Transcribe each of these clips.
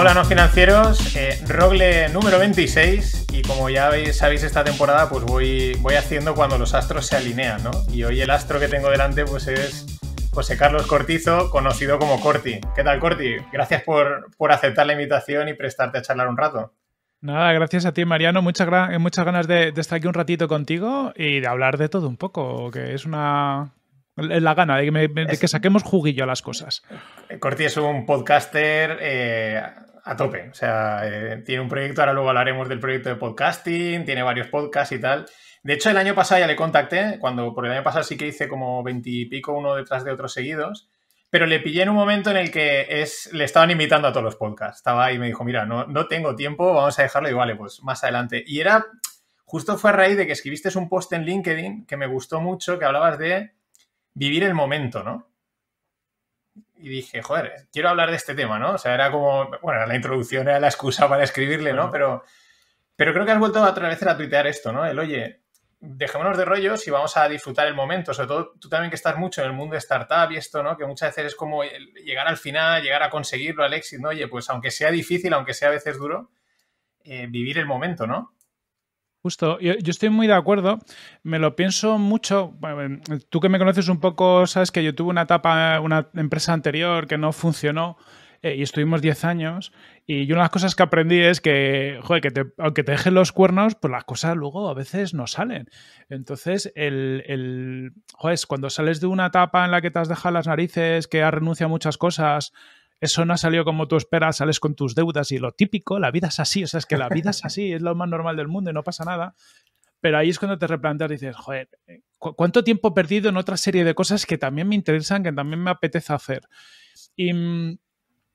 Hola no financieros, eh, Rogle número 26 y como ya sabéis esta temporada pues voy, voy haciendo cuando los astros se alinean, ¿no? Y hoy el astro que tengo delante pues es José Carlos Cortizo, conocido como Corti. ¿Qué tal Corti? Gracias por, aceptar la invitación y prestarte a charlar un rato. Nada, gracias a ti, Mariano. Muchas, eh, muchas ganas de, estar aquí un ratito contigo y de hablar de todo un poco, que es una. La gana de que, saquemos juguillo a las cosas. Corti es un podcaster eh, a tope. O sea, eh, tiene un proyecto, ahora luego hablaremos del proyecto de podcasting, tiene varios podcasts y tal. De hecho, el año pasado ya le contacté, cuando por el año pasado sí que hice como veintipico uno detrás de otros seguidos, pero le pillé en un momento en el que es, le estaban invitando a todos los podcasts. Estaba ahí y me dijo, mira, no, no tengo tiempo, vamos a dejarlo y vale, pues más adelante. Y era, justo fue a raíz de que escribiste un post en LinkedIn que me gustó mucho, que hablabas de vivir el momento, ¿no? y dije, joder, quiero hablar de este tema, ¿no? O sea, era como, bueno, la introducción era la excusa para escribirle, ¿no? Pero, pero creo que has vuelto otra vez a tuitear esto, ¿no? El, oye, dejémonos de rollos y vamos a disfrutar el momento, sobre todo tú también que estás mucho en el mundo de startup y esto, ¿no? Que muchas veces es como llegar al final, llegar a conseguirlo, al éxito, ¿no? Oye, pues aunque sea difícil, aunque sea a veces duro, eh, vivir el momento, ¿no? Justo, yo, estoy muy de acuerdo, me lo pienso mucho, tú que me conoces un poco, sabes que yo tuve una etapa, una empresa anterior que no funcionó eh, y estuvimos 10 años y una de las cosas que aprendí es que, aunque te dejen los cuernos, pues las cosas luego a veces no salen. Entonces, el, el cuando sales de una etapa en la que te has dejado las narices, que has renunciado a muchas cosas, eso no ha salido como tú esperas, sales con tus deudas y lo típico, la vida es así, o sea, es que la vida es así, es lo más normal del mundo y no pasa nada. Pero ahí es cuando te replanteas y dices, joder, eh, ¿cuánto tiempo he perdido en otra serie de cosas que también me interesan, que también me apetece hacer? Y mm,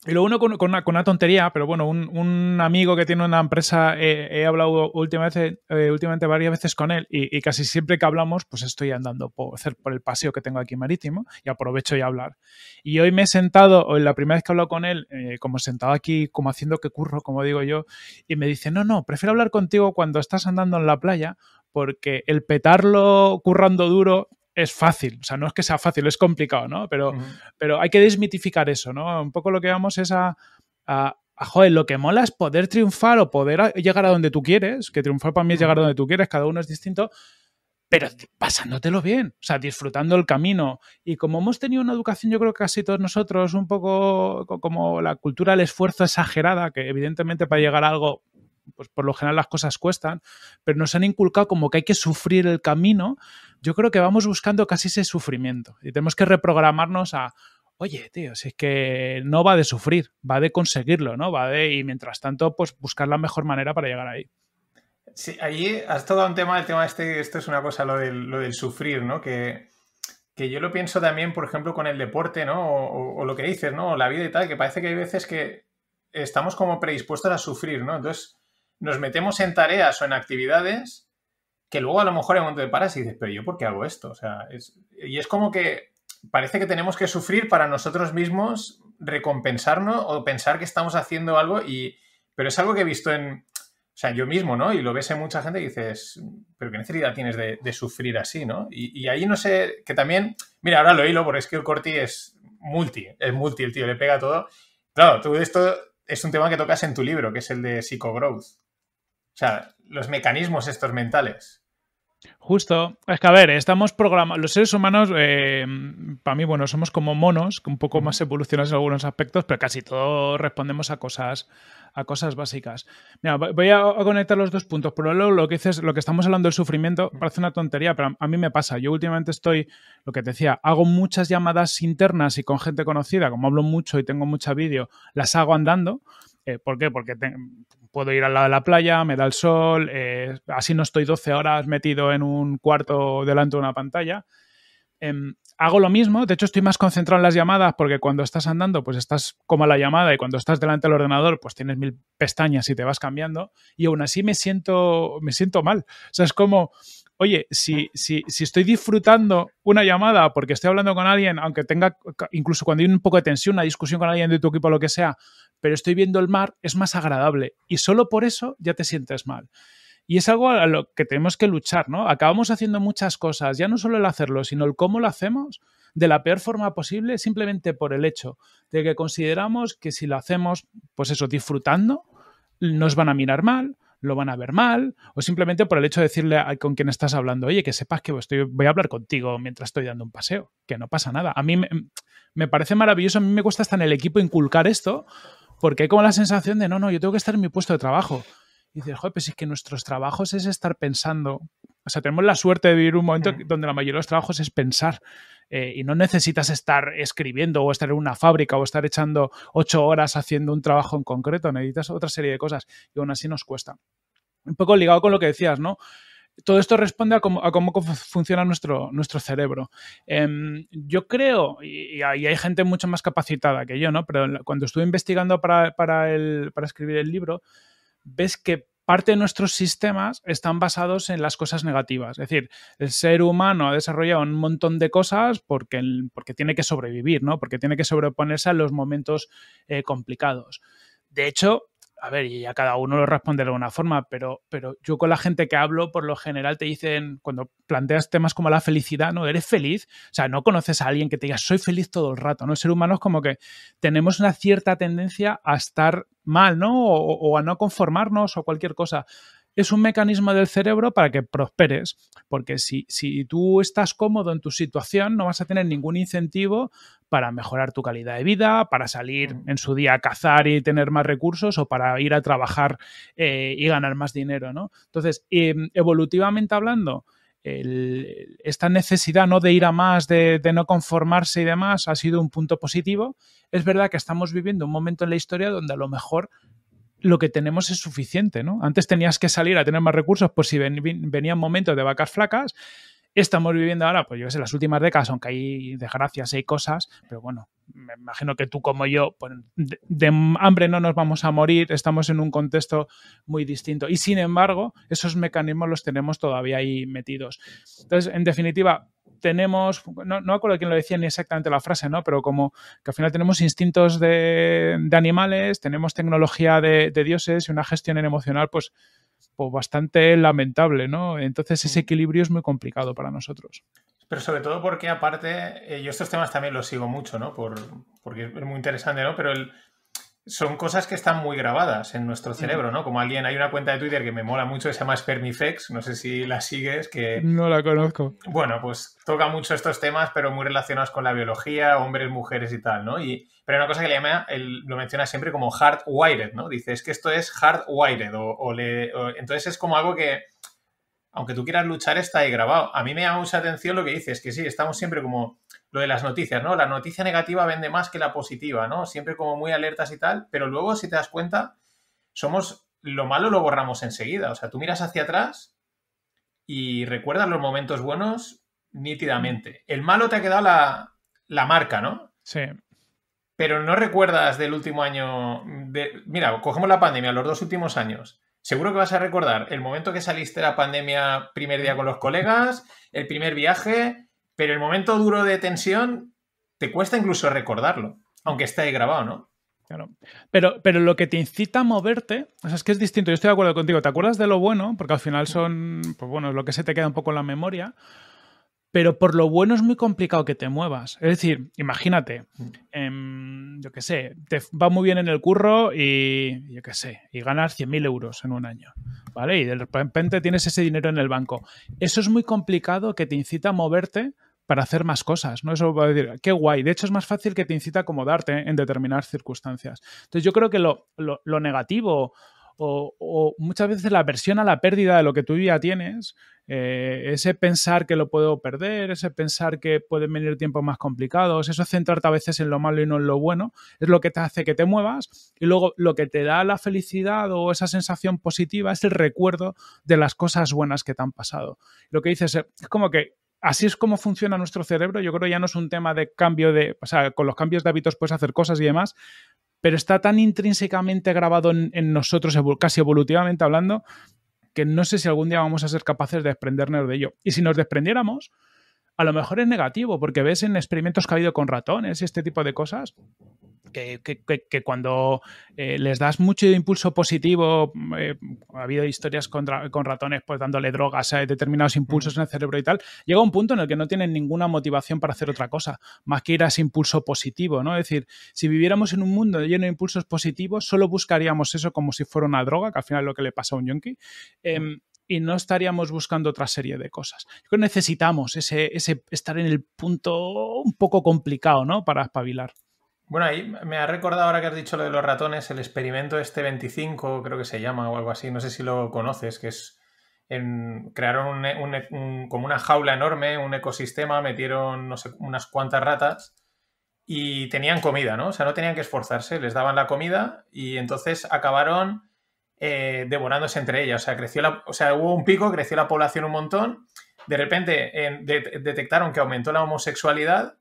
y lo uno con, una, tontería, pero bueno, un, amigo que tiene una empresa, eh, he hablado últimamente, eh, últimamente varias veces con él y, casi siempre que hablamos, pues estoy andando por, el paseo que tengo aquí marítimo y aprovecho y hablar. Y hoy me he sentado, hoy la primera vez que hablo con él, eh, como sentado aquí, como haciendo que curro, como digo yo, y me dice, no, no, prefiero hablar contigo cuando estás andando en la playa porque el petarlo currando duro es fácil, o sea, no es que sea fácil, es complicado, ¿no? Pero, pero hay que desmitificar eso, ¿no? Un poco lo que vamos es a, a, joder, lo que mola es poder triunfar o poder llegar a donde tú quieres, que triunfar para mí es llegar a donde tú quieres, cada uno es distinto, pero pasándotelo bien, o sea, disfrutando el camino. Y como hemos tenido una educación, yo creo que casi todos nosotros, un poco como la cultura del esfuerzo exagerada, que evidentemente para llegar a algo pues por lo general las cosas cuestan, pero nos han inculcado como que hay que sufrir el camino, yo creo que vamos buscando casi ese sufrimiento y tenemos que reprogramarnos a, oye, tío, si es que no va de sufrir, va de conseguirlo, ¿no? Va de, y mientras tanto, pues buscar la mejor manera para llegar ahí. Sí, allí has tocado un tema, el tema este, esto es una cosa, lo del, lo del sufrir, ¿no? Que, que, yo lo pienso también, por ejemplo, con el deporte, ¿no? O, o, lo que dices, ¿no? La vida y tal, que parece que hay veces que estamos como predispuestos a sufrir, ¿no? Entonces, nos metemos en tareas o en actividades que luego a lo mejor en un momento de paras y dices, pero yo por qué hago esto? O sea, y es como que parece que tenemos que sufrir para nosotros mismos recompensarnos o pensar que estamos haciendo algo y pero es algo que he visto en o sea, yo mismo, ¿no? Y lo ves en mucha gente y dices, pero qué necesidad tienes de, sufrir así, ¿no? Y, ahí no sé, que también, mira, ahora lo hilo porque es que el Corti es multi, es multi, el tío le pega todo. Claro, tú esto es un tema que tocas en tu libro, que es el de growth o sea, los mecanismos estos mentales. Justo, es que a ver, estamos programados, los seres humanos, eh, para mí, bueno, somos como monos, un poco más evolucionados en algunos aspectos, pero casi todos respondemos a cosas, a cosas básicas. Mira, voy a, conectar los dos puntos. Por lo lado, lo que dices, lo que estamos hablando del sufrimiento, parece una tontería, pero a mí me pasa. Yo últimamente estoy, lo que te decía, hago muchas llamadas internas y con gente conocida, como hablo mucho y tengo mucho vídeo, las hago andando. Eh, ¿Por qué? Porque tengo puedo ir al lado de la playa, me da el sol, eh, así no estoy 12 horas metido en un cuarto delante de una pantalla. Em, hago lo mismo, de hecho estoy más concentrado en las llamadas porque cuando estás andando pues estás como a la llamada y cuando estás delante del ordenador pues tienes mil pestañas y te vas cambiando y aún así me siento, me siento mal. O sea, es como oye, ah. si, si estoy disfrutando una llamada porque estoy hablando con alguien, aunque tenga, incluso cuando hay un poco de tensión, una discusión con alguien de tu equipo o lo que sea, pero estoy viendo el mar, es más agradable. Y solo por eso ya te sientes mal. Y es algo a lo que tenemos que luchar, ¿no? Acabamos haciendo muchas cosas, ya no solo el hacerlo, sino el cómo lo hacemos de la peor forma posible, simplemente por el hecho de que consideramos que si lo hacemos, pues eso, disfrutando, nos van a mirar mal, lo van a ver mal, o simplemente por el hecho de decirle a, con quien estás hablando, oye, que sepas que voy a hablar contigo mientras estoy dando un paseo, que no pasa nada. A mí me, parece maravilloso, a mí me cuesta hasta en el equipo inculcar esto, porque hay como la sensación de, no, no, yo tengo que estar en mi puesto de trabajo. Y dices, joder, pues es que nuestros trabajos es estar pensando o sea, tenemos la suerte de vivir un momento mm. donde la mayoría de los trabajos es pensar eh, y no necesitas estar escribiendo o estar en una fábrica o estar echando ocho horas haciendo un trabajo en concreto, necesitas otra serie de cosas y aún así nos cuesta. Un poco ligado con lo que decías, ¿no? todo esto responde a cómo, funciona nuestro, nuestro cerebro. Em, yo creo, y, y, hay gente mucho más capacitada que yo, ¿no? Pero cuando estuve investigando para, para, para escribir el libro, ves que parte de nuestros sistemas están basados en las cosas negativas. Es decir, el ser humano ha desarrollado un montón de cosas porque, porque tiene que sobrevivir, ¿no? Porque tiene que sobreponerse a los momentos eh, complicados. De hecho, a ver, y a cada uno lo responde de alguna forma, pero, pero yo con la gente que hablo, por lo general te dicen, cuando planteas temas como la felicidad, ¿no? ¿Eres feliz? O sea, no conoces a alguien que te diga, soy feliz todo el rato, ¿no? ser humanos como que tenemos una cierta tendencia a estar mal, ¿no? o, a no conformarnos o cualquier cosa es un mecanismo del cerebro para que prosperes, porque si, tú estás cómodo en tu situación, no vas a tener ningún incentivo para mejorar tu calidad de vida, para salir mm. en su día a cazar y tener más recursos o para ir a trabajar eh, y ganar más dinero, ¿no? Entonces, em, evolutivamente hablando, esta necesidad ¿no? de ir a más, de, de, no conformarse y demás, ha sido un punto positivo. Es verdad que estamos viviendo un momento en la historia donde a lo mejor lo que tenemos es suficiente, ¿no? Antes tenías que salir a tener más recursos por pues si venían momentos de vacas flacas. Estamos viviendo ahora, pues yo sé, las últimas décadas, aunque hay desgracias, hay cosas, pero bueno, me imagino que tú como yo, pues, de, hambre no nos vamos a morir, estamos en un contexto muy distinto. Y sin embargo, esos mecanismos los tenemos todavía ahí metidos. Entonces, en definitiva, tenemos, no, no acuerdo quién lo decía ni exactamente la frase, ¿no? Pero como que al final tenemos instintos de, animales, tenemos tecnología de, dioses y una gestión emocional, pues, pues bastante lamentable, ¿no? Entonces ese mm. equilibrio es muy complicado para nosotros. Pero sobre todo porque aparte, eh, yo estos temas también los sigo mucho, ¿no? porque es muy interesante, ¿no? Pero el, son cosas que están muy grabadas en nuestro cerebro, ¿no? Como alguien, hay una cuenta de Twitter que me mola mucho que se llama Spermifex, no sé si la sigues, que... No la conozco. Bueno, pues toca mucho estos temas, pero muy relacionados con la biología, hombres, mujeres y tal, ¿no? Y, pero una cosa que le llama, él lo menciona siempre como hard-wired, ¿no? Dice, es que esto es hard-wired. o, le, entonces es como algo que, aunque tú quieras luchar, está ahí grabado. A mí me llama mucha atención lo que dices, es que sí, estamos siempre como lo de las noticias, ¿no? La noticia negativa vende más que la positiva, ¿no? Siempre como muy alertas y tal, pero luego, si te das cuenta, somos lo malo lo borramos enseguida. O sea, tú miras hacia atrás y recuerdas los momentos buenos nítidamente. Mm. El malo te ha quedado la, marca, ¿no? Sí. Pero no recuerdas del último año. De... Mira, cogemos la pandemia, los dos últimos años. Seguro que vas a recordar el momento que saliste la pandemia, primer día mm. con los colegas, el primer viaje, pero el momento duro de tensión te cuesta incluso recordarlo, aunque esté grabado, ¿no? Claro. Pero, pero lo que te incita a moverte, o sea, es que es distinto. Yo estoy de acuerdo contigo. ¿Te acuerdas de lo bueno? Porque al final son, pues bueno, es lo que se te queda un poco en la memoria. Pero por lo bueno es muy complicado que te muevas. Es decir, imagínate, mm. em, yo qué sé, te va muy bien en el curro y, yo qué sé, y ganas 100.000 euros en un año, ¿vale? Y de repente tienes ese dinero en el banco. Eso es muy complicado que te incita a moverte para hacer más cosas, ¿no? Eso va a decir, qué guay. De hecho, es más fácil que te incita a acomodarte en determinadas circunstancias. Entonces, yo creo que lo, negativo o, muchas veces la aversión a la pérdida de lo que tú ya tienes, eh, ese pensar que lo puedo perder, ese pensar que pueden venir tiempos más complicados, eso centrarte a veces en lo malo y no en lo bueno, es lo que te hace que te muevas y luego lo que te da la felicidad o esa sensación positiva es el recuerdo de las cosas buenas que te han pasado. Lo que dices eh, es como que así es como funciona nuestro cerebro. Yo creo ya no es un tema de cambio de, o sea, con los cambios de hábitos puedes hacer cosas y demás, pero está tan intrínsecamente grabado en, en nosotros, casi evolutivamente hablando, que no sé si algún día vamos a ser capaces de desprendernos de ello. Y si nos desprendiéramos, a lo mejor es negativo, porque ves en experimentos que ha habido con ratones y este tipo de cosas, que, cuando eh, les das mucho impulso positivo, mm, eh, ha habido historias con, ratones pues dándole drogas a determinados impulsos en el cerebro y tal, llega un punto en el que no tienen ninguna motivación para hacer otra cosa, más que ir a ese impulso positivo, ¿no? Es decir, si viviéramos en un mundo lleno de impulsos positivos, solo buscaríamos eso como si fuera una droga, que al final es lo que le pasa a un yonki y no estaríamos buscando otra serie de cosas. creo que necesitamos ese, ese estar en el punto un poco complicado, ¿no? Para espabilar. Bueno, ahí me ha recordado ahora que has dicho lo de los ratones, el experimento este 25, creo que se llama o algo así, no sé si lo conoces, que es crearon como una jaula enorme, un ecosistema, metieron no sé, unas cuantas ratas y tenían comida, ¿no? O sea, no tenían que esforzarse, les daban la comida y entonces acabaron eh, devorándose entre ellas. O sea, creció la, o sea, hubo un pico, creció la población un montón. De repente detectaron que aumentó la homosexualidad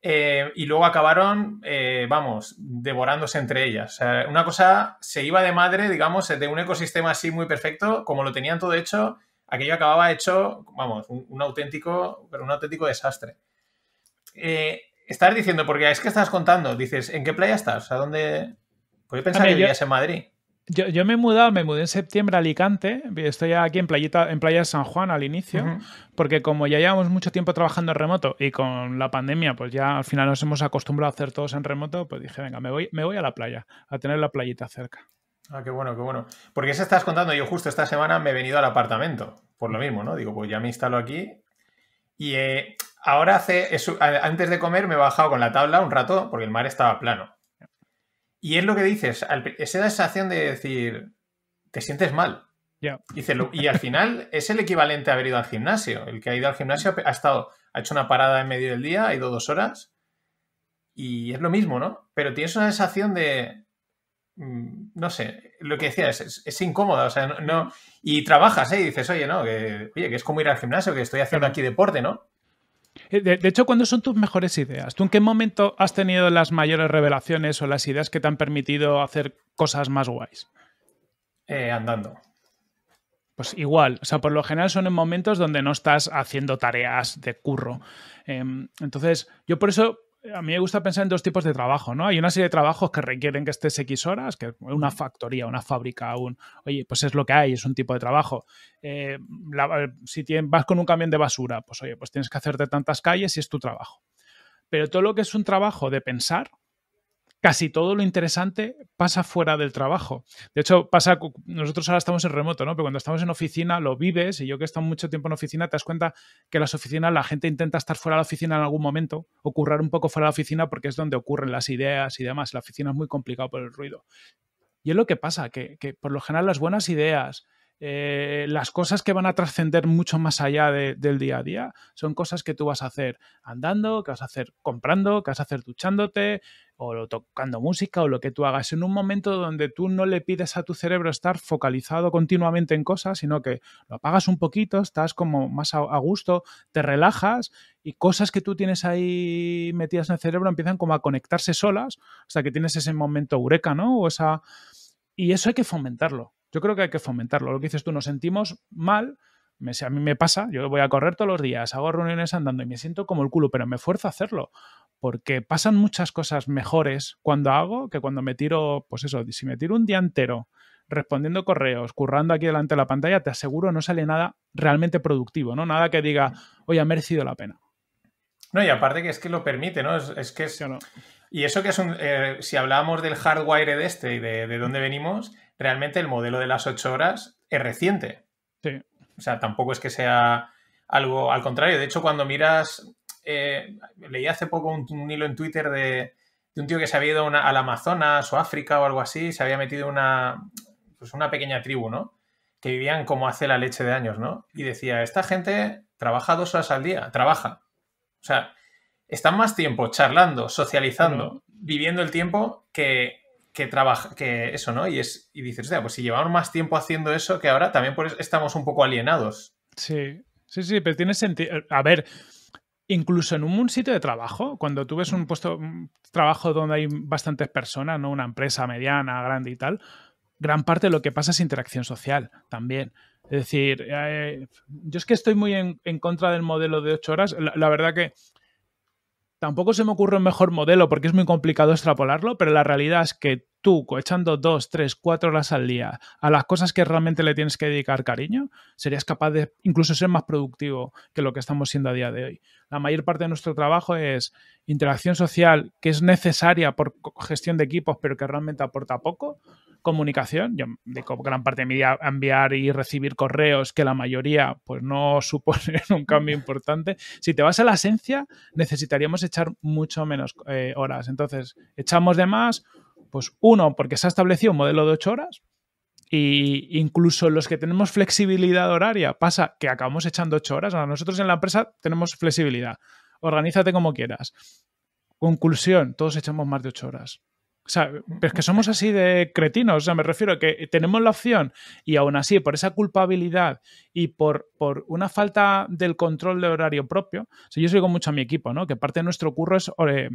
eh, y luego acabaron, eh, vamos, devorándose entre ellas. O sea, una cosa se iba de madre, digamos, de un ecosistema así muy perfecto, como lo tenían todo hecho, aquello acababa hecho, vamos, un, auténtico, pero un auténtico desastre. estás diciendo, porque es que estás contando, dices, ¿en qué playa estás? ¿A dónde? Pues pensar que vivías en Madrid yo, yo, me he mudado, me mudé en septiembre a Alicante. Estoy aquí en playita, en Playa de San Juan al inicio, porque como ya llevamos mucho tiempo trabajando en remoto y con la pandemia, pues ya al final nos hemos acostumbrado a hacer todos en remoto, pues dije, venga, me voy, me voy a la playa, a tener la playita cerca. Ah, qué bueno, qué bueno. Porque eso estás contando, yo justo esta semana me he venido al apartamento, por lo mismo, ¿no? Digo, pues ya me instalo aquí. Y eh, ahora hace, antes de comer me he bajado con la tabla un rato porque el mar estaba plano. Y es lo que dices, esa sensación de decir, te sientes mal. Dice, y al final es el equivalente a haber ido al gimnasio. El que ha ido al gimnasio ha, estado, ha hecho una parada en medio del día, ha ido dos horas y es lo mismo, ¿no? Pero tienes una sensación de, mm, no sé, lo que decías es, es, incómoda, o sea, no, no, y trabajas, ¿eh? Y dices, oye, no, que, oye, que es como ir al gimnasio, que estoy haciendo aquí deporte, ¿no? Eh, de, hecho, ¿cuándo son tus mejores ideas? ¿Tú en qué momento has tenido las mayores revelaciones o las ideas que te han permitido hacer cosas más guays? Eh, andando. Pues igual, o sea, por lo general son en momentos donde no estás haciendo tareas de curro. Em, entonces, yo por eso eh, a mí me gusta pensar en dos tipos de trabajo, ¿no? Hay una serie de trabajos que requieren que estés X horas, que una factoría, una fábrica, un, oye, pues es lo que hay, es un tipo de trabajo. Eh, eh, si vas con un camión de basura, pues oye, pues tienes que hacerte tantas calles y es tu trabajo. Pero todo lo que es un trabajo de pensar, casi todo lo interesante pasa fuera del trabajo. De hecho, pasa, nosotros ahora estamos en remoto, ¿no? Pero cuando estamos en oficina lo vives, y yo que he estado mucho tiempo en oficina, te das cuenta que las oficinas la gente intenta estar fuera de la oficina en algún momento, ocurrir un poco fuera de la oficina porque es donde ocurren las ideas y demás. La oficina es muy complicada por el ruido. Y es lo que pasa, que, que por lo general las buenas ideas, eh, las cosas que van a trascender mucho más allá del día a día son cosas que tú vas a hacer andando, que vas a hacer comprando, que vas a hacer duchándote o tocando música o lo que tú hagas en un momento donde tú no le pides a tu cerebro estar focalizado continuamente en cosas, sino que lo apagas un poquito, estás como más a, gusto, te relajas y cosas que tú tienes ahí metidas en el cerebro empiezan como a conectarse solas hasta que tienes ese momento eureka, ¿no? O esa y eso hay que fomentarlo. Yo creo que hay que fomentarlo. Lo que dices tú, nos sentimos mal. Me, a mí me pasa, yo voy a correr todos los días, hago reuniones andando y me siento como el culo, pero me esfuerzo a hacerlo. Porque pasan muchas cosas mejores cuando hago que cuando me tiro, pues eso, si me tiro un día entero respondiendo correos, currando aquí delante de la pantalla, te aseguro no sale nada realmente productivo, ¿no? Nada que diga, oye, ha merecido la pena. No, y aparte que es que lo permite, ¿no? Es, que eso no. Y eso que es un, eh, si hablábamos del hardware de este y de, dónde venimos, realmente el modelo de las ocho horas es reciente. Sí. O sea, tampoco es que sea algo al contrario. De hecho, cuando miras, eh, leí hace poco un, hilo en Twitter de, un tío que se había ido al Amazonas o África o algo así, se había metido una, pues una pequeña tribu, ¿no? Que vivían como hace la leche de años, ¿no? Y decía, esta gente trabaja dos horas al día, trabaja. O sea, están más tiempo charlando, socializando, viviendo el tiempo que, trabaja, que eso, ¿no? Y, es, y dices, pues si llevamos más tiempo haciendo eso que ahora, también estamos un poco alienados. Sí, sí, sí, pero tiene sentido. Eh, a ver, incluso en un sitio de trabajo, cuando tú ves un puesto, trabajo donde hay bastantes personas, ¿no? Una empresa mediana, grande y tal, gran parte de lo que pasa es interacción social también. Es decir, eh, yo es que estoy muy en, contra del modelo de ocho horas. la, verdad que Tampoco se me ocurre un mejor modelo porque es muy complicado extrapolarlo, pero la realidad es que tú echando dos, tres, cuatro horas al día a las cosas que realmente le tienes que dedicar cariño, serías capaz de incluso ser más productivo que lo que estamos siendo a día de hoy. La mayor parte de nuestro trabajo es interacción social que es necesaria por gestión de equipos, pero que realmente aporta poco. Comunicación, yo dedico gran parte de mi día a enviar y recibir correos que la mayoría pues no suponen un cambio importante. Si te vas a la esencia, necesitaríamos echar mucho menos eh, horas. Entonces, echamos de más, pues uno, porque se ha establecido un modelo de ocho horas e incluso los que tenemos flexibilidad horaria pasa que acabamos echando ocho horas. Ahora nosotros en la empresa tenemos flexibilidad. Organízate como quieras. Conclusión, todos echamos más de ocho horas. O sea, pero es que somos así de cretinos, o sea, me refiero a que tenemos la opción y aún así, por esa culpabilidad y por, por una falta del control de horario propio, o yo soy con mucho a mi equipo, ¿no? Que parte de nuestro curro es eh,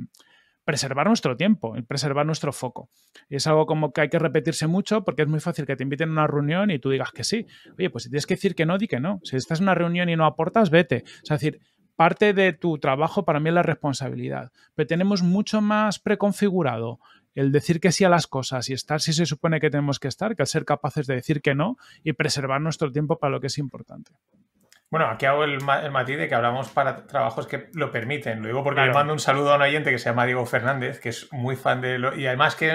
preservar nuestro tiempo y preservar nuestro foco. Y es algo como que hay que repetirse mucho porque es muy fácil que te inviten a una reunión y tú digas que sí. Oye, pues si tienes que decir que no, di que no. Si estás en una reunión y no aportas, vete. es decir, parte de tu trabajo para mí es la responsabilidad, pero tenemos mucho más preconfigurado el decir que sí a las cosas y estar si se supone que tenemos que estar, que al ser capaces de decir que no y preservar nuestro tiempo para lo que es importante. Bueno, aquí hago el, matiz de que hablamos para trabajos que lo permiten. Lo digo porque le mando un saludo a un oyente que se llama Diego Fernández, que es muy fan de lo. Y además que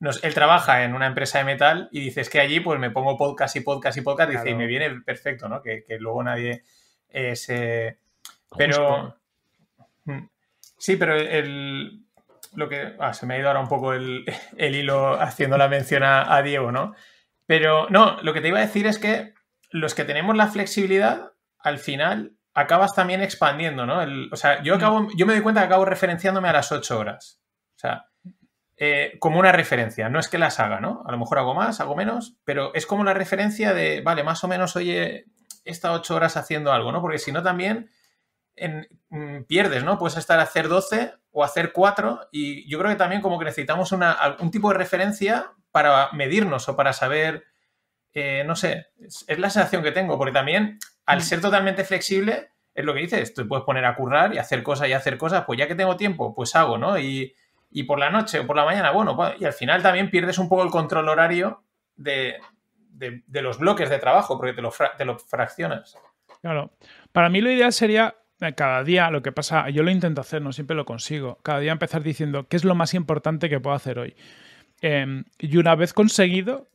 él trabaja en una empresa de metal y dices que allí pues me pongo podcast y podcast y podcast. Dice, y me viene perfecto, ¿no? Que, luego nadie eh, se. Pero. Mm. Sí, pero el. Lo que. Ah, se me ha ido ahora un poco el, hilo haciendo la mención a Diego, ¿no? Pero no, lo que te iba a decir es que los que tenemos la flexibilidad al final acabas también expandiendo, ¿no? o sea, yo, acabo, yo me doy cuenta que acabo referenciándome a las 8 horas. O sea, eh, como una referencia, no es que las haga, ¿no? A lo mejor hago más, hago menos, pero es como la referencia de, vale, más o menos, oye, estas 8 horas haciendo algo, ¿no? Porque si no también mm, pierdes, ¿no? Puedes estar a hacer 12 o hacer 4 y yo creo que también como que necesitamos una, un tipo de referencia para medirnos o para saber... Eh, no sé, es, la sensación que tengo, porque también al ser totalmente flexible, es lo que dices, te puedes poner a currar y hacer cosas y hacer cosas, pues ya que tengo tiempo, pues hago, ¿no? Y, por la noche o por la mañana, bueno, pues, y al final también pierdes un poco el control horario de, los bloques de trabajo, porque te lo, te fraccionas. Claro. Para mí lo ideal sería eh, cada día lo que pasa, yo lo intento hacer, no siempre lo consigo, cada día empezar diciendo qué es lo más importante que puedo hacer hoy. Em, y una vez conseguido,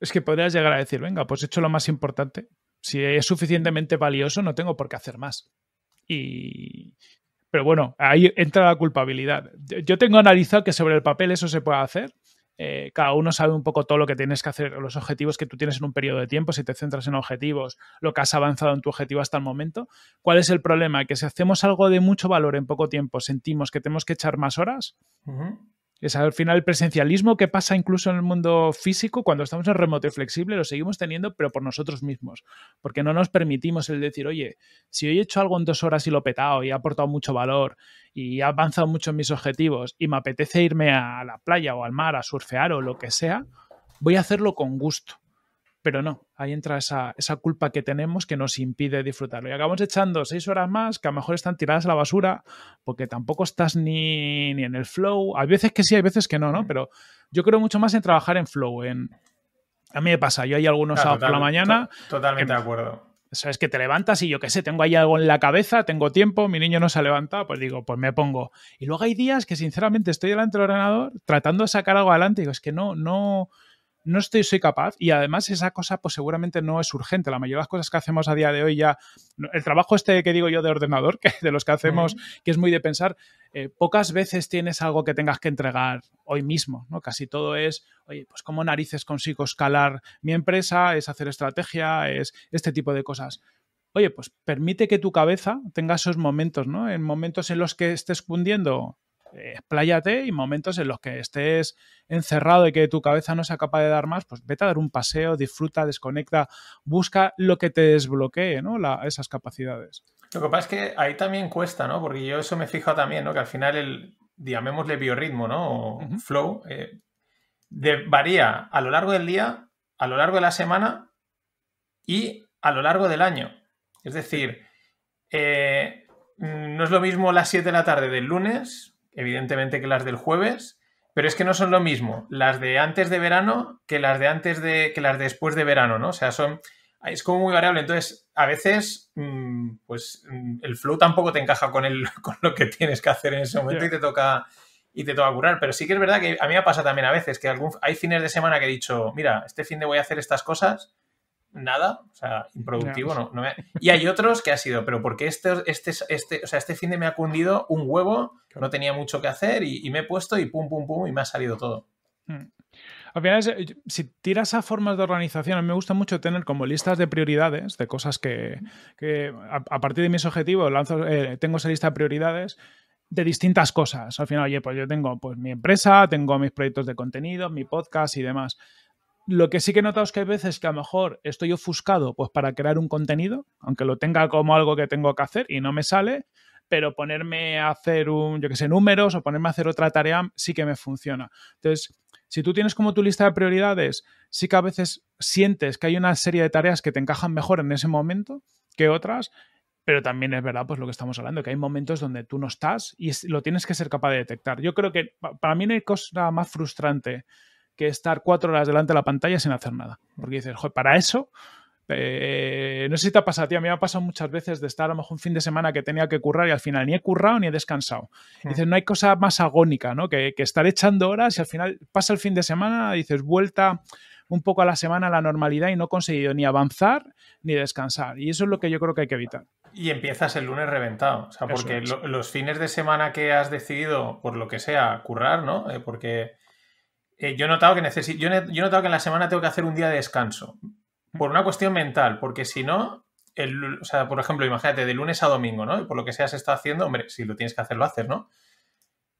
es que podrías llegar a decir, venga, pues he hecho lo más importante, si es suficientemente valioso, no tengo por qué hacer más. Y... Pero bueno, ahí entra la culpabilidad. Yo tengo analizado que sobre el papel eso se puede hacer. Eh, cada uno sabe un poco todo lo que tienes que hacer, los objetivos que tú tienes en un periodo de tiempo, si te centras en objetivos, lo que has avanzado en tu objetivo hasta el momento. ¿Cuál es el problema? Que si hacemos algo de mucho valor en poco tiempo, sentimos que tenemos que echar más horas. Es al final el presencialismo que pasa incluso en el mundo físico, cuando estamos en remoto y flexible, lo seguimos teniendo, pero por nosotros mismos. Porque no nos permitimos el decir, oye, si hoy he hecho algo en dos horas y lo he petado y ha aportado mucho valor y ha avanzado mucho en mis objetivos y me apetece irme a la playa o al mar a surfear o lo que sea, voy a hacerlo con gusto. Pero no, ahí entra esa, esa, culpa que tenemos que nos impide disfrutarlo. Y acabamos echando seis horas más que a lo mejor están tiradas a la basura porque tampoco estás ni, ni en el flow. Hay veces que sí, hay veces que no, ¿no? Mm. Pero yo creo mucho más en trabajar en flow. En... A mí me pasa, yo hay algunos por la mañana. totalmente de acuerdo. Es que te levantas y yo qué sé, tengo ahí algo en la cabeza, tengo tiempo, mi niño no se ha levantado, pues digo, pues me pongo. Y luego hay días que sinceramente estoy delante del ordenador tratando de sacar algo adelante y digo, es que no, no no estoy, soy capaz y además esa cosa pues seguramente no es urgente. La mayoría de las cosas que hacemos a día de hoy ya, el trabajo este que digo yo de ordenador, que de los que hacemos, que es muy de pensar, eh, pocas veces tienes algo que tengas que entregar hoy mismo, ¿no? Casi todo es, oye, pues como narices consigo escalar mi empresa, es hacer estrategia, es este tipo de cosas oye, pues permite que tu cabeza tenga esos momentos, ¿no? En momentos en los que estés cundiendo eh, expláyate y momentos en los que estés encerrado y que tu cabeza no sea capaz de dar más, pues vete a dar un paseo, disfruta, desconecta, busca lo que te desbloquee, ¿no? esas capacidades. Lo que pasa es que ahí también cuesta, ¿no? Porque yo eso me fijo también, ¿no? Que al final el, llamémosle biorritmo, ¿no? O flow, eh, de, varía a lo largo del día, a lo largo de la semana y a lo largo del año. Es decir, eh, mm, no es lo mismo las 7 de la tarde del lunes evidentemente que las del jueves, pero es que no son lo mismo las de antes de verano que las de antes de que las después de verano, ¿no? O sea, son es como muy variable, entonces a veces mm, pues mm, el flow tampoco te encaja con el con lo que tienes que hacer en ese momento y te toca y te toca curar, pero sí que es verdad que a mí me pasa también a veces que hay fines de semana que he dicho, mira, este fin de voy a hacer estas cosas nada, o sea, improductivo, no. no, Y hay otros que ha sido, pero porque este, este, este, o este fin de me ha cundido un huevo, que no tenía mucho que hacer y, me he puesto y pum, pum, pum, y me ha salido todo. Hmm. Al final, eh, si tiras a formas de organización, a mí me gusta mucho tener como listas de prioridades, de cosas que, a, partir de mis objetivos lanzo, eh, tengo esa lista de prioridades de distintas cosas. Al final, oye, pues yo tengo pues, mi empresa, tengo mis proyectos de contenido, mi podcast y demás. Lo que sí que he notado es que hay veces que a lo mejor estoy ofuscado pues, para crear un contenido, aunque lo tenga como algo que tengo que hacer y no me sale, pero ponerme a hacer un, yo que sé, números o ponerme a hacer otra tarea sí que me funciona. Entonces, si tú tienes como tu lista de prioridades, sí que a veces sientes que hay una serie de tareas que te encajan mejor en ese momento que otras, pero también es verdad, pues lo que estamos hablando, que hay momentos donde tú no estás y lo tienes que ser capaz de detectar. Yo creo que para mí no hay cosa más frustrante que estar cuatro horas delante de la pantalla sin hacer nada. Mm. Porque dices, joder, para eso eh, no sé si te ha pasado, tío. A mí me ha pasado muchas veces de estar a lo mejor un fin de semana que tenía que currar y al final ni he currado ni he descansado. Mm. dices, no hay cosa más agónica, ¿no? Que, estar echando horas y al final pasa el fin de semana, dices, vuelta un poco a la semana a la normalidad y no he conseguido ni avanzar ni descansar. Y eso es lo que yo creo que hay que evitar. Y empiezas el lunes reventado. O sea, porque los fines de semana que has decidido, por lo que sea, currar, ¿no? Eh, porque eh, yo he notado que necesito, yo, en la semana tengo que hacer un día de descanso. Por una cuestión mental, porque si no, o sea, por ejemplo, imagínate, de lunes a domingo, ¿no? Y por lo que seas está haciendo, hombre, si lo tienes que hacer, lo haces, ¿no?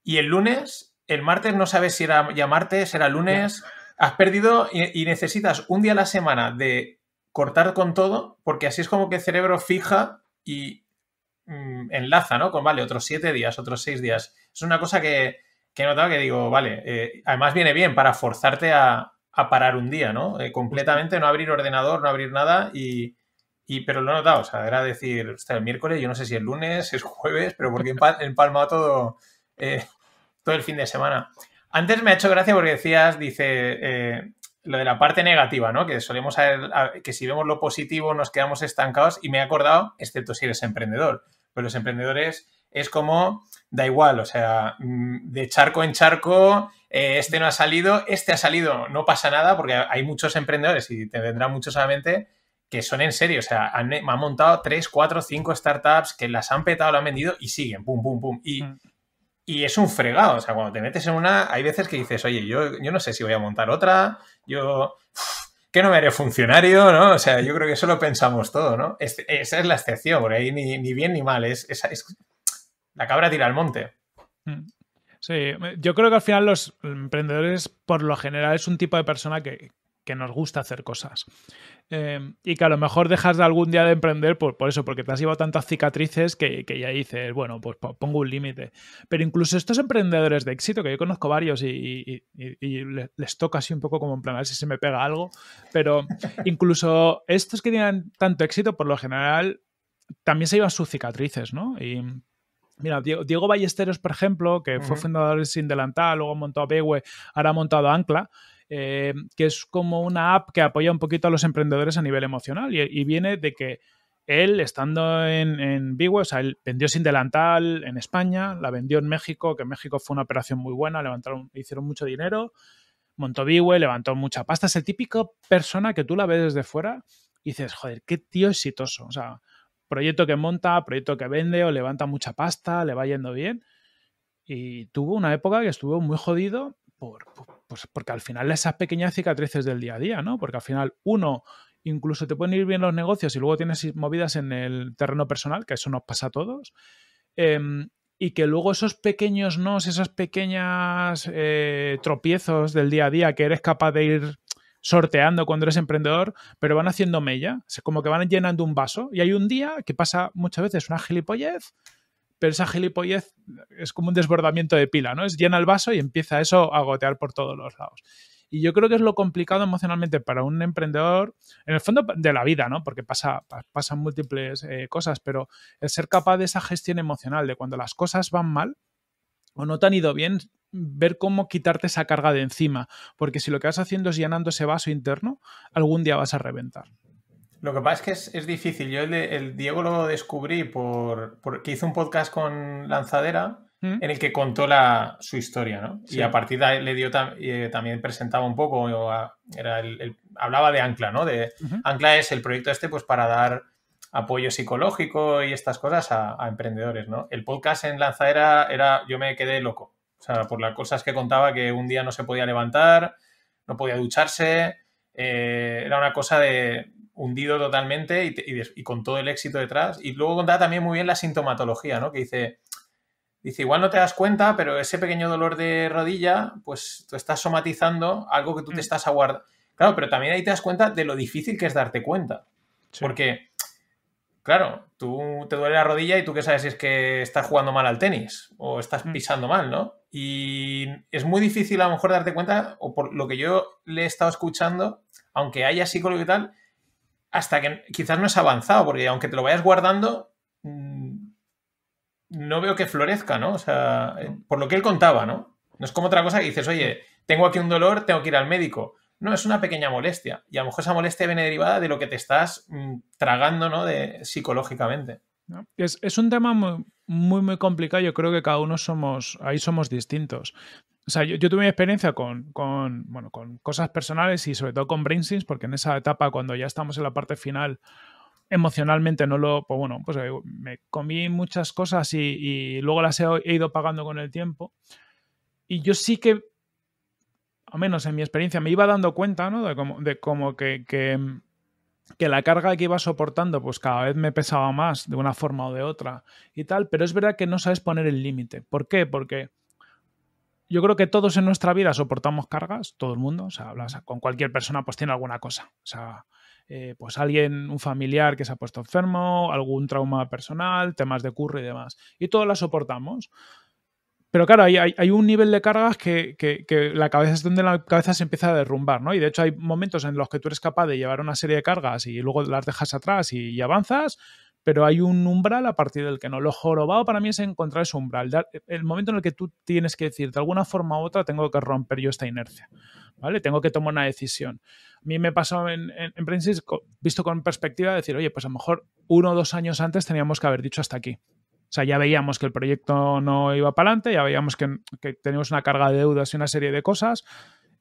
Y el lunes, el martes no sabes si era ya martes, era lunes, has perdido y, necesitas un día a la semana de cortar con todo, porque así es como que el cerebro fija y mm, enlaza, ¿no? Con, vale, otros siete días, otros seis días. Es una cosa que, que he notado que digo, vale, eh, además viene bien para forzarte a, parar un día, ¿no? Eh, completamente, no abrir ordenador, no abrir nada y, pero lo he notado, o sea, era decir, está el miércoles, yo no sé si el lunes, es jueves, pero porque he empalmado todo, eh, todo el fin de semana. Antes me ha hecho gracia porque decías, dice, lo de la parte negativa, ¿no? Que solemos que si vemos lo positivo nos quedamos estancados y me he acordado, excepto si eres emprendedor, pues los emprendedores es como da igual, o sea, mm, de charco en charco, eh, este no ha salido, este ha salido, no pasa nada, porque hay muchos emprendedores y te vendrán muchos a la mente que son en serio, o sea, han, eh, han montado 3, 4, 5 startups que las han petado, las han vendido y siguen, pum, pum, pum. Y, mm. y es un fregado, o sea, cuando te metes en una, hay veces que dices, oye, yo, no sé si voy a montar otra, yo... que no me haré funcionario, ¿no? O sea, yo creo que eso lo pensamos todo, ¿no? esa es la excepción, por ahí ni, bien ni mal, es, la cabra tira al monte. Mm. Sí, yo creo que al final los emprendedores, por lo general, es un tipo de persona que, nos gusta hacer cosas. Em, y que a lo mejor dejas de algún día de emprender por, por eso, porque te has llevado tantas cicatrices que, ya dices, bueno, pues pongo un límite. Pero incluso estos emprendedores de éxito, que yo conozco varios y, les toca así un poco como en plan, a ver si se me pega algo, pero incluso estos que tienen tanto éxito, por lo general, también se llevan sus cicatrices, ¿no? Y Mira, Diego, Ballesteros, por ejemplo, que fue fundador de Sin Delantal, luego montó Bewe, ahora ha montado Ancla, eh, que es como una app que apoya un poquito a los emprendedores a nivel emocional y, viene de que él, estando en, en o sea, él vendió Sin Delantal en España, la vendió en México, que en México fue una operación muy buena, levantaron, hicieron mucho dinero, montó Bewe, levantó mucha pasta. Es el típico persona que tú la ves desde fuera y dices, joder, qué tío exitoso. O sea, proyecto que monta, proyecto que vende o levanta mucha pasta, le va yendo bien. Y tuvo una época que estuvo muy jodido por, pues, porque al final esas pequeñas cicatrices del día a día, ¿no? Porque al final uno incluso te pueden ir bien los negocios y luego tienes movidas en el terreno personal, que eso nos pasa a todos, em, y que luego esos pequeños nos, esos pequeños eh, tropiezos del día a día que eres capaz de ir sorteando cuando eres emprendedor, pero van haciendo mella, es como que van llenando un vaso y hay un día que pasa muchas veces una gilipollez, pero esa gilipollez es como un desbordamiento de pila, ¿no? Es llena el vaso y empieza eso a gotear por todos los lados. Y yo creo que es lo complicado emocionalmente para un emprendedor, en el fondo de la vida, ¿no? Porque pasa, pasan múltiples eh, cosas, pero el ser capaz de esa gestión emocional, de cuando las cosas van mal, o no te han ido bien, ver cómo quitarte esa carga de encima, porque si lo que vas haciendo es llenando ese vaso interno, algún día vas a reventar. Lo que pasa es que es, difícil. Yo el, Diego lo descubrí por, porque hizo un podcast con Lanzadera ¿Mm? en el que contó la, su historia, ¿no? Y a partir de ahí le dio eh, también presentaba un poco, era hablaba de Ancla, ¿no? De, Ancla es el proyecto este pues para dar apoyo psicológico y estas cosas a, emprendedores, ¿no? El podcast en Lanzadera era, yo me quedé loco, o sea, por las cosas que contaba que un día no se podía levantar, no podía ducharse, eh, era una cosa de hundido totalmente y, con todo el éxito detrás. Y luego contaba también muy bien la sintomatología, ¿no? Que dice, dice, igual no te das cuenta, pero ese pequeño dolor de rodilla, pues tú estás somatizando algo que tú te mm. estás aguardando. Claro, pero también ahí te das cuenta de lo difícil que es darte cuenta. Porque Claro, tú te duele la rodilla y tú qué sabes si es que estás jugando mal al tenis o estás mm. pisando mal, ¿no? Y es muy difícil a lo mejor darte cuenta, o por lo que yo le he estado escuchando, aunque haya psicólogo y tal, hasta que quizás no has avanzado, porque aunque te lo vayas guardando, mm, no veo que florezca, ¿no? O sea, eh, por lo que él contaba, ¿no? No es como otra cosa que dices, oye, tengo aquí un dolor, tengo que ir al médico. No, es una pequeña molestia. Y a lo mejor esa molestia viene derivada de lo que te estás mm, tragando ¿no? de, psicológicamente. Es, un tema muy, muy, complicado. Yo creo que cada uno somos, ahí somos distintos. O sea, yo, tuve mi experiencia con, con, cosas personales y sobre todo con brainstorms, porque en esa etapa, cuando ya estamos en la parte final, emocionalmente no lo, pues bueno, pues eh, me comí muchas cosas y, luego las he, ido pagando con el tiempo. Y yo sí que o menos en mi experiencia, me iba dando cuenta, De cómo que, la carga que iba soportando, pues cada vez me pesaba más de una forma o de otra y tal, pero es verdad que no sabes poner el límite. ¿Por qué? Porque yo creo que todos en nuestra vida soportamos cargas, todo el mundo, o sea, con cualquier persona, pues tiene alguna cosa, o sea... Eh, pues alguien, un familiar que se ha puesto enfermo, algún trauma personal, temas de curro y demás. Y todos la soportamos. Pero claro, hay, un nivel de cargas que, la cabeza es donde la cabeza se empieza a derrumbar, ¿no? Y de hecho hay momentos en los que tú eres capaz de llevar una serie de cargas y luego las dejas atrás y, avanzas, pero hay un umbral a partir del que no. Lo jorobado para mí es encontrar ese umbral, el momento en el que tú tienes que decir, de alguna forma u otra, tengo que romper yo esta inercia, ¿vale? Tengo que tomar una decisión. A mí me pasó en, en, visto con perspectiva, decir, oye, pues a lo mejor uno o dos años antes teníamos que haber dicho hasta aquí o sea, ya veíamos que el proyecto no iba para adelante, ya veíamos que, que teníamos una carga de deudas y una serie de cosas.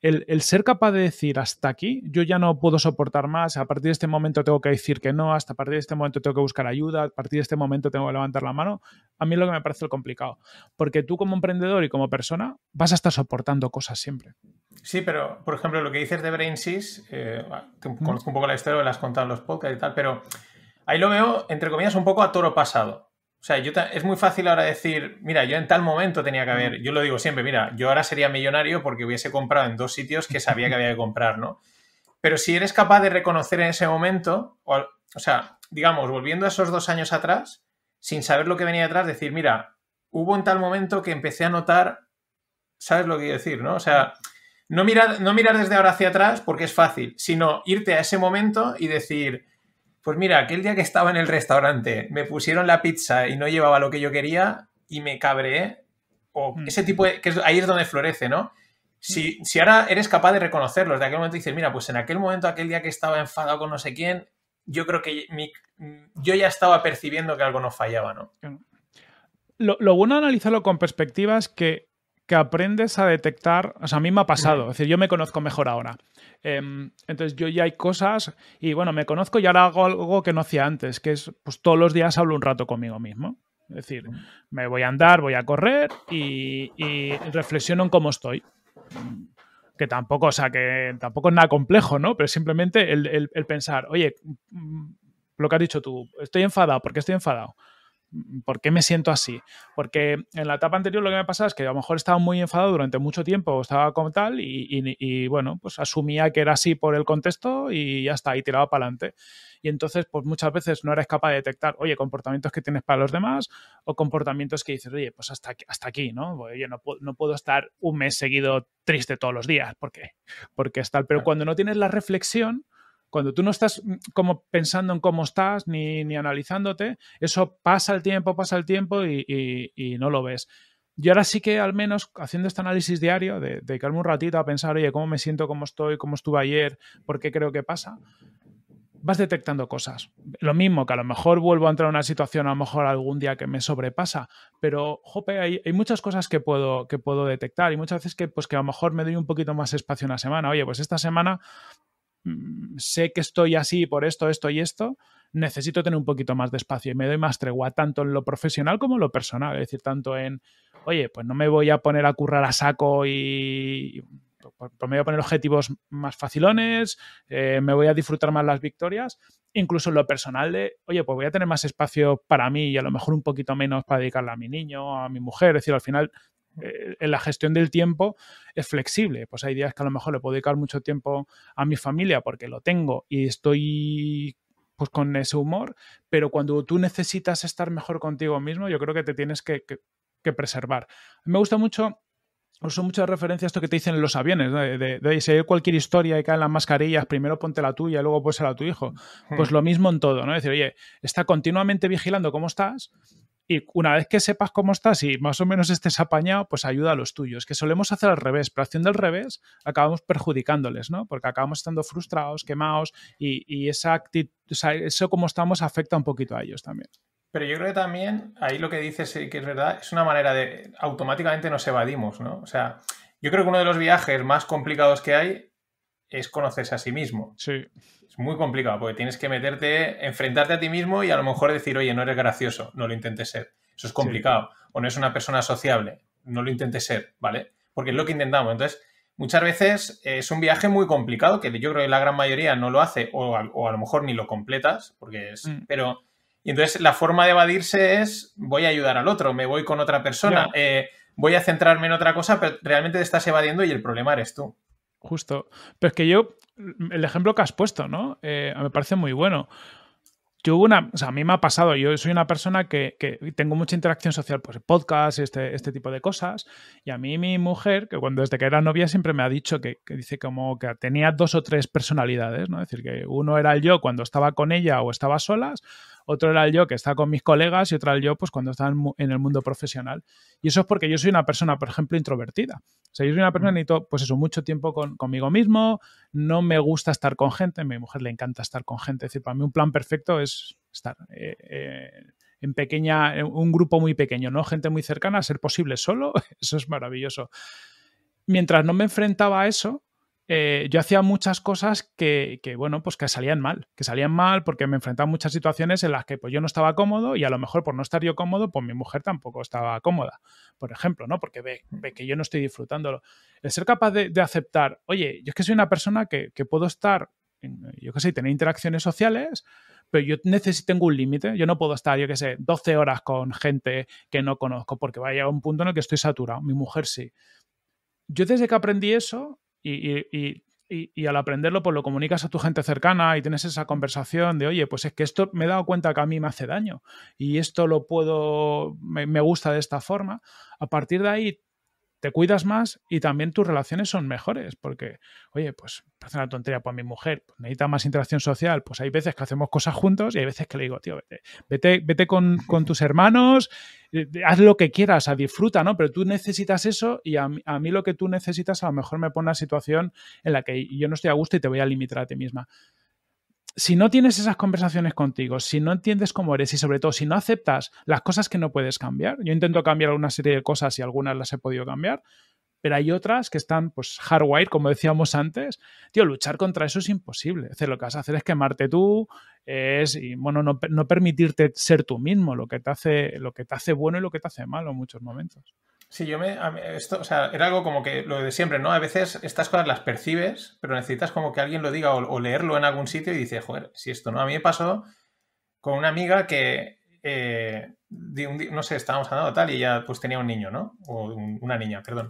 El, ser capaz de decir hasta aquí, yo ya no puedo soportar más, a partir de este momento tengo que decir que no, hasta a partir de este momento tengo que buscar ayuda, a partir de este momento tengo que levantar la mano, a mí es lo que me parece el complicado. Porque tú como emprendedor y como persona vas a estar soportando cosas siempre. Sí, pero por ejemplo lo que dices de BrainSys, eh, conozco un poco la historia, las has contado en los podcasts y tal, pero ahí lo veo entre comillas un poco a toro pasado. O sea, yo es muy fácil ahora decir, mira, yo en tal momento tenía que haber, yo lo digo siempre, mira, yo ahora sería millonario porque hubiese comprado en dos sitios que sabía que había que comprar, ¿no? Pero si eres capaz de reconocer en ese momento, o, sea, digamos, volviendo a esos dos años atrás, sin saber lo que venía atrás, decir, mira, hubo en tal momento que empecé a notar, ¿sabes lo que quiero decir, no? O sea, no mirar, no mirar desde ahora hacia atrás porque es fácil, sino irte a ese momento y decir, pues mira, aquel día que estaba en el restaurante, me pusieron la pizza y no llevaba lo que yo quería y me cabreé. ¿eh? O mm. ese tipo de. que ahí es donde florece, ¿no? Si, mm. si ahora eres capaz de reconocerlos, de aquel momento dices, mira, pues en aquel momento, aquel día que estaba enfadado con no sé quién, yo creo que yo ya estaba percibiendo que algo no fallaba, ¿no? Lo, lo bueno de analizarlo con perspectivas que que aprendes a detectar, o sea, a mí me ha pasado, es decir, yo me conozco mejor ahora. Em, entonces yo ya hay cosas y bueno, me conozco y ahora hago algo que no hacía antes, que es pues todos los días hablo un rato conmigo mismo. Es decir, me voy a andar, voy a correr y, reflexiono en cómo estoy. Que tampoco, o sea, que tampoco es nada complejo, ¿no? Pero simplemente el, el pensar, oye, mm, lo que has dicho tú, estoy enfadado, ¿por qué estoy enfadado? Mm, ¿Por qué me siento así? Porque en la etapa anterior lo que me pasaba es que a lo mejor estaba muy enfadado durante mucho tiempo, estaba como tal y, bueno, pues asumía que era así por el contexto y ya está, y tiraba para adelante. Y entonces, pues muchas veces no eres capaz de detectar, oye, comportamientos que tienes para los demás o comportamientos que dices, oye, pues hasta aquí, hasta aquí ¿no? Pues, oye, no, puedo, no puedo estar un mes seguido triste todos los días, ¿por qué? Porque es tal. Pero cuando no tienes la reflexión, cuando tú no estás mm, como pensando en cómo estás ni, ni analizándote, eso pasa el tiempo, pasa el tiempo y, no lo ves. Yo ahora sí que al menos haciendo este análisis diario, de dedicarme un ratito a pensar, oye, ¿cómo me siento? ¿Cómo estoy? ¿Cómo estuve ayer? ¿Por qué creo que pasa? vas detectando cosas. Lo mismo que a lo mejor vuelvo a entrar en una situación, a lo mejor algún día que me sobrepasa, pero jope, hay, muchas cosas que puedo, que puedo detectar y muchas veces que, pues, que a lo mejor me doy un poquito más espacio una semana. Oye, pues esta semana Mm. sé que estoy así por esto, esto y esto, necesito tener un poquito más de espacio y me doy más tregua, tanto en lo profesional como en lo personal. Es decir, tanto en, oye, pues no me voy a poner a currar a saco y. Pues, pues me voy a poner objetivos más facilones, eh, me voy a disfrutar más las victorias, incluso en lo personal de, oye, pues voy a tener más espacio para mí y a lo mejor un poquito menos para dedicarle a mi niño, a mi mujer, es decir, al final eh, en la gestión del tiempo es flexible. Pues hay días que a lo mejor le puedo dedicar mucho tiempo a mi familia porque lo tengo y estoy pues con ese humor, pero cuando tú necesitas estar mejor contigo mismo, yo creo que te tienes que, preservar. Me gusta mucho Uso muchas referencias a esto que te dicen los aviones, de, de, si cualquier historia y caen las mascarillas, primero ponte la tuya y luego pónsela a tu hijo. Pues lo mismo en todo, ¿no? Es decir, oye, está continuamente vigilando cómo estás y una vez que sepas cómo estás y más o menos estés apañado, pues ayuda a los tuyos, que solemos hacer al revés, pero haciendo al revés acabamos perjudicándoles, ¿no? Porque acabamos estando frustrados, quemados y, esa eso como estamos afecta un poquito a ellos también. Pero yo creo que también ahí lo que dices que es verdad, es una manera de automáticamente nos evadimos, ¿no? O sea, yo creo que uno de los viajes más complicados que hay es conocerse a sí mismo. Sí muy complicado porque tienes que meterte, enfrentarte a ti mismo y a lo mejor decir, oye, no eres gracioso, no lo intentes ser. Eso es complicado. O no es una persona sociable, no lo intentes ser, ¿vale? Porque es lo que intentamos. Entonces, muchas veces eh, es un viaje muy complicado que yo creo que la gran mayoría no lo hace o a, lo mejor ni lo completas, porque es... Mm. Pero... Y entonces la forma de evadirse es voy a ayudar al otro, me voy con otra persona, eh, voy a centrarme en otra cosa, pero realmente te estás evadiendo y el problema eres tú. Justo. Pero es que yo el ejemplo que has puesto, ¿no? Eh, me parece muy bueno. Yo una, a mí me ha pasado, yo soy una persona que, tengo mucha interacción social, pues podcast, este, este tipo de cosas, y a mí mi mujer, que cuando desde que era novia siempre me ha dicho que, dice como que tenía dos o tres personalidades, ¿no? Es decir, que uno era el yo cuando estaba con ella o estaba solas, otro era el yo que estaba con mis colegas y otro el yo pues cuando estaba en el mundo profesional. Y eso es porque yo soy una persona, por ejemplo, introvertida. O sea, yo soy una persona mm. que necesito, pues eso, mucho tiempo conmigo mismo, no me gusta estar con gente, a mi mujer le encanta estar con gente. decir, para mí un plan perfecto es estar eh, eh, en pequeña, un grupo muy pequeño, ¿no? Gente muy cercana, ser posible solo, eso es maravilloso. Mientras no me enfrentaba a eso, eh, yo hacía muchas cosas que, bueno, pues que salían mal, que salían mal porque me enfrentaba a muchas situaciones en las que pues yo no estaba cómodo y a lo mejor por no estar yo cómodo, pues mi mujer tampoco estaba cómoda, por ejemplo, ¿no? Porque ve, mm. que yo no estoy disfrutándolo. El ser capaz de, aceptar, oye, yo es que soy una persona que, puedo estar, yo qué sé, tener interacciones sociales, pero yo necesito tengo un límite, yo no puedo estar, yo qué sé, 12 horas con gente que no conozco porque vaya a un punto en el que estoy saturado, mi mujer sí. Yo desde que aprendí eso, y, y, y, y, al aprenderlo, pues lo comunicas a tu gente cercana y tienes esa conversación de, oye, pues es que esto me he dado cuenta que a mí me hace daño y esto lo puedo, me gusta de esta forma. A partir de ahí, te cuidas más y también tus relaciones son mejores, porque, oye, pues parece una tontería, para mi mujer pues, necesita más interacción social, pues hay veces que hacemos cosas juntos y hay veces que le digo, tío, vete, vete, vete con, tus hermanos, eh, haz lo que quieras, a disfruta, ¿no? Pero tú necesitas eso y a, mí lo que tú necesitas a lo mejor me pone una situación en la que yo no estoy a gusto y te voy a limitar a ti misma si no tienes esas conversaciones contigo, si no entiendes cómo eres y sobre todo si no aceptas las cosas que no puedes cambiar, yo intento cambiar una serie de cosas y algunas las he podido cambiar, pero hay otras que están pues hardwired, como decíamos antes. Tío, luchar contra eso es imposible. lo que vas a hacer es quemarte tú, es y, bueno, no, permitirte ser tú mismo, lo que, te hace, lo que te hace bueno y lo que te hace malo en muchos momentos. Sí, yo me. Esto, o sea, era algo como que lo de siempre, ¿no? A veces estas cosas las percibes, pero necesitas como que alguien lo diga o, leerlo en algún sitio y dices, joder, si esto no. A mí me pasó con una amiga que. Eh, no sé, estábamos hablando tal y ella pues tenía un niño, ¿no? O una niña, perdón.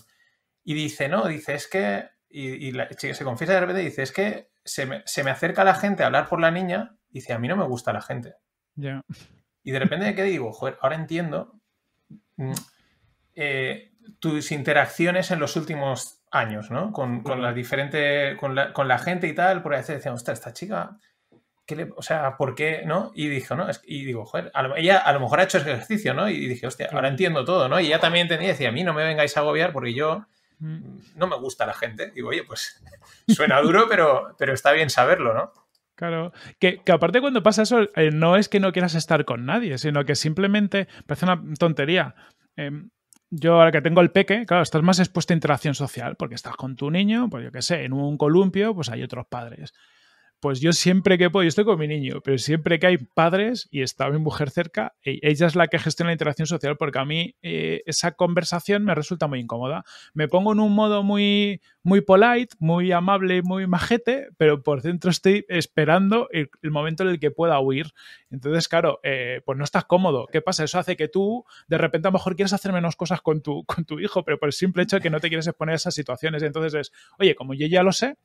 Y dice, no, dice, es que. Y, se confiesa de repente y dice, es que se me, acerca la gente a hablar por la niña. Y dice, a mí no me gusta la gente. Ya. Y de repente, ¿qué digo? Joder, ahora entiendo. Mm, eh, tus interacciones en los últimos años, ¿no? Con, la con la, gente y tal, por ahí decían, ostras, esta chica, ¿qué le, o sea, ¿por qué, no? Y dijo, ¿no? y digo, joder, a lo, ella a lo mejor ha hecho ese ejercicio, ¿no? Y dije, hostia, ahora entiendo todo, ¿no? Y ella también entendía, decía, a mí no me vengáis a agobiar porque yo no me gusta la gente. Digo, oye, pues suena duro, pero, pero está bien saberlo, ¿no? Claro, que, aparte cuando pasa eso, eh, no es que no quieras estar con nadie, sino que simplemente parece una tontería. Em, yo ahora que tengo el peque, claro, estás más expuesto a interacción social, porque estás con tu niño, pues yo qué sé, en un columpio, pues hay otros padres. Pues yo siempre que puedo, yo estoy con mi niño, pero siempre que hay padres y está mi mujer cerca, e-, ella es la que gestiona la interacción social porque a mí eh, esa conversación me resulta muy incómoda. Me pongo en un modo muy, muy polite, muy amable, muy majete, pero por dentro estoy esperando el, momento en el que pueda huir. Entonces, claro, eh, pues no estás cómodo. ¿Qué pasa? Eso hace que tú de repente a lo mejor quieras hacer menos cosas con tu, con tu hijo, pero por el simple hecho de que no te quieres exponer a esas situaciones. Entonces es, oye, como yo ya lo sé,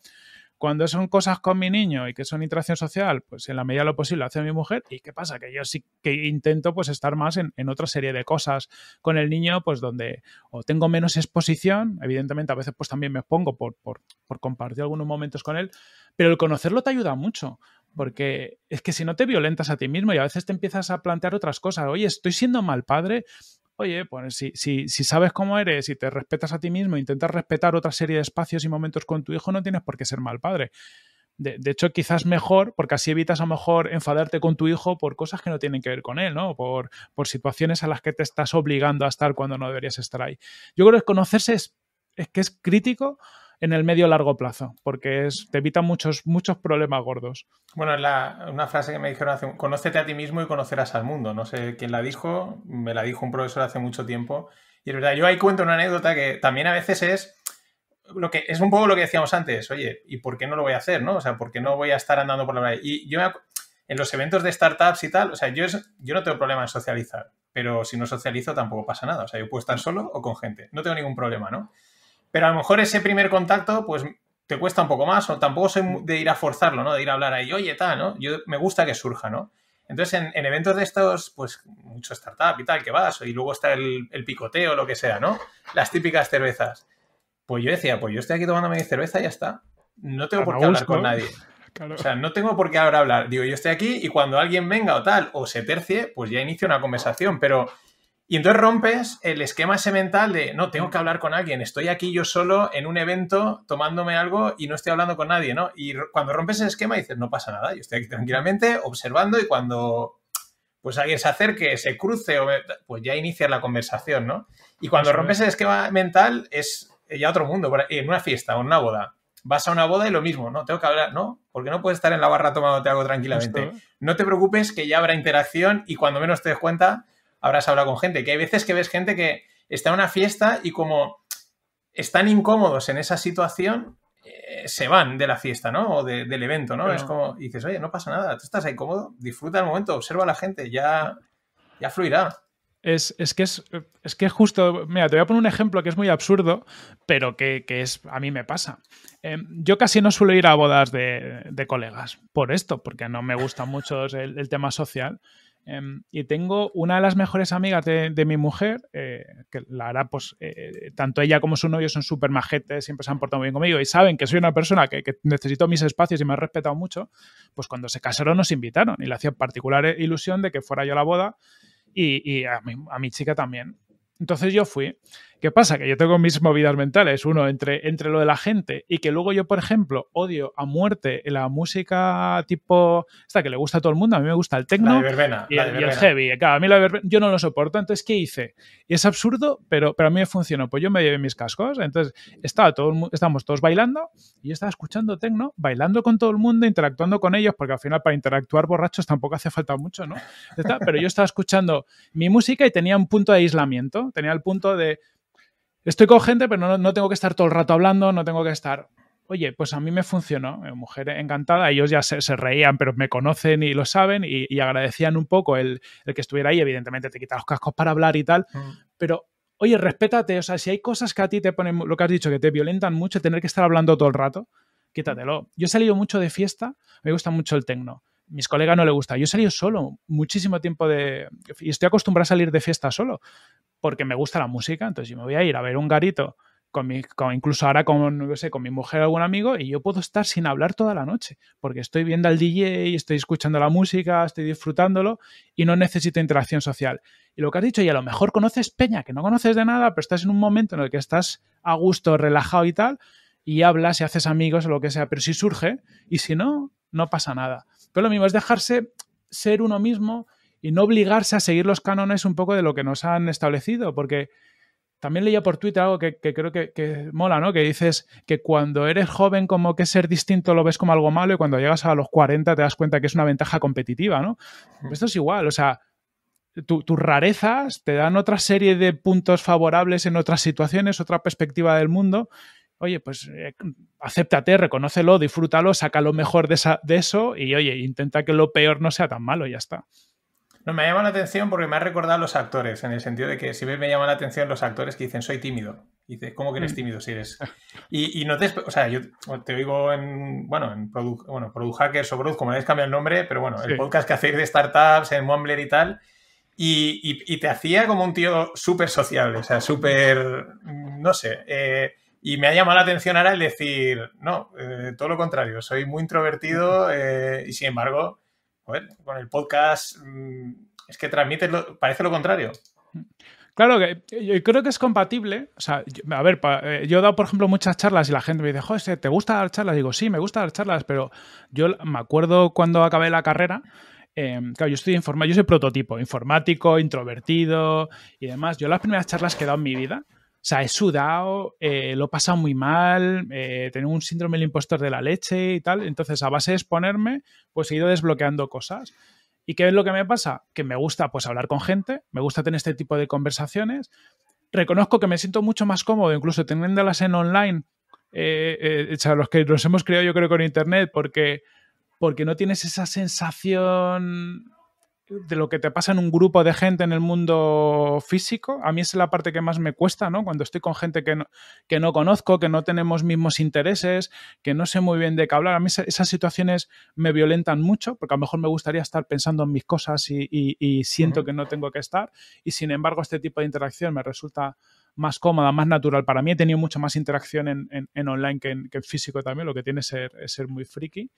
cuando son cosas con mi niño y que son interacción social, pues en la medida de lo posible lo hace mi mujer. ¿Y qué pasa? Que yo sí que intento pues estar más en, otra serie de cosas con el niño, pues donde o tengo menos exposición, evidentemente a veces pues también me expongo por, por compartir algunos momentos con él, pero el conocerlo te ayuda mucho porque es que si no te violentas a ti mismo y a veces te empiezas a plantear otras cosas, oye, estoy siendo mal padre, Oye, pues si, sabes cómo eres y te respetas a ti mismo, intentas respetar otra serie de espacios y momentos con tu hijo, no tienes por qué ser mal padre. De, hecho, quizás mejor, porque así evitas a lo mejor enfadarte con tu hijo por cosas que no tienen que ver con él, ¿no? Por, situaciones a las que te estás obligando a estar cuando no deberías estar ahí. Yo creo que conocerse es que es crítico en el medio largo plazo, porque es, te evita muchos, muchos problemas gordos. Bueno, es una frase que me dijeron hace, conócete a ti mismo y conocerás al mundo. No sé quién la dijo, me la dijo un profesor hace mucho tiempo. Y es verdad, yo ahí cuento una anécdota que también a veces es lo que es un poco lo que decíamos antes, oye, ¿y por qué no lo voy a hacer, no? O sea, ¿por qué no voy a estar andando por la Y yo en los eventos de startups y tal, o sea, yo, es, yo no tengo problema en socializar, pero si no socializo tampoco pasa nada, o sea, yo puedo estar solo o con gente, no tengo ningún problema, ¿no? Pero a lo mejor ese primer contacto, pues te cuesta un poco más, o tampoco soy de ir a forzarlo, ¿no? De ir a hablar ahí, oye, tal, ¿no? Yo me gusta que surja, ¿no? Entonces, en, eventos de estos, pues, mucho startup y tal, que vas, y luego está el, el, picoteo, lo que sea, ¿no? Las típicas cervezas. Pues yo decía, pues yo estoy aquí tomándome mi cerveza y ya está. No tengo por qué hablar con nadie. O sea, no tengo por qué ahora hablar. Digo, yo estoy aquí y cuando alguien venga o tal, o se tercie, pues ya inicia una conversación, pero y entonces rompes el esquema ese mental de, no, tengo que hablar con alguien, estoy aquí yo solo en un evento tomándome algo y no estoy hablando con nadie, ¿no? Y cuando rompes el esquema dices, no pasa nada, yo estoy aquí tranquilamente observando y cuando pues alguien se acerque, se cruce, pues ya inicia la conversación, ¿no? Y cuando rompes el esquema mental es ya otro mundo, en una fiesta o en una boda. Vas a una boda y lo mismo, ¿no? Tengo que hablar, ¿no? Porque no puedes estar en la barra tomándote algo tranquilamente. No te preocupes que ya habrá interacción y cuando menos te des cuenta habrás hablado con gente, que hay veces que ves gente que está en una fiesta y como están incómodos en esa situación, eh, se van de la fiesta, ¿no? O del evento, ¿no? Es como, y dices, oye, no pasa nada, tú estás ahí cómodo, disfruta el momento, observa a la gente, ya, ya fluirá. Es, es, que es, que justo, mira, te voy a poner un ejemplo que es muy absurdo, pero que, es, a mí me pasa. Em, yo casi no suelo ir a bodas de, colegas por esto, porque no me gusta mucho el tema social. Em, y tengo una de las mejores amigas de, mi mujer, eh, que la hará pues eh, tanto ella como su novio son súper majetes, siempre se han portado muy bien conmigo y saben que soy una persona que, necesito mis espacios y me han respetado mucho, pues cuando se casaron nos invitaron y le hacía particular ilusión de que fuera yo a la boda y, y a mi chica también. Entonces yo fui. ¿Qué pasa? Que yo tengo mis movidas mentales, uno entre, entre lo de la gente y que luego yo, por ejemplo, odio a muerte la música tipo, esta que le gusta a todo el mundo, a mí me gusta el techno y, el heavy. Claro, a mí la yo no lo soporto, entonces, ¿qué hice? Y es absurdo, pero, pero a mí me funcionó. Pues yo me llevé mis cascos, entonces estaba todo, estábamos todos bailando y yo estaba escuchando techno, bailando con todo el mundo, interactuando con ellos, porque al final para interactuar borrachos tampoco hace falta mucho, ¿no? Pero yo estaba escuchando mi música y tenía un punto de aislamiento Tenía el punto de, estoy con gente, pero no, tengo que estar todo el rato hablando, no tengo que estar oye, pues a mí me funcionó, eh, mujer encantada, ellos ya se, reían, pero me conocen y lo saben y, agradecían un poco el, que estuviera ahí, evidentemente te quita los cascos para hablar y tal, mm. pero... Oye, respétate, o sea, si hay cosas que a ti te ponen, lo que has dicho, que te violentan mucho, tener que estar hablando todo el rato, quítatelo. Yo he salido mucho de fiesta, me gusta mucho el tecno, mis colegas no le gusta, yo he salido solo muchísimo tiempo de, y estoy acostumbrado a salir de fiesta solo, porque me gusta la música, entonces yo me voy a ir a ver un garito con, mi, incluso ahora con, sé, con mi mujer o algún amigo, y yo puedo estar sin hablar toda la noche, porque estoy viendo al DJ, estoy escuchando la música, estoy disfrutándolo y no necesito interacción social. Y lo que has dicho, y a lo mejor conoces Peña, que no conoces de nada, pero estás en un momento en el que estás a gusto, relajado y tal, y hablas y haces amigos o lo que sea, pero si surge, y si no, no pasa nada. Pero lo mismo es dejarse ser uno mismo y no obligarse a seguir los cánones un poco de lo que nos han establecido, porque también leía por Twitter algo que, creo que, mola, ¿no? Que dices que cuando eres joven como que ser distinto lo ves como algo malo y cuando llegas a los 40 te das cuenta que es una ventaja competitiva, ¿no? Mm. esto es igual, o sea, tus rarezas te dan otra serie de puntos favorables en otras situaciones, otra perspectiva del mundo. Oye, pues eh, acéptate, reconócelo, disfrútalo, saca lo mejor de, de eso y oye, intenta que lo peor no sea tan malo y ya está. No, me ha la atención porque me ha recordado a los actores, en el sentido de que si me llaman la atención los actores que dicen soy tímido. Y ¿cómo que eres mm. tímido si eres? Y, y no te... O sea, yo te oigo en, bueno, en Product bueno, Hackers o Product, como le habéis cambiado el nombre, pero bueno, el podcast que hacéis de startups, en Mumbler y tal, y, y, te hacía como un tío súper sociable, o sea, súper, no sé, eh, y me ha llamado la atención ahora el decir, no, eh, todo lo contrario, soy muy introvertido eh, y sin embargo con el podcast mm, es que transmite, parece lo contrario. Claro, que yo creo que es compatible. O sea, a ver, eh, yo he dado, por ejemplo, muchas charlas y la gente me dice, José, ¿te gusta dar charlas? Y digo, sí, me gusta dar charlas, pero yo me acuerdo cuando acabé la carrera, em, claro, yo estoy informático, yo soy prototipo, informático, introvertido y demás. Yo las primeras charlas que he dado en mi vida o sea, he sudado, eh, lo he pasado muy mal, eh, tengo un síndrome del impostor de la leche y tal. Entonces, a base de exponerme, pues he ido desbloqueando cosas. ¿Y qué es lo que me pasa? Que me gusta pues hablar con gente, me gusta tener este tipo de conversaciones. Reconozco que me siento mucho más cómodo, incluso teniéndolas en online, eh, o sea, los que nos hemos creado yo creo con internet, porque, porque no tienes esa sensación de lo que te pasa en un grupo de gente en el mundo físico. A mí es la parte que más me cuesta, ¿no? Cuando estoy con gente que no, conozco, que no tenemos mismos intereses, que no sé muy bien de qué hablar. A mí esas situaciones me violentan mucho, porque a lo mejor me gustaría estar pensando en mis cosas y, siento que no tengo que estar. Y sin embargo, este tipo de interacción me resulta más cómoda, más natural para mí. He tenido mucho más interacción en, online que en, físico también, lo que tiene ser, ser muy friki.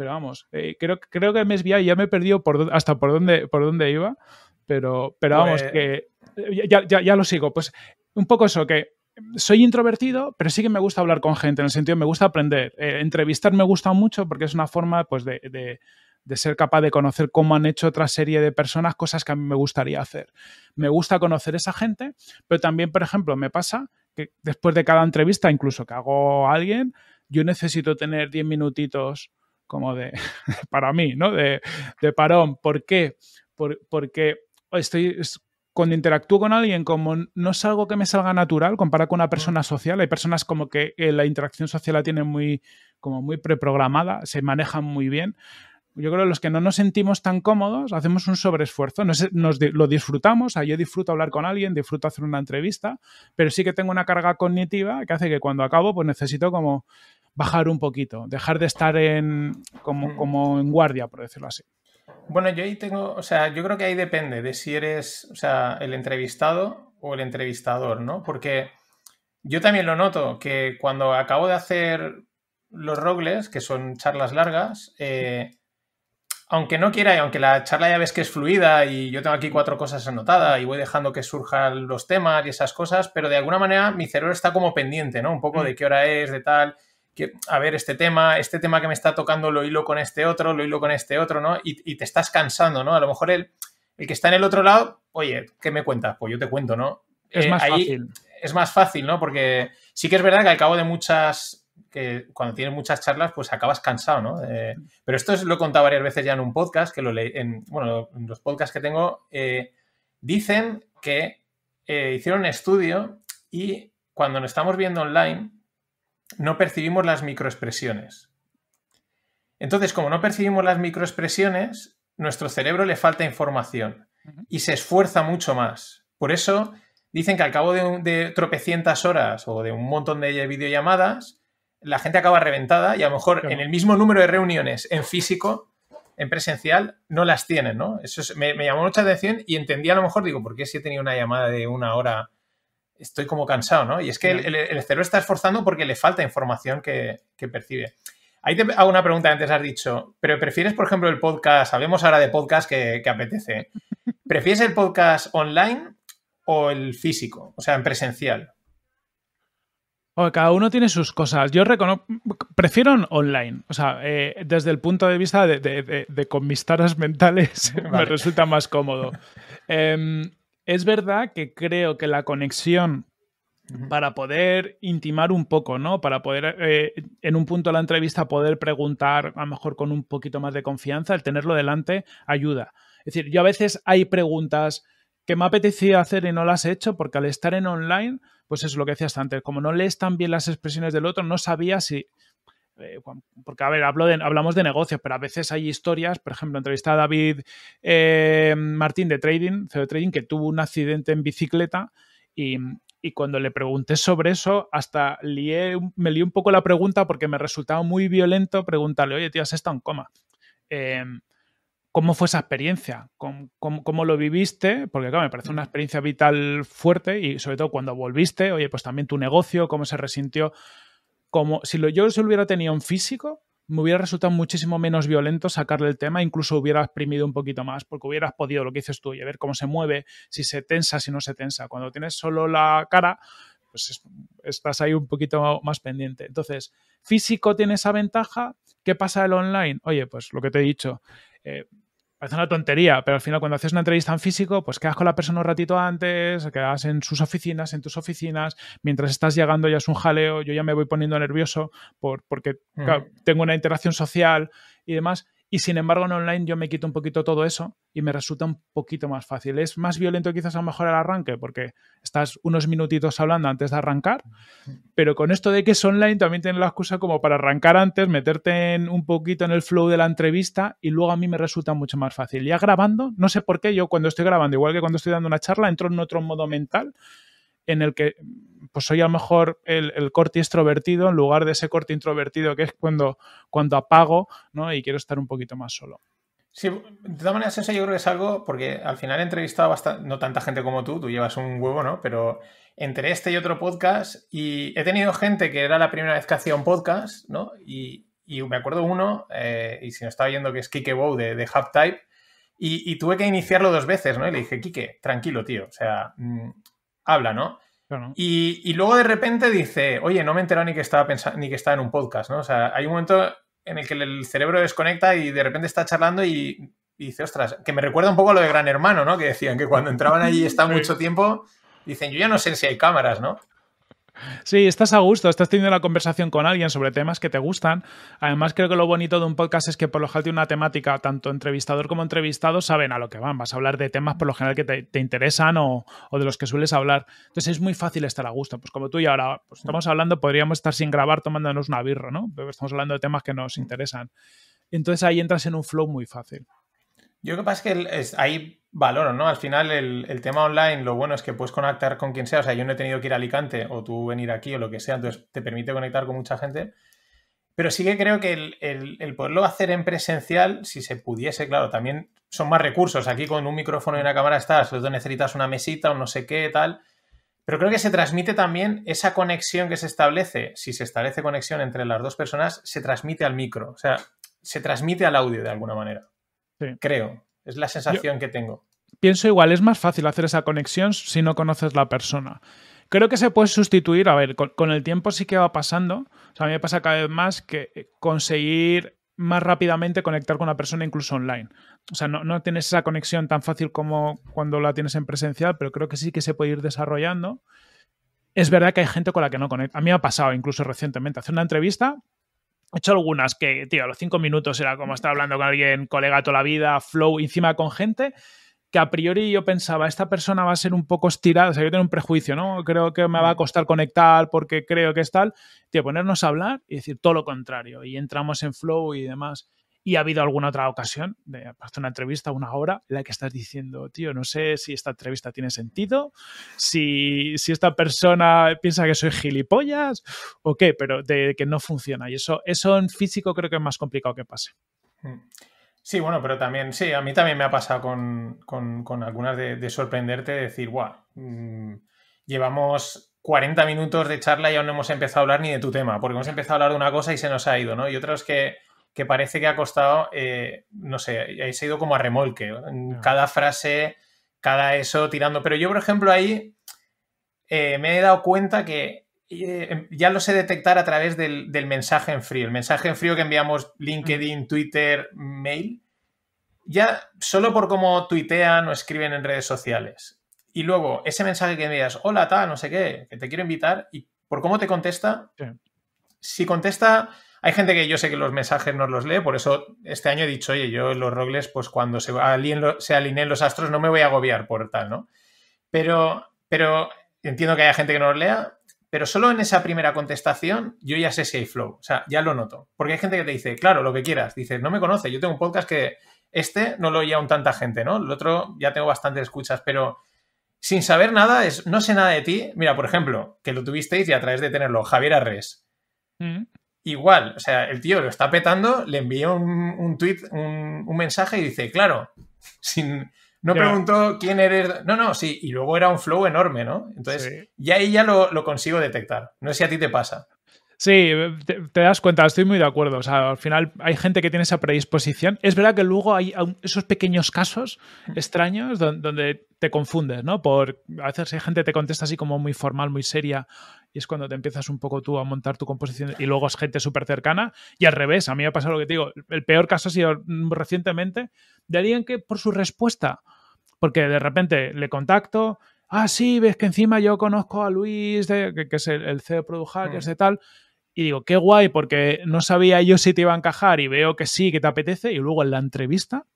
Pero vamos, eh, creo, creo que me he ya me he por, hasta por dónde, por dónde iba. Pero, pero pues vamos, que eh, ya, ya, lo sigo. Pues un poco eso, que soy introvertido, pero sí que me gusta hablar con gente, en el sentido me gusta aprender. Eh, entrevistar me gusta mucho porque es una forma pues, de, ser capaz de conocer cómo han hecho otra serie de personas cosas que a mí me gustaría hacer. Me gusta conocer esa gente, pero también, por ejemplo, me pasa que después de cada entrevista, incluso que hago a alguien, yo necesito tener 10 minutitos como de, para mí, ¿no? De, parón. ¿Por qué? porque estoy, cuando interactúo con alguien, como no es algo que me salga natural, comparado con una persona social, hay personas como que eh, la interacción social la tienen muy, como muy preprogramada, se manejan muy bien. Yo creo que los que no nos sentimos tan cómodos hacemos un sobreesfuerzo, nos, lo disfrutamos, ah, yo disfruto hablar con alguien, disfruto hacer una entrevista, pero sí que tengo una carga cognitiva que hace que cuando acabo pues necesito como bajar un poquito, dejar de estar en, mm. como, en guardia, por decirlo así. Bueno, yo ahí tengo, o sea, yo creo que ahí depende de si eres, o sea, el entrevistado o el entrevistador, ¿no? Porque yo también lo noto, que cuando acabo de hacer los rogles, que son charlas largas, eh, aunque no quiera y aunque la charla ya ves que es fluida y yo tengo aquí cuatro cosas anotadas y voy dejando que surjan los temas y esas cosas, pero de alguna manera mi cerebro está como pendiente, ¿no? Un poco mm. de qué hora es, de tal a ver, este tema, este tema que me está tocando lo hilo con este otro, lo hilo con este otro, ¿no? Y, te estás cansando, ¿no? A lo mejor el, el, que está en el otro lado, oye, ¿qué me cuentas? Pues yo te cuento, ¿no? Es eh, más fácil. Es más fácil, ¿no? Porque sí que es verdad que al cabo de muchas, que cuando tienes muchas charlas, pues acabas cansado, ¿no? Eh, pero esto lo he contado varias veces ya en un podcast, que lo leí, en, bueno, en los podcasts que tengo, eh, dicen que hicieron un estudio y cuando nos estamos viendo online, no percibimos las microexpresiones. Entonces, como no percibimos las microexpresiones, nuestro cerebro le falta información y se esfuerza mucho más. Por eso dicen que al cabo de, tropecientas horas o de un montón de videollamadas, la gente acaba reventada y a lo mejor en el mismo número de reuniones en físico, en presencial, no las tienen, ¿no? Eso me, me, llamó mucha atención y entendí a lo mejor, digo, ¿por qué si he tenido una llamada de una hora estoy como cansado, ¿no? Y es que el, cerebro está esforzando porque le falta información que, percibe. Ahí te hago una pregunta, antes has dicho, pero prefieres, por ejemplo, el podcast, hablemos ahora de podcast que, apetece, ¿prefieres el podcast online o el físico, o sea, en presencial? O cada uno tiene sus cosas. Yo prefiero online. O sea, eh, desde el punto de vista de, de, con mis taras mentales me resulta más cómodo. Em, es verdad que creo que la conexión para poder intimar un poco, ¿no? Para poder, eh, en un punto de la entrevista, poder preguntar, a lo mejor con un poquito más de confianza, el tenerlo delante ayuda. Es decir, yo a veces hay preguntas que me apetecía hacer y no las he hecho porque al estar en online, pues es lo que decías antes, como no lees tan bien las expresiones del otro, no sabía si, eh, porque, a ver, hablamos de negocios, pero a veces hay historias, por ejemplo, entrevisté a David eh, Martín de Trading, CEO de Trading, que tuvo un accidente en bicicleta y, cuando le pregunté sobre eso, hasta lié, me lié un poco la pregunta porque me resultaba muy violento preguntarle, oye, tío, has estado en coma. Em, ¿Cómo fue esa experiencia? ¿Cómo, cómo, lo viviste? Porque, claro, me parece una mm. experiencia vital fuerte y, sobre todo, cuando volviste, oye, pues también tu negocio, cómo se resintió como si lo, yo se lo hubiera tenido en físico, me hubiera resultado muchísimo menos violento sacarle el tema, incluso hubiera exprimido un poquito más, porque hubieras podido lo que dices tú y a ver cómo se mueve, si se tensa, si no se tensa. Cuando tienes solo la cara, pues es, estás ahí un poquito más pendiente. Entonces, físico tiene esa ventaja. ¿Qué pasa el online? Oye, pues lo que te he dicho. Eh, parece una tontería, pero al final cuando haces una entrevista en físico, pues quedas con la persona un ratito antes, quedas en sus oficinas, en tus oficinas, mientras estás llegando ya es un jaleo, yo ya me voy poniendo nervioso por, porque tengo una interacción social y demás. Y sin embargo, en online yo me quito un poquito todo eso y me resulta un poquito más fácil. Es más violento quizás a lo mejor el arranque, porque estás unos minutitos hablando antes de arrancar, pero con esto de que es online también tienes la excusa como para arrancar antes, meterte un poquito en el flow de la entrevista y luego a mí me resulta mucho más fácil. Ya grabando, no sé por qué, yo cuando estoy grabando, igual que cuando estoy dando una charla, entro en otro modo mental en el que pues soy a lo mejor el, corte extrovertido en lugar de ese corte introvertido que es cuando, cuando apago ¿no? y quiero estar un poquito más solo. Sí, de todas maneras eso yo creo que es algo, porque al final he entrevistado bastante, no tanta gente como tú, tú llevas un huevo, ¿no? Pero entre este y otro podcast, y he tenido gente que era la primera vez que hacía un podcast, ¿no? Y, me acuerdo uno, eh, y si no estaba viendo que es Kike Bow de, de Hubtype, y, y, tuve que iniciarlo dos veces, ¿no? Y le dije, Kike, tranquilo, tío, o sea, mm, habla, ¿no? Y, luego de repente dice, oye, no me he enterado ni que estaba pensando, ni que estaba en un podcast, ¿no? O sea, hay un momento en el que el cerebro desconecta y de repente está charlando y, dice, ostras, que me recuerda un poco a lo de Gran Hermano, ¿no? Que decían que cuando entraban allí está mucho tiempo, dicen, yo ya no sé si hay cámaras, ¿no? Sí, estás a gusto, estás teniendo la conversación con alguien sobre temas que te gustan. Además, creo que lo bonito de un podcast es que por lo general de una temática, tanto entrevistador como entrevistado saben a lo que van. Vas a hablar de temas por lo general que te, interesan o, de los que sueles hablar. Entonces es muy fácil estar a gusto. Pues como tú y ahora pues estamos hablando, podríamos estar sin grabar tomándonos una birra, ¿no? Pero estamos hablando de temas que nos interesan. Entonces ahí entras en un flow muy fácil. Yo creo que pasa es que ahí valoro, ¿no? Al final el, tema online, lo bueno es que puedes conectar con quien sea, o sea, yo no he tenido que ir a Alicante o tú venir aquí o lo que sea, entonces te permite conectar con mucha gente, pero sí que creo que el, el, poderlo hacer en presencial, si se pudiese, claro, también son más recursos, aquí con un micrófono y una cámara estás, luego necesitas una mesita o no sé qué, tal, pero creo que se transmite también esa conexión que se establece, si se establece conexión entre las dos personas, se transmite al micro, o sea, se transmite al audio de alguna manera, creo. Es la sensación que tengo. Pienso igual, es más fácil hacer esa conexión si no conoces la persona. Creo que se puede sustituir, a ver, con, el tiempo sí que va pasando. O sea, a mí me pasa cada vez más que conseguir más rápidamente conectar con la persona incluso online. O sea, no, no, tienes esa conexión tan fácil como cuando la tienes en presencial, pero creo que sí que se puede ir desarrollando. Es verdad que hay gente con la que no conecta. A mí me ha pasado incluso recientemente hacer una entrevista He hecho algunas que, tío, a los cinco minutos era como estar hablando con alguien, colega toda la vida, flow, encima con gente que a priori yo pensaba, esta persona va a ser un poco estirada, o sea, yo tengo un prejuicio, ¿no? Creo que me va a costar conectar porque creo que es tal. Tío, ponernos a hablar y decir todo lo contrario. Y entramos en flow y demás y ha habido alguna otra ocasión, de hacer una entrevista, una hora, en la que estás diciendo, tío, no sé si esta entrevista tiene sentido, si, esta persona piensa que soy gilipollas o qué, pero de, que no funciona. Y eso, eso en físico creo que es más complicado que pase. Mm. Sí, bueno, pero también, sí, a mí también me ha pasado con, algunas de, sorprenderte, decir, guau, mm, llevamos 40 minutos de charla y aún no hemos empezado a hablar ni de tu tema, porque hemos empezado a hablar de una cosa y se nos ha ido, ¿no? Y otras que que parece que ha costado, eh, no sé, ahí se ha ido como a remolque. Cada frase, cada eso tirando. Pero yo, por ejemplo, ahí eh, me he dado cuenta que eh, em, ya lo sé detectar a través del, mensaje en frío. El mensaje en frío que enviamos LinkedIn, mm. Twitter, mail. Ya solo por cómo tuitean o escriben en redes sociales. Y luego ese mensaje que envías, hola, tal, no sé qué, que te quiero invitar, y por cómo te contesta. Si contesta hay gente que yo sé que los mensajes no los lee, por eso este año he dicho, oye, yo en los rogles, pues cuando se alineen, los, astros no me voy a agobiar por tal, ¿no? Pero, pero entiendo que haya gente que no los lea, pero solo en esa primera contestación yo ya sé si hay flow, o sea, ya lo noto. Porque hay gente que te dice, claro, lo que quieras, dices, no me conoce, yo tengo un podcast que este no lo oía aún tanta gente, ¿no? El otro ya tengo bastantes escuchas, pero sin saber nada, es, no sé nada de ti. Mira, por ejemplo, que lo tuvisteis y a través de tenerlo, Javier Arres. Mm igual, o sea, el tío lo está petando, le envió un, tweet, un, mensaje y dice, claro, sin, no preguntó quién eres, no, no, sí, y luego era un flow enorme, ¿no? Entonces, ya ahí ya lo, lo, consigo detectar, no sé si a ti te pasa. Sí, te, das cuenta, estoy muy de acuerdo. O sea, al final hay gente que tiene esa predisposición. Es verdad que luego hay esos pequeños casos extraños donde, te confundes, ¿no? Por, a veces hay gente que te contesta así como muy formal, muy seria, y es cuando te empiezas un poco tú a montar tu composición y luego es gente súper cercana. Y al revés, a mí me ha pasado lo que te digo. El peor caso ha sido recientemente de alguien que por su respuesta, porque de repente le contacto, ah, sí, ves que encima yo conozco a Luis, que, es el, CEO de que es de tal y digo, qué guay, porque no sabía yo si te iba a encajar y veo que sí, que te apetece, y luego en la entrevista,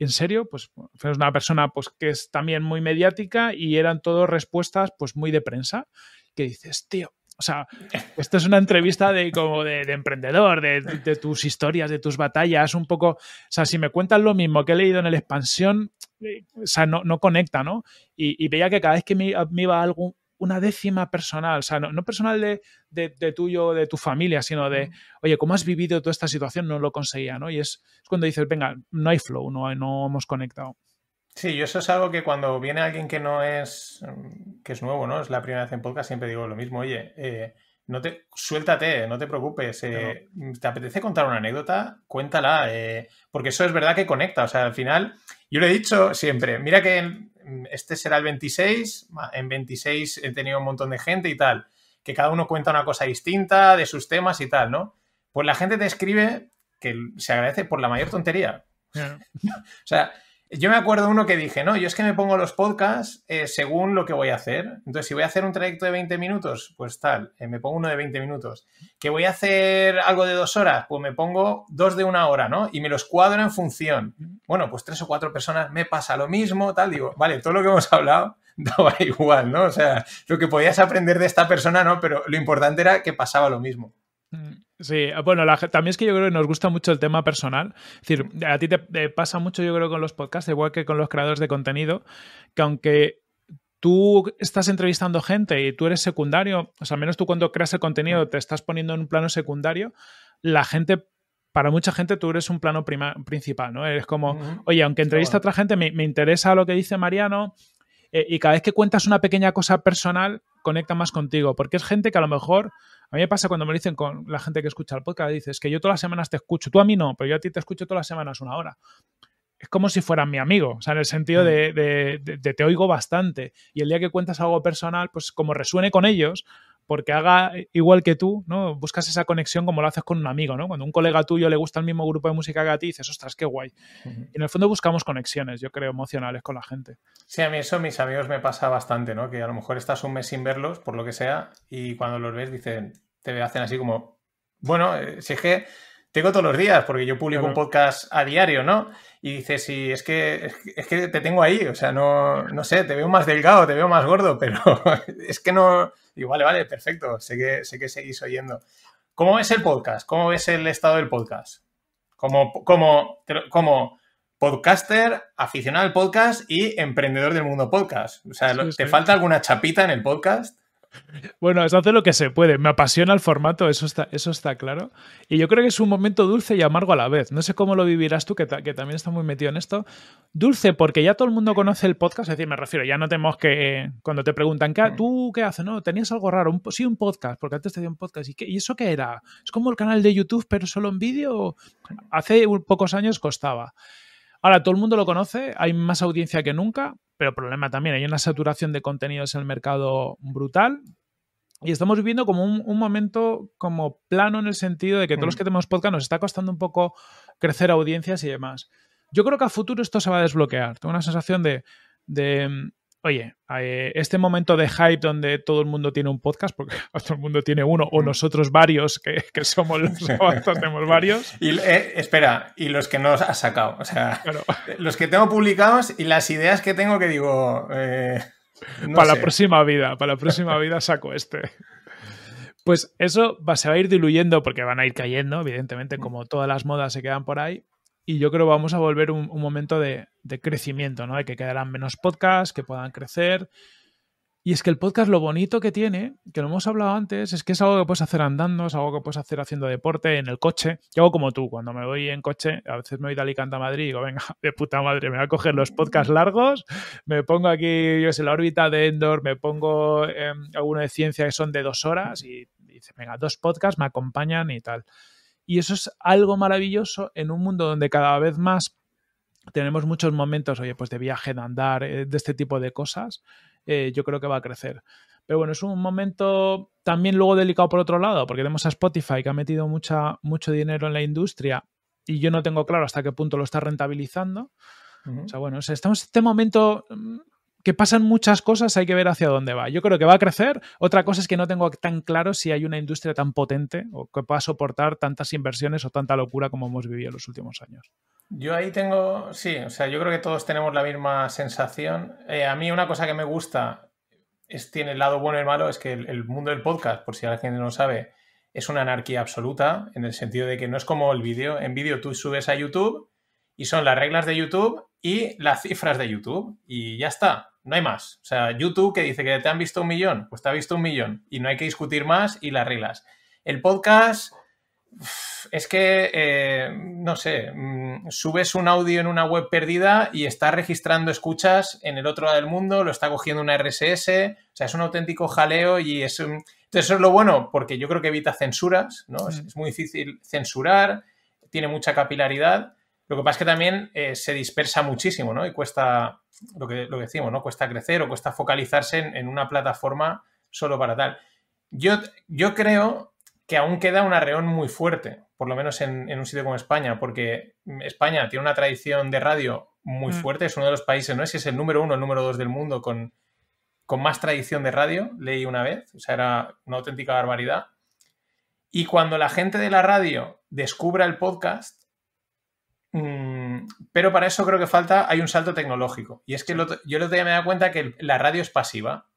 en serio, pues fue una persona pues, que es también muy mediática y eran todas respuestas pues muy de prensa, que dices, tío, o sea, esta es una entrevista de como de, emprendedor, de, tus historias, de tus batallas, un poco. O sea, si me cuentan lo mismo que he leído en el expansión, eh, o sea, no, conecta, ¿no? Y, veía que cada vez que me, me iba a algo, una décima personal, o sea, no, personal de, tuyo, de tu familia, sino de, oye, ¿cómo has vivido toda esta situación? No lo conseguía, ¿no? Y es, cuando dices, venga, no hay flow, no, no hemos conectado. Sí, yo eso es algo que cuando viene alguien que no es, que es nuevo, ¿no? Es la primera vez en podcast, siempre digo lo mismo, oye, eh, no te, suéltate, no te preocupes. Eh, ¿Te apetece contar una anécdota? Cuéntala, eh", porque eso es verdad que conecta. O sea, al final, yo lo he dicho siempre, mira que Mm, este será el 26, en 26 he tenido un montón de gente y tal, que cada uno cuenta una cosa distinta de sus temas y tal, ¿no? Pues la gente te escribe que se agradece por la mayor tontería. o sea, yo me acuerdo uno que dije, no, yo es que me pongo los podcasts eh, según lo que voy a hacer. Entonces, si voy a hacer un trayecto de 20 minutos, pues tal, eh, me pongo uno de 20 minutos. Que voy a hacer algo de dos horas, pues me pongo dos de una hora, ¿no? Y me los cuadro en función. Bueno, pues tres o cuatro personas me pasa lo mismo, tal. Digo, vale, todo lo que hemos hablado daba igual, ¿no? O sea, lo que podías aprender de esta persona, ¿no? Pero lo importante era que pasaba lo mismo. Mm, sí, ah, bueno, también es que yo creo que nos gusta mucho el tema personal. Es decir, a ti te, pasa mucho, yo creo, con los podcasts, igual que con los creadores de contenido, que aunque tú estás entrevistando gente y tú eres secundario, o sea, al menos tú cuando creas el contenido te estás poniendo en un plano secundario, la gente para mucha gente tú eres un plano principal, ¿no? Es como, oye, aunque entrevista a otra gente, me, interesa lo que dice Mariano, eh, y cada vez que cuentas una pequeña cosa personal, conecta más contigo, porque es gente que a lo mejor a mí me pasa cuando me dicen con la gente que escucha el podcast, dices que yo todas las semanas te escucho, tú a mí no, pero yo a ti te escucho todas las semanas una hora. Es como si fueran mi amigo, o sea, en el sentido mm. de, te oigo bastante y el día que cuentas algo personal, pues como resuene con ellos, porque haga igual que tú, ¿no? Buscas esa conexión como lo haces con un amigo, ¿no? Cuando un colega tuyo le gusta el mismo grupo de música que a ti, dices, ostras, qué guay. Y en el fondo buscamos conexiones, yo creo, emocionales con la gente. Sí, a mí eso mis amigos me pasa bastante, ¿no? Que a lo mejor estás un mes sin verlos, por lo que sea, y cuando los ves dicen, te hacen así como, bueno, eh, si es que tengo todos los días, porque yo publico un podcast a diario, ¿no? Y dices, sí, es que, es que te tengo ahí, o sea, no, no sé, te veo más delgado, te veo más gordo, pero es que no. Y vale, vale, perfecto, sé que, sé que seguís oyendo. ¿Cómo ves el podcast? ¿Cómo ves el estado del podcast? Como, como, como podcaster, aficionado al podcast y emprendedor del mundo podcast. O sea, ¿te falta alguna chapita en el podcast? Bueno, se hace lo que se puede. Me apasiona el formato, eso está, eso está claro. Y yo creo que es un momento dulce y amargo a la vez. No sé cómo lo vivirás tú, que, también está muy metido en esto. Dulce, porque ya todo el mundo conoce el podcast. Es decir, me refiero, ya no tenemos que. Eh, cuando te preguntan, ¿qué, mm. ¿tú qué haces? No, tenías algo raro. sí, un podcast, porque antes te un podcast. ¿Y, qué, ¿Y eso qué era? ¿Es como el canal de YouTube, pero solo en vídeo? Hace pocos años costaba. Ahora, todo el mundo lo conoce, hay más audiencia que nunca pero problema también. Hay una saturación de contenidos en el mercado brutal. Y estamos viviendo como un, momento como plano en el sentido de que todos los mm. que tenemos podcast nos está costando un poco crecer audiencias y demás. Yo creo que a futuro esto se va a desbloquear. Tengo una sensación de mm, oye, eh, este momento de hype donde todo el mundo tiene un podcast, porque todo el mundo tiene uno, o nosotros varios, que, somos los que tenemos varios. Y, eh, espera, y los que no has sacado, o sea, los que tengo publicados y las ideas que tengo que digo... Eh, para la próxima vida, para la próxima vida saco este. Pues eso se va a ir diluyendo porque van a ir cayendo, evidentemente, como todas las modas se quedan por ahí, y yo creo vamos a volver un, momento de, crecimiento, ¿no? De que quedarán menos podcasts, que puedan crecer. Y es que el podcast lo bonito que tiene, que lo hemos hablado antes, es que es algo que puedes hacer andando, es algo que puedes hacer haciendo deporte, en el coche. Yo hago como tú, cuando me voy en coche, a veces me voy de Alicante a Madrid y digo, venga, de puta madre, me voy a coger los podcasts largos, me pongo aquí, yo sé, la órbita de Endor, me pongo eh, alguno de ciencia que son de dos horas y, y dice, venga, dos podcasts me acompañan y tal. Y eso es algo maravilloso en un mundo donde cada vez más tenemos muchos momentos, oye, pues de viaje, de andar, eh, de este tipo de cosas, eh, yo creo que va a crecer. Pero bueno, es un momento también luego delicado por otro lado, porque tenemos a Spotify que ha metido mucha, mucho dinero en la industria y yo no tengo claro hasta qué punto lo está rentabilizando. O sea, bueno, estamos en este momento mm, que pasan muchas cosas, hay que ver hacia dónde va. Yo creo que va a crecer. Otra cosa es que no tengo tan claro si hay una industria tan potente o que pueda soportar tantas inversiones o tanta locura como hemos vivido en los últimos años. Yo ahí tengo, sí, o sea, yo creo que todos tenemos la misma sensación. Eh, a mí una cosa que me gusta es, tiene el lado bueno y el malo, es que el, mundo del podcast, por si la gente no sabe, es una anarquía absoluta, en el sentido de que no es como el vídeo. En vídeo tú subes a YouTube y son las reglas de YouTube y las cifras de YouTube y ya está. No hay más. O sea, YouTube que dice que te han visto un millón, pues te ha visto un millón y no hay que discutir más y las reglas. El podcast es que, eh, no sé, mm, subes un audio en una web perdida y está registrando escuchas en el otro lado del mundo, lo está cogiendo una RSS, o sea, es un auténtico jaleo y es... Entonces eso es lo bueno, porque yo creo que evita censuras, ¿no? es, mm. muy difícil censurar, tiene mucha capilaridad lo que pasa es que también eh, se dispersa muchísimo, ¿no? Y cuesta, lo que, decimos, ¿no? Cuesta crecer o cuesta focalizarse en, una plataforma solo para tal. Yo, yo creo que aún queda un arreón muy fuerte, por lo menos en, un sitio como España, porque España tiene una tradición de radio muy mm. fuerte, es uno de los países, no es si es el número uno, el número dos del mundo con, con más tradición de radio, leí una vez, o sea, era una auténtica barbaridad. Y cuando la gente de la radio descubra el podcast, Mm, pero para eso creo que falta, hay un salto tecnológico. Y es que yo lo otro me he dado cuenta que la radio es pasiva.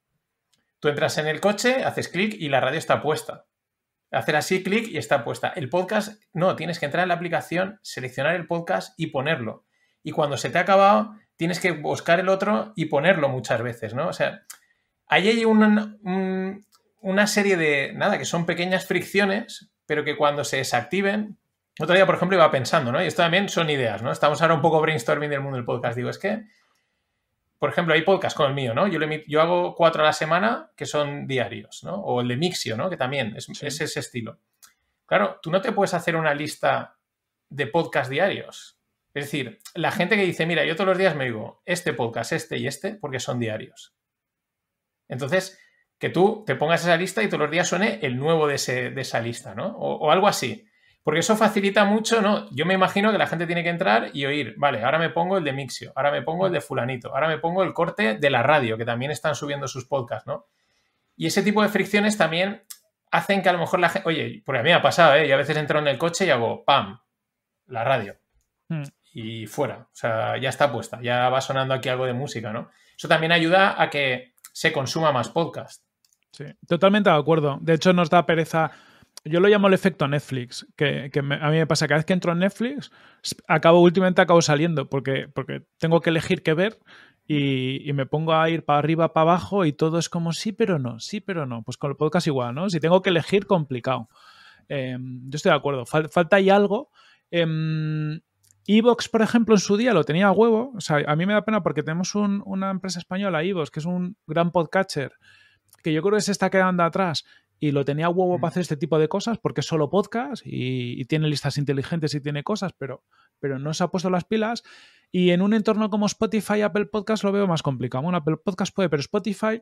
Tú entras en el coche, haces clic y la radio está puesta. Hacer así clic y está puesta. El podcast, no, tienes que entrar en la aplicación, seleccionar el podcast y ponerlo. Y cuando se te ha acabado, tienes que buscar el otro y ponerlo muchas veces, ¿no? O sea, ahí hay una, una serie de, nada, que son pequeñas fricciones, pero que cuando se desactiven, otro día, por ejemplo, iba pensando, ¿no? Y esto también son ideas, ¿no? Estamos ahora un poco brainstorming del mundo del podcast. Digo, es que, por ejemplo, hay podcasts con el mío, ¿no? Yo, yo hago cuatro a la semana que son diarios, ¿no? O el de Mixio, ¿no? Que también es, ese estilo. Claro, tú no te puedes hacer una lista de podcast diarios. Es decir, la gente que dice, mira, yo todos los días me digo este podcast, este y este, porque son diarios. Entonces, que tú te pongas esa lista y todos los días suene el nuevo de, esa lista, ¿no? o algo así. Porque eso facilita mucho, ¿no? Yo me imagino que la gente tiene que entrar y oír, vale, ahora me pongo el de Mixio, ahora me pongo el de fulanito, ahora me pongo el corte de la radio, que también están subiendo sus podcasts, ¿no? Y ese tipo de fricciones también hacen que a lo mejor la gente, oye, porque a mí me ha pasado, ¿eh? Yo a veces entro en el coche y hago, ¡pam!, la radio. Hmm. Y fuera, o sea, ya está puesta, ya va sonando aquí algo de música, ¿no? Eso también ayuda a que se consuma más podcast. Sí, totalmente de acuerdo. De hecho, nos da pereza yo lo llamo el efecto Netflix, que, a mí me pasa cada vez que entro en Netflix, acabo últimamente acabo saliendo porque, porque tengo que elegir qué ver y, me pongo a ir para arriba, para abajo y todo es como sí, pero no, sí, pero no. Pues con el podcast igual, ¿no? Si tengo que elegir, complicado. Em, yo estoy de acuerdo, falta ahí algo. Em, Evox, por ejemplo, en su día lo tenía a huevo. O sea, a mí me da pena porque tenemos una empresa española, Evox, que es un gran podcatcher, que yo creo que se está quedando atrás y lo tenía huevo para mm. hacer este tipo de cosas porque es solo podcast y, tiene listas inteligentes y tiene cosas, pero, pero no se ha puesto las pilas. Y en un entorno como Spotify, Apple Podcast lo veo más complicado. Bueno, Apple Podcast puede, pero Spotify,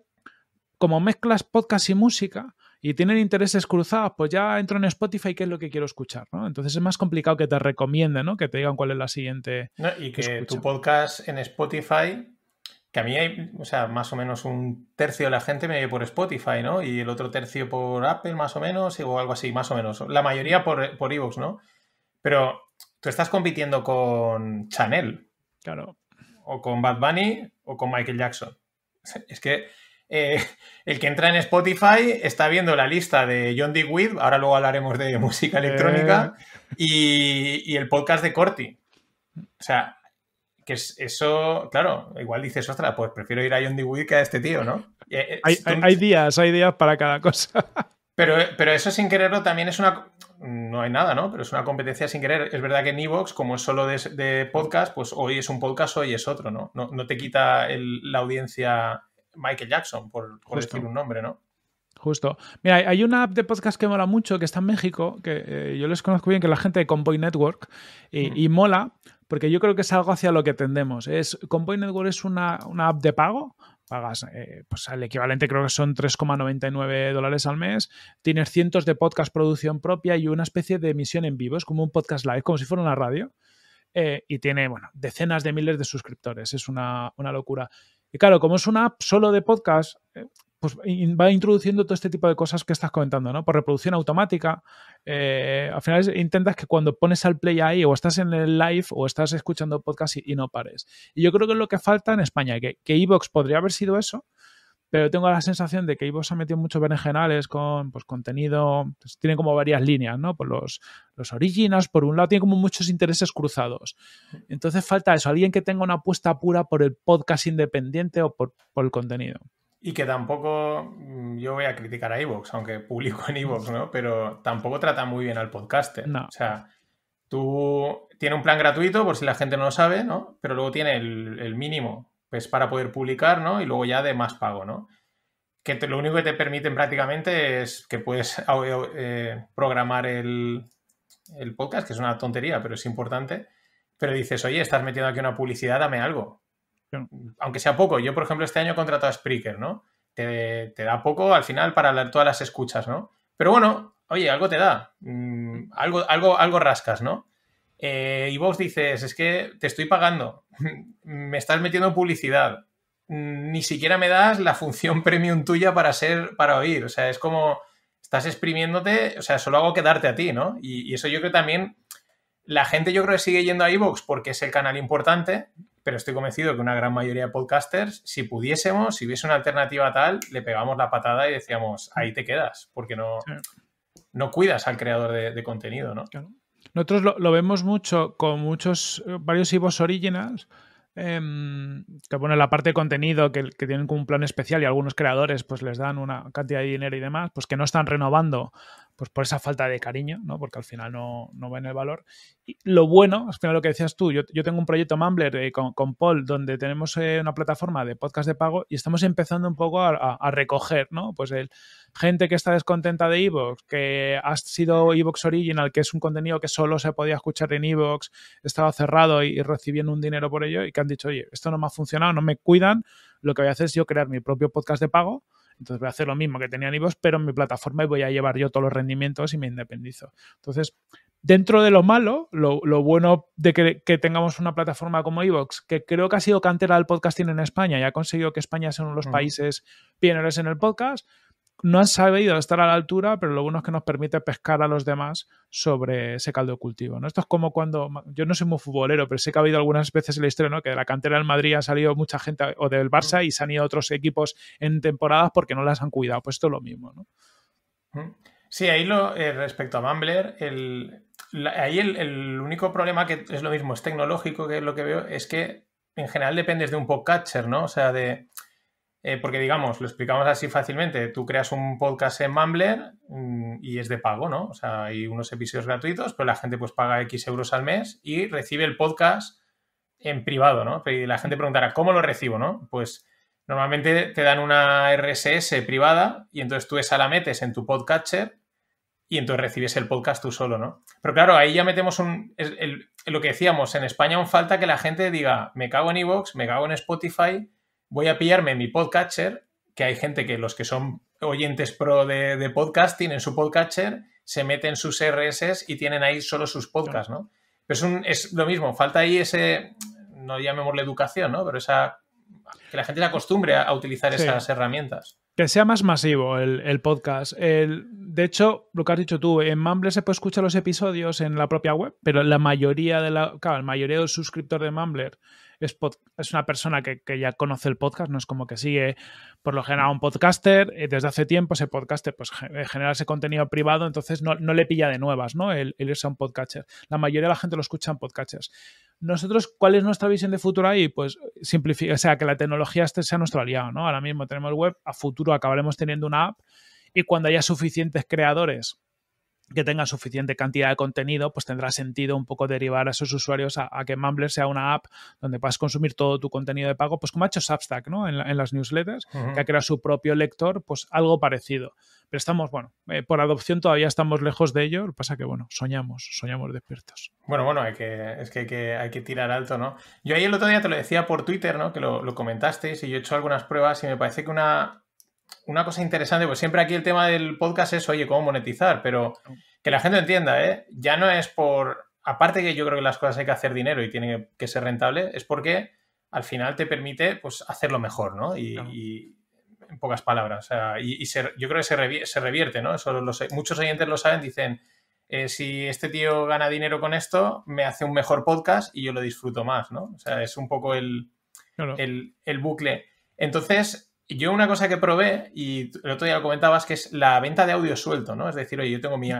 como mezclas podcast y música y tienen intereses cruzados, pues ya entro en Spotify qué es lo que quiero escuchar, Entonces es más complicado que te recomienden, ¿no? Que te digan cuál es la siguiente. y que tu podcast en Spotify que a mí hay, o sea, más o menos un tercio de la gente me ve por Spotify, ¿no? Y el otro tercio por Apple, más o menos, o algo así, más o menos. La mayoría por, por ¿no? Pero tú estás compitiendo con Chanel. Claro. O con Bad Bunny o con Michael Jackson. Es que eh, el que entra en Spotify está viendo la lista de John With, ahora luego hablaremos de música electrónica, eh. y, y el podcast de Corti. O sea, que es eso, claro, igual dices, ostras, pues prefiero ir a John Dewey que a este tío, ¿no? Eh, eh, hay, días, hay días para cada cosa. pero, pero eso sin quererlo también es una... No hay nada, ¿no? Pero es una competencia sin querer. Es verdad que en Evox, como es solo de, podcast, pues hoy es un podcast, hoy es otro, ¿no? No, te quita la audiencia Michael Jackson, por, por decir un nombre, ¿no? Justo. Mira, hay una app de podcast que mola mucho, que está en México, que eh, yo les conozco bien, que es la gente de Convoy Network, y mola porque yo creo que es algo hacia lo que tendemos. Es, Convoy Network es una, app de pago, pagas eh, pues el equivalente creo que son 3,99 dólares al mes, tienes cientos de podcast producción propia y una especie de emisión en vivo, es como un podcast live, como si fuera una radio, eh, y tiene, bueno, decenas de miles de suscriptores, es una, locura. Y claro, como es una app solo de podcast, eh, pues va introduciendo todo este tipo de cosas que estás comentando, ¿no? Por reproducción automática, eh, al final intentas que cuando pones al play ahí o estás en el live o estás escuchando podcast y, no pares. Y yo creo que es lo que falta en España, que, que podría haber sido eso, pero tengo la sensación de que Evox ha metido muchos berenjenales con pues, contenido, pues, tiene como varias líneas, ¿no? Por pues los, los por un lado, tiene como muchos intereses cruzados. Entonces falta eso, alguien que tenga una apuesta pura por el podcast independiente o por, por el contenido. Y que tampoco, mm, yo voy a criticar a Evox, aunque publico en Evox, ¿no? Pero tampoco trata muy bien al podcaster. No. O sea, tú tiene un plan gratuito, por si la gente no lo sabe, ¿no? Pero luego tiene el, mínimo, pues para poder publicar, ¿no? Y luego ya de más pago, ¿no? Que lo único que te permiten prácticamente es que puedes eh, programar el, el podcast, que es una tontería, pero es importante. Pero dices, oye, estás metiendo aquí una publicidad, dame algo aunque sea poco, yo por ejemplo este año he contratado a Spreaker, ¿no? Te, da poco al final para todas las escuchas, ¿no? Pero bueno, oye, algo te da, mm, algo, algo, algo rascas, ¿no? Eh, y dices, es que te estoy pagando, me estás metiendo publicidad, ni siquiera me das la función premium tuya para ser, para oír. O sea, es como estás exprimiéndote, o sea, solo hago quedarte a ti, ¿no? Y, eso yo creo también. La gente yo creo que sigue yendo a eVox... porque es el canal importante, pero estoy convencido que una gran mayoría de podcasters, si pudiésemos, si hubiese una alternativa tal, le pegamos la patada y decíamos, ahí te quedas, porque no, no cuidas al creador de, contenido, ¿no? Nosotros lo, vemos mucho con muchos, eh, varios Ivos originals, em, que ponen la parte de contenido que, que, tienen un plan especial y algunos creadores pues les dan una cantidad de dinero y demás, pues que no están renovando pues por esa falta de cariño, ¿no? Porque al final no, no en el valor. Y lo bueno, al final lo que decías tú, yo, tengo un proyecto Mumbler eh, con, con, Paul, donde tenemos eh, una plataforma de podcast de pago y estamos empezando un poco a, recoger, ¿no? Pues el gente que está descontenta de Evox, que ha sido Evox Original, que es un contenido que solo se podía escuchar en Evox, estaba cerrado y, y recibiendo un dinero por ello, y que han dicho, oye, esto no me ha funcionado, no me cuidan, lo que voy a hacer es yo crear mi propio podcast de pago entonces voy a hacer lo mismo que tenía en pero en mi plataforma y voy a llevar yo todos los rendimientos y me independizo. Entonces, dentro de lo malo, lo, bueno de que, tengamos una plataforma como Evox, que creo que ha sido cantera del podcasting en España y ha conseguido que España sea uno de los mm. países pioneros en el podcast, no han sabido estar a la altura, pero lo bueno es que nos permite pescar a los demás sobre ese caldo de cultivo. ¿no? Esto es como cuando, yo no soy muy futbolero, pero sé que ha habido algunas veces en estreno que de la cantera del Madrid ha salido mucha gente o del Barça y se han ido otros equipos en temporadas porque no las han cuidado. Pues esto es lo mismo. ¿no? Sí, ahí lo, eh, respecto a Mambler, el, ahí el, único problema que es lo mismo, es tecnológico, que es lo que veo, es que en general dependes de un poco catcher, ¿no? O sea, de eh, porque digamos, lo explicamos así fácilmente, tú creas un podcast en Mumbler mm, y es de pago, ¿no? O sea, hay unos episodios gratuitos, pero la gente pues paga X euros al mes y recibe el podcast en privado, ¿no? Y la gente preguntará, ¿cómo lo recibo, no? Pues normalmente te dan una RSS privada y entonces tú esa la metes en tu podcatcher y entonces recibes el podcast tú solo, ¿no? Pero claro, ahí ya metemos un, lo que decíamos, en España aún falta que la gente diga, me cago en Evox, me cago en Spotify voy a pillarme mi podcatcher, que hay gente que los que son oyentes pro de, podcast tienen su podcatcher, se meten sus RSS y tienen ahí solo sus podcasts, ¿no? es, lo mismo, falta ahí ese, no la educación, ¿no? Pero esa que la gente la acostumbre a, utilizar esas herramientas. Que sea más masivo el, podcast. El, de hecho, lo que has dicho tú, en Mumble se puede escuchar los episodios en la propia web, pero la mayoría de la, claro, la mayoría de los suscriptores de Mumble es, una persona que, ya conoce el podcast, no es como que sigue por lo general un podcaster, y eh, desde hace tiempo ese podcaster pues eh, genera ese contenido privado, entonces no, le pilla de nuevas, ¿no? El, irse a un podcaster. La mayoría de la gente lo escucha en podcatchers. Nosotros, ¿cuál es nuestra visión de futuro ahí? Pues simplifica, o sea, que la tecnología esté sea nuestro aliado, ¿no? Ahora mismo tenemos web, a futuro acabaremos teniendo una app y cuando haya suficientes creadores que tenga suficiente cantidad de contenido, pues tendrá sentido un poco derivar a esos usuarios a, que Mumbler sea una app donde puedas consumir todo tu contenido de pago, pues como ha hecho Substack, ¿no? En, las newsletters, que ha creado su propio lector, pues algo parecido. Pero estamos, bueno, eh, por adopción todavía estamos lejos de ello, lo que pasa que, bueno, soñamos, soñamos despiertos. Bueno, bueno, hay que, es que hay, que tirar alto, ¿no? Yo ahí el otro día te lo decía por Twitter, ¿no? Que lo, lo comentasteis y yo he hecho algunas pruebas y me parece que una, una cosa interesante, pues siempre aquí el tema del podcast es, oye, cómo monetizar, pero que la gente entienda, ¿eh? Ya no es por. Aparte que yo creo que las cosas hay que hacer dinero y tiene que ser rentable, es porque al final te permite pues, hacerlo mejor, ¿no? Y, en pocas palabras. y, yo creo que se, revierte, ¿no? Eso muchos oyentes lo saben, dicen, eh, si este tío gana dinero con esto, me hace un mejor podcast y yo lo disfruto más, ¿no? O sea, es un poco el, el, el bucle. Entonces, yo una cosa que probé, y el otro día lo comentabas, que es la venta de audio suelto, ¿no? Es decir, oye, yo tengo mi,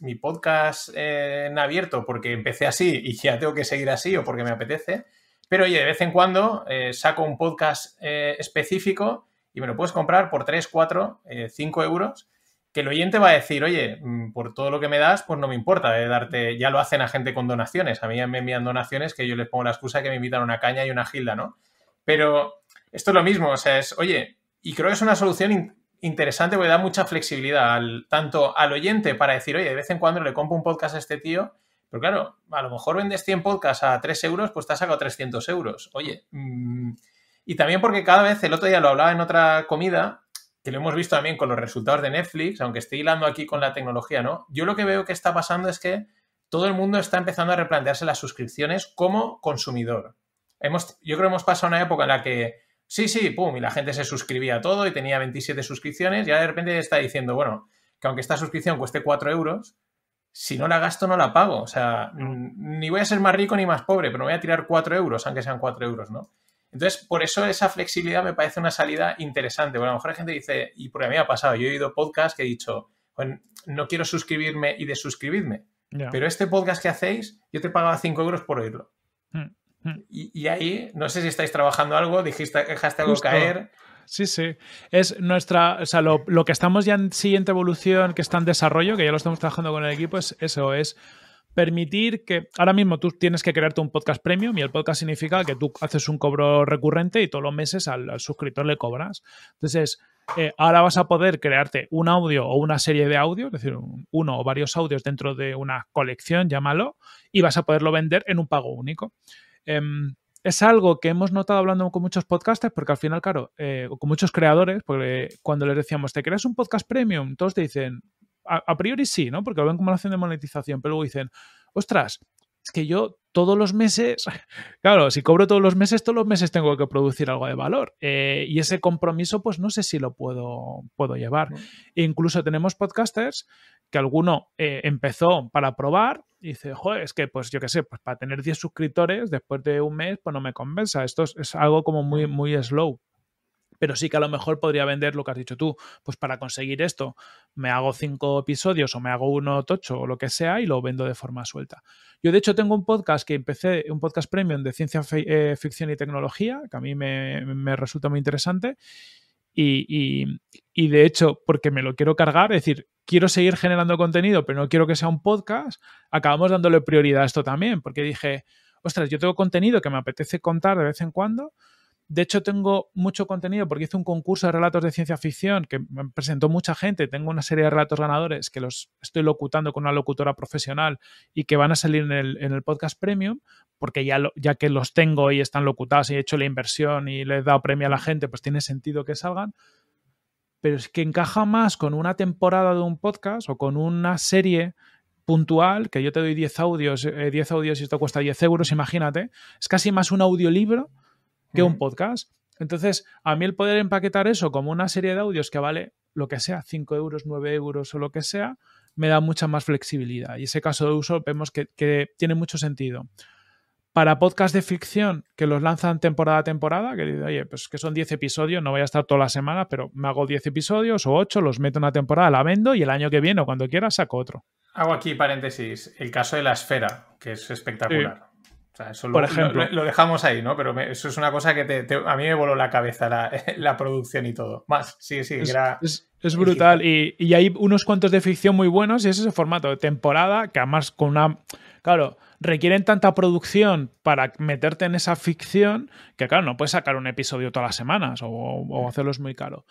mi, podcast en abierto porque empecé así y ya tengo que seguir así o porque me apetece. Pero oye, de vez en cuando eh, saco un podcast eh, específico y me lo puedes comprar por 3, 4, 5 euros, que el oyente va a decir, oye, mm, por todo lo que me das, pues no me importa de darte, ya lo hacen a gente con donaciones, a mí me envían donaciones que yo les pongo la excusa que me invitan una caña y una gilda, ¿no? Pero esto es lo mismo, o sea, es, oye, y creo que es una solución interesante porque da mucha flexibilidad al, tanto al oyente para decir, oye, de vez en cuando le compro un podcast a este tío, pero claro, a lo mejor vendes 100 podcasts a 3 euros, pues te has sacado 300 euros. Oye, mm, y también porque cada vez, el otro día lo hablaba en otra comida, que lo hemos visto también con los resultados de Netflix, aunque estoy hilando aquí con la tecnología, ¿no? Yo lo que veo que está pasando es que todo el mundo está empezando a replantearse las suscripciones como consumidor. Hemos, yo creo que hemos pasado una época en la que sí, sí, pum, y la gente se suscribía a todo y tenía 27 suscripciones y ahora de repente está diciendo, bueno, que aunque esta suscripción cueste 4 euros, si no la gasto no la pago, o sea, ni voy a ser más rico ni más pobre, pero me voy a tirar 4 euros, aunque sean 4 euros, ¿no? Entonces, por eso esa flexibilidad me parece una salida interesante. Bueno, a lo mejor la gente dice, y por a mí me ha pasado, yo he oído podcasts que he dicho, bueno, no quiero suscribirme y desuscribirme, pero este podcast que hacéis, yo te pagaba 5 euros por oírlo. Hmm. Y, ahí, no sé si estáis trabajando algo, dijiste, dejaste algo caer. Sí, sí. Es nuestra, o sea, lo, que estamos ya en siguiente evolución, que está en desarrollo, que ya lo estamos trabajando con el equipo, es eso, es permitir que ahora mismo tú tienes que crearte un podcast premium y el podcast significa que tú haces un cobro recurrente y todos los meses al, suscriptor le cobras. Entonces, eh, ahora vas a poder crearte un audio o una serie de audios, es decir, uno o varios audios dentro de una colección, llámalo, y vas a poderlo vender en un pago único. Em, es algo que hemos notado hablando con muchos podcasters, porque al final, claro, eh, con muchos creadores, porque cuando les decíamos, ¿te creas un podcast premium? Todos te dicen, a, priori sí, ¿no? Porque lo ven como una acción de monetización, pero luego dicen, ostras, es que yo todos los meses, claro, si cobro todos los meses, todos los meses tengo que producir algo de valor. Eh, y ese compromiso, pues no sé si lo puedo, puedo llevar. E incluso tenemos podcasters que alguno eh, empezó para probar y dice, joder, es que pues yo qué sé, pues para tener 10 suscriptores después de un mes, pues no me convenza, Esto es, algo como muy, muy slow pero sí que a lo mejor podría vender lo que has dicho tú. Pues para conseguir esto, me hago cinco episodios o me hago uno tocho o lo que sea y lo vendo de forma suelta. Yo, de hecho, tengo un podcast que empecé, un podcast premium de ciencia, eh, ficción y tecnología, que a mí me, me resulta muy interesante. Y, y, de hecho, porque me lo quiero cargar, es decir, quiero seguir generando contenido, pero no quiero que sea un podcast, acabamos dándole prioridad a esto también, porque dije, ostras, yo tengo contenido que me apetece contar de vez en cuando, de hecho, tengo mucho contenido porque hice un concurso de relatos de ciencia ficción que me presentó mucha gente. Tengo una serie de relatos ganadores que los estoy locutando con una locutora profesional y que van a salir en el, podcast premium, porque ya, ya que los tengo y están locutados y he hecho la inversión y le he dado premio a la gente, pues tiene sentido que salgan. Pero es que encaja más con una temporada de un podcast o con una serie puntual, que yo te doy 10 audios, 10 eh, audios y esto cuesta 10 euros, imagínate. Es casi más un audiolibro que un podcast. Entonces, a mí el poder empaquetar eso como una serie de audios que vale lo que sea, 5 euros, 9 euros o lo que sea, me da mucha más flexibilidad. Y ese caso de uso vemos que, tiene mucho sentido. Para podcast de ficción que los lanzan temporada a temporada, que oye, pues que son 10 episodios, no voy a estar toda la semana, pero me hago 10 episodios o 8, los meto una temporada, la vendo y el año que viene o cuando quiera saco otro. Hago aquí paréntesis, el caso de la esfera, que es espectacular. Por ejemplo. Lo, dejamos ahí, ¿no? Pero eso es una cosa que a mí me voló la cabeza la, producción y todo. Más, sí, sí, es, era. Es, brutal. Y, hay unos cuantos de ficción muy buenos y es ese formato de temporada que además con una. Claro, requieren tanta producción para meterte en esa ficción que, claro, no puedes sacar un episodio todas las semanas o, mm. hacerlos muy caro.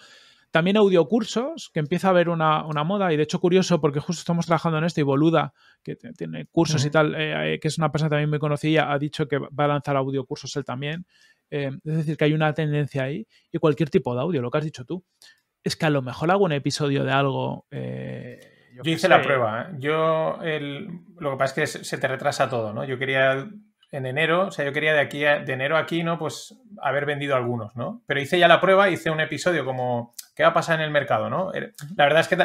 También audiocursos, que empieza a haber una, moda, y de hecho curioso, porque justo estamos trabajando en esto, y Boluda, que tiene cursos y tal, eh, eh, que es una persona también muy conocida, ha dicho que va a lanzar audiocursos él también. Eh, es decir, que hay una tendencia ahí, y cualquier tipo de audio, lo que has dicho tú. Es que a lo mejor hago un episodio de algo. yo, hice la prueba. Yo, lo que pasa es que se te retrasa todo, ¿no? Yo quería en enero, o sea, yo quería de aquí de enero aquí, ¿no? Pues haber vendido algunos, ¿no? Pero hice ya la prueba, hice un episodio como ¿Qué va a pasar en el mercado? ¿no? Er, la verdad es que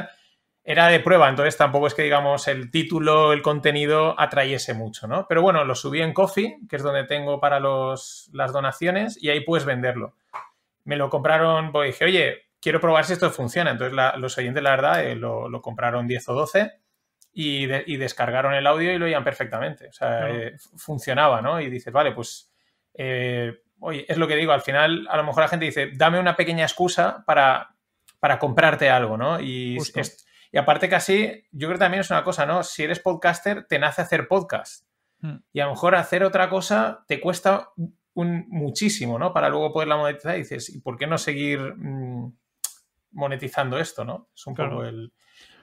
era de prueba, entonces tampoco es que, digamos, el título, el contenido atrayese mucho, ¿no? Pero bueno, lo subí en Coffee, que es donde tengo para las donaciones, y ahí puedes venderlo. Me lo compraron, porque dije, oye, quiero probar si esto funciona. Entonces los oyentes, la verdad, eh, lo, compraron 10 o 12 y, descargaron el audio y lo oían perfectamente. O sea, eh, funcionaba, ¿no? Y dices, vale, pues... Eh, oye, es lo que digo, al final a lo mejor la gente dice, dame una pequeña excusa para para comprarte algo, ¿no? Y, aparte que así, yo creo que también es una cosa, ¿no? Si eres podcaster, te nace hacer podcast. Hmm. Y a lo mejor hacer otra cosa te cuesta muchísimo, ¿no? Para luego poderla monetizar y dices, ¿y por qué no seguir mm, monetizando esto, ¿no? Es un poco el...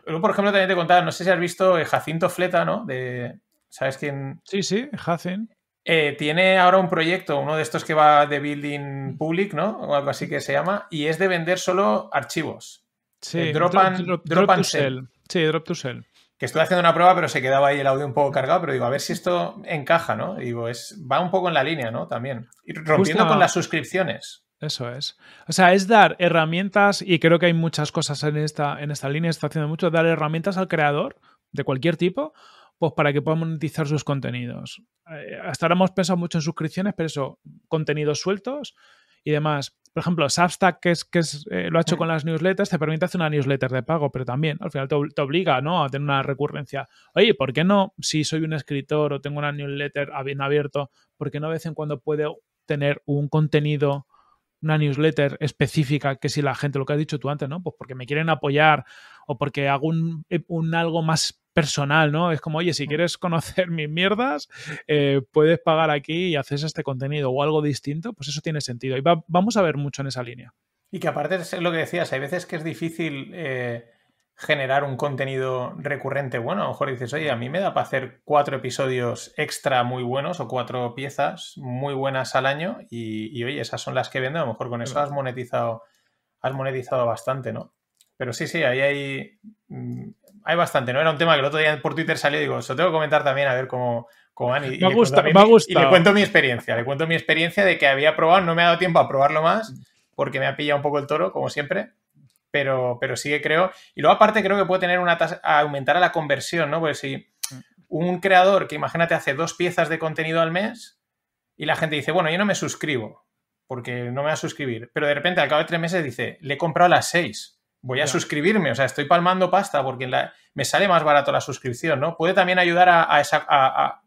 Luego, por ejemplo, también te contaba, no sé si has visto eh, Jacinto Fleta, ¿no? De, ¿Sabes quién? Sí, sí, Jacin. Eh, tiene ahora un proyecto, uno de estos que va de Building Public, ¿no? O algo así que se llama, y es de vender solo archivos. Sí, eh, drop, to sell. Sí, drop to sell. Que estoy haciendo una prueba, pero se quedaba ahí el audio un poco cargado, pero digo, a ver si esto encaja, ¿no? Digo, es, va un poco en la línea, ¿no? También. rompiendo con las suscripciones. Eso es. O sea, es dar herramientas, y creo que hay muchas cosas en esta, en esta línea, está haciendo mucho, dar herramientas al creador de cualquier tipo pues para que puedan monetizar sus contenidos. Eh, hasta ahora hemos pensado mucho en suscripciones, pero eso, contenidos sueltos y demás. Por ejemplo, Substack, que, es, que eh, lo ha hecho con las newsletters, te permite hacer una newsletter de pago, pero también al final te, obliga ¿no? a tener una recurrencia. Oye, ¿por qué no, si soy un escritor o tengo una newsletter a bien abierto, ¿por qué no de vez en cuando puedo tener un contenido una newsletter específica que si la gente, lo que has dicho tú antes, ¿no? Pues porque me quieren apoyar o porque hago un algo más personal, ¿no? Es como, oye, si quieres conocer mis mierdas, eh, puedes pagar aquí y haces este contenido o algo distinto, pues eso tiene sentido. Y vamos a ver mucho en esa línea. Y que aparte es lo que decías, hay veces que es difícil eh, generar un contenido recurrente bueno. A lo mejor dices, oye, a mí me da para hacer cuatro episodios extra muy buenos o cuatro piezas muy buenas al año y, y oye, esas son las que venden. A lo mejor con eso has monetizado, has monetizado bastante, ¿no? Pero sí, sí, ahí hay mm, hay bastante, ¿no? Era un tema que el otro día por Twitter salió y digo, eso tengo que comentar también a ver cómo, cómo me gusta, me gustado. Y le cuento mi experiencia, le cuento mi experiencia de que había probado, no me ha dado tiempo a probarlo más porque me ha pillado un poco el toro, como siempre. Pero, pero sí que creo. Y luego, aparte, creo que puede tener una tasa. aumentar a la conversión, ¿no? Porque si un creador que imagínate hace dos piezas de contenido al mes y la gente dice, bueno, yo no me suscribo porque no me va a suscribir, pero de repente al cabo de tres meses dice, le he comprado las seis voy a suscribirme, o sea, estoy palmando pasta porque la, me sale más barato la suscripción, ¿no? Puede también ayudar a, esa, a,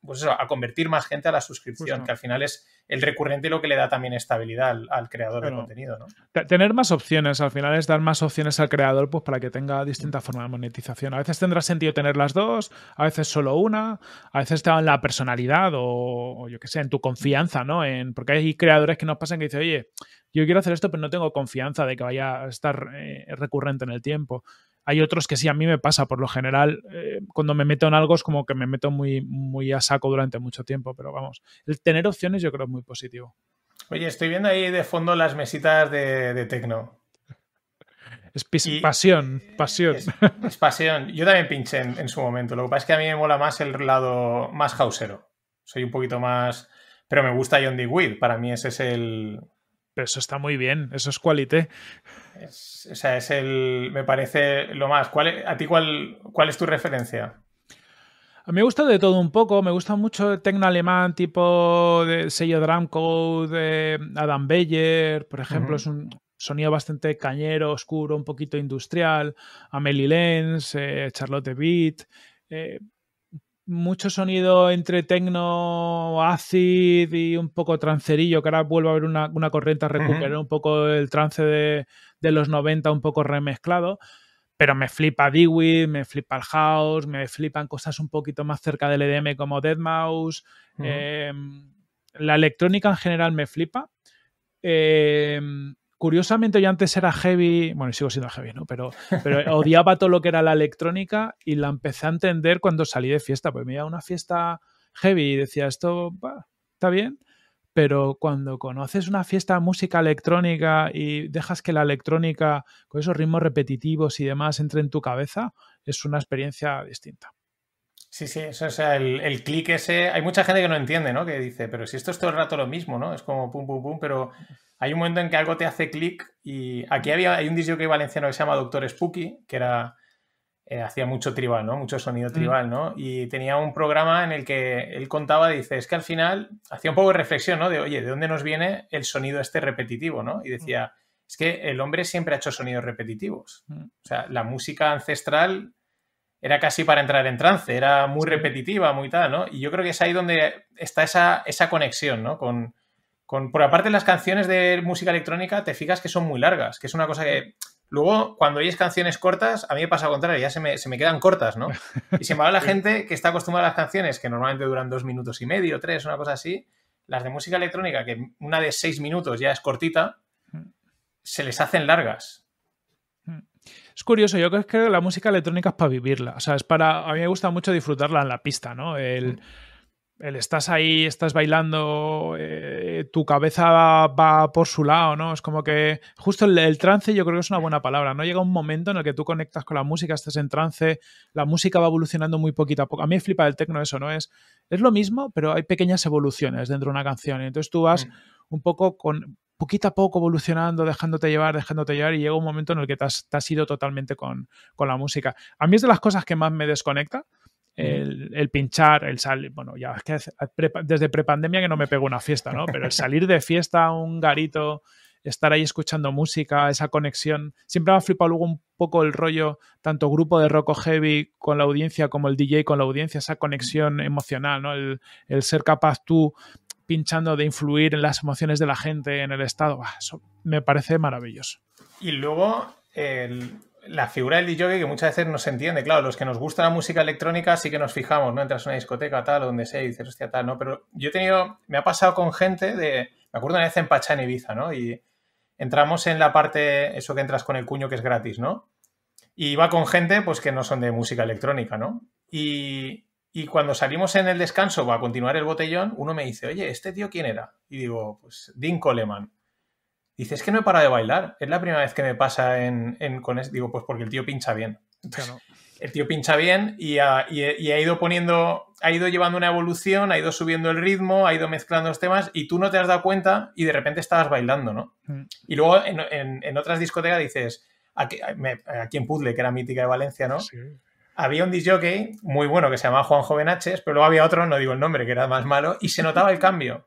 pues a convertir más gente a la suscripción, que al final es el recurrente y lo que le da también estabilidad al, creador de contenido. ¿no? Tener más opciones, al final es dar más opciones al creador pues, para que tenga distintas mm. formas de monetización. A veces tendrá sentido tener las dos, a veces solo una, a veces está en la personalidad o, yo qué sé, en tu confianza, ¿no? En, porque hay creadores que nos pasan que dicen, oye, yo quiero hacer esto, pero no tengo confianza de que vaya a estar eh, recurrente en el tiempo. Hay otros que sí, a mí me pasa. Por lo general, eh, cuando me meto en algo es como que me meto muy, muy a saco durante mucho tiempo, pero vamos, el tener opciones yo creo es muy positivo. Oye, estoy viendo ahí de fondo las mesitas de, tecno. Es pasión, pasión. Es, pasión. Yo también pinché en, su momento. Lo que pasa es que a mí me mola más el lado más hausero. Soy un poquito más. Pero me gusta John Dewey. Para mí ese es el. Pero eso está muy bien. Eso es quality es, o sea, es el. Me parece lo más. ¿Cuál, e, ¿A ti cuál, cuál es tu referencia? a mí Me gusta de todo un poco, me gusta mucho el tecno alemán tipo de sello Drumcode, de Adam Beyer, por ejemplo, es un sonido bastante cañero, oscuro, un poquito industrial, Amelie Lenz, eh, Charlotte Beat, eh, mucho sonido entre tecno, acid y un poco trancerillo, que ahora vuelvo a ver una, corriente a recuperar un poco el trance de, de los 90 un poco remezclado, pero me flipa Dewey, me flipa el House, me flipan cosas un poquito más cerca del EDM como Dead Mouse. Em, la electrónica en general me flipa. Em, curiosamente yo antes era heavy, bueno, sigo siendo heavy, ¿no? Pero, pero odiaba todo lo que era la electrónica y la empecé a entender cuando salí de fiesta, pues me iba a una fiesta heavy y decía, esto está bien, pero cuando conoces una fiesta de música electrónica y dejas que la electrónica con esos ritmos repetitivos y demás entre en tu cabeza, es una experiencia distinta. Sí, sí, eso, o el, el clic ese, hay mucha gente que no entiende, ¿no? Que dice, pero si esto es todo el rato lo mismo, ¿no? Es como pum, pum, pum, pero hay un momento en que algo te hace clic y aquí había, hay un disco que hay valenciano que se llama Doctor Spooky, que era eh, hacía mucho tribal, ¿no? Mucho sonido mm. tribal, ¿no? Y tenía un programa en el que él contaba, dice, es que al final hacía un poco de reflexión, ¿no? De, oye, ¿de dónde nos viene el sonido este repetitivo, ¿no? Y decía, mm. es que el hombre siempre ha hecho sonidos repetitivos. Mm. O sea, la música ancestral era casi para entrar en trance, era muy repetitiva, muy tal, ¿no? Y yo creo que es ahí donde está esa, esa conexión, ¿no? Con, por aparte, las canciones de música electrónica, te fijas que son muy largas, que es una cosa que Luego, cuando oyes canciones cortas, a mí me pasa lo contrario, ya se me, quedan cortas, ¿no? Y sin embargo, la gente que está acostumbrada a las canciones, que normalmente duran dos minutos y medio, tres, una cosa así, las de música electrónica, que una de seis minutos ya es cortita, mm. se les hacen largas. Mm. Es curioso, yo creo que la música electrónica es para vivirla, o sea, es para, a mí me gusta mucho disfrutarla en la pista, ¿no? El... Mm el estás ahí, estás bailando, eh, tu cabeza va, por su lado, ¿no? Es como que justo el, trance yo creo que es una buena palabra, ¿no? Llega un momento en el que tú conectas con la música, estás en trance, la música va evolucionando muy poquito a poco. A mí me flipa el tecno eso, ¿no? Es, es lo mismo, pero hay pequeñas evoluciones dentro de una canción. entonces tú vas mm. un poco con poquito a poco evolucionando, dejándote llevar, dejándote llevar, y llega un momento en el que te has, ido totalmente con, con la música. A mí es de las cosas que más me desconecta, el, pinchar, el salir, bueno, ya es que desde prepandemia que no me pego una fiesta, ¿no? Pero el salir de fiesta a un garito, estar ahí escuchando música, esa conexión, siempre me ha flipado luego un poco el rollo, tanto grupo de rock heavy con la audiencia como el DJ con la audiencia, esa conexión emocional, ¿no? El, el ser capaz tú pinchando de influir en las emociones de la gente, en el estado, ah, eso me parece maravilloso. Y luego el la figura del DJ que muchas veces no se entiende. Claro, los que nos gusta la música electrónica sí que nos fijamos, ¿no? Entras a una discoteca, tal, donde sea, y dices, hostia, tal, ¿no? Pero yo he tenido, me ha pasado con gente de, me acuerdo una vez en Pacha en Ibiza, ¿no? Y entramos en la parte, eso que entras con el cuño que es gratis, ¿no? Y va con gente, pues, que no son de música electrónica, ¿no? Y, y cuando salimos en el descanso va a continuar el botellón, uno me dice, oye, ¿este tío quién era? Y digo, pues, Dean Coleman. Dices, que no he parado de bailar. Es la primera vez que me pasa en, con esto. Digo, pues porque el tío pincha bien. El tío pincha bien y ha, ido poniendo, ha ido llevando una evolución, ha ido subiendo el ritmo, ha ido mezclando los temas y tú no te has dado cuenta y de repente estabas bailando, ¿no? Mm. Y luego en, otras discotecas dices, aquí, en Puzzle, que era mítica de Valencia, ¿no? había un DJ muy bueno que se llamaba Juan Joven H, pero luego había otro, no digo el nombre, que era más malo, y se notaba el cambio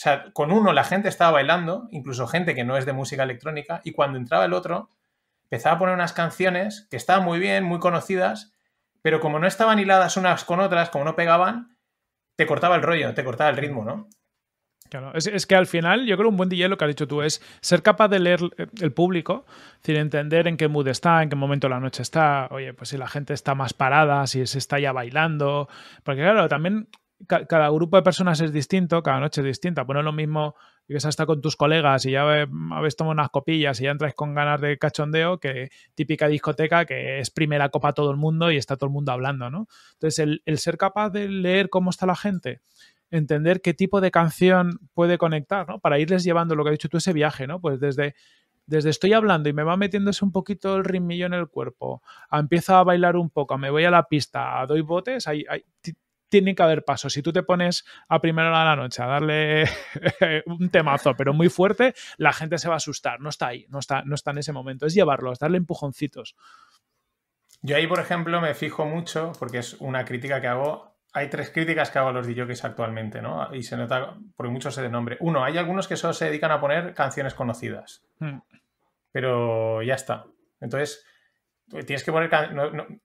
o sea, con uno la gente estaba bailando, incluso gente que no es de música electrónica, y cuando entraba el otro, empezaba a poner unas canciones que estaban muy bien, muy conocidas, pero como no estaban hiladas unas con otras, como no pegaban, te cortaba el rollo, te cortaba el ritmo, ¿no? Claro. Es, que al final, yo creo un buen DJ lo que has dicho tú es ser capaz de leer eh, el público, es decir, entender en qué mood está, en qué momento de la noche está, oye, pues si la gente está más parada, si se está ya bailando, porque claro, también cada grupo de personas es distinto, cada noche es distinta. Pues es lo mismo, que hasta con tus colegas y ya habéis toma unas copillas y ya entras con ganas de cachondeo, que típica discoteca que es la copa a todo el mundo y está todo el mundo hablando, ¿no? Entonces, el, ser capaz de leer cómo está la gente, entender qué tipo de canción puede conectar, ¿no? Para irles llevando lo que has dicho tú, ese viaje, ¿no? Pues desde desde estoy hablando y me va metiéndose un poquito el ritmillo en el cuerpo, empiezo a bailar un poco, me voy a la pista, doy botes, hay tiene que haber pasos. Si tú te pones a primera hora de la noche a darle un temazo, pero muy fuerte, la gente se va a asustar. No está ahí, no está, no está en ese momento. Es llevarlos, darle empujoncitos. Yo ahí, por ejemplo, me fijo mucho, porque es una crítica que hago. Hay tres críticas que hago a los DJs actualmente, ¿no? Y se nota, por muchos se de nombre. Uno, hay algunos que solo se dedican a poner canciones conocidas. Hmm. Pero ya está. Entonces, tienes que poner.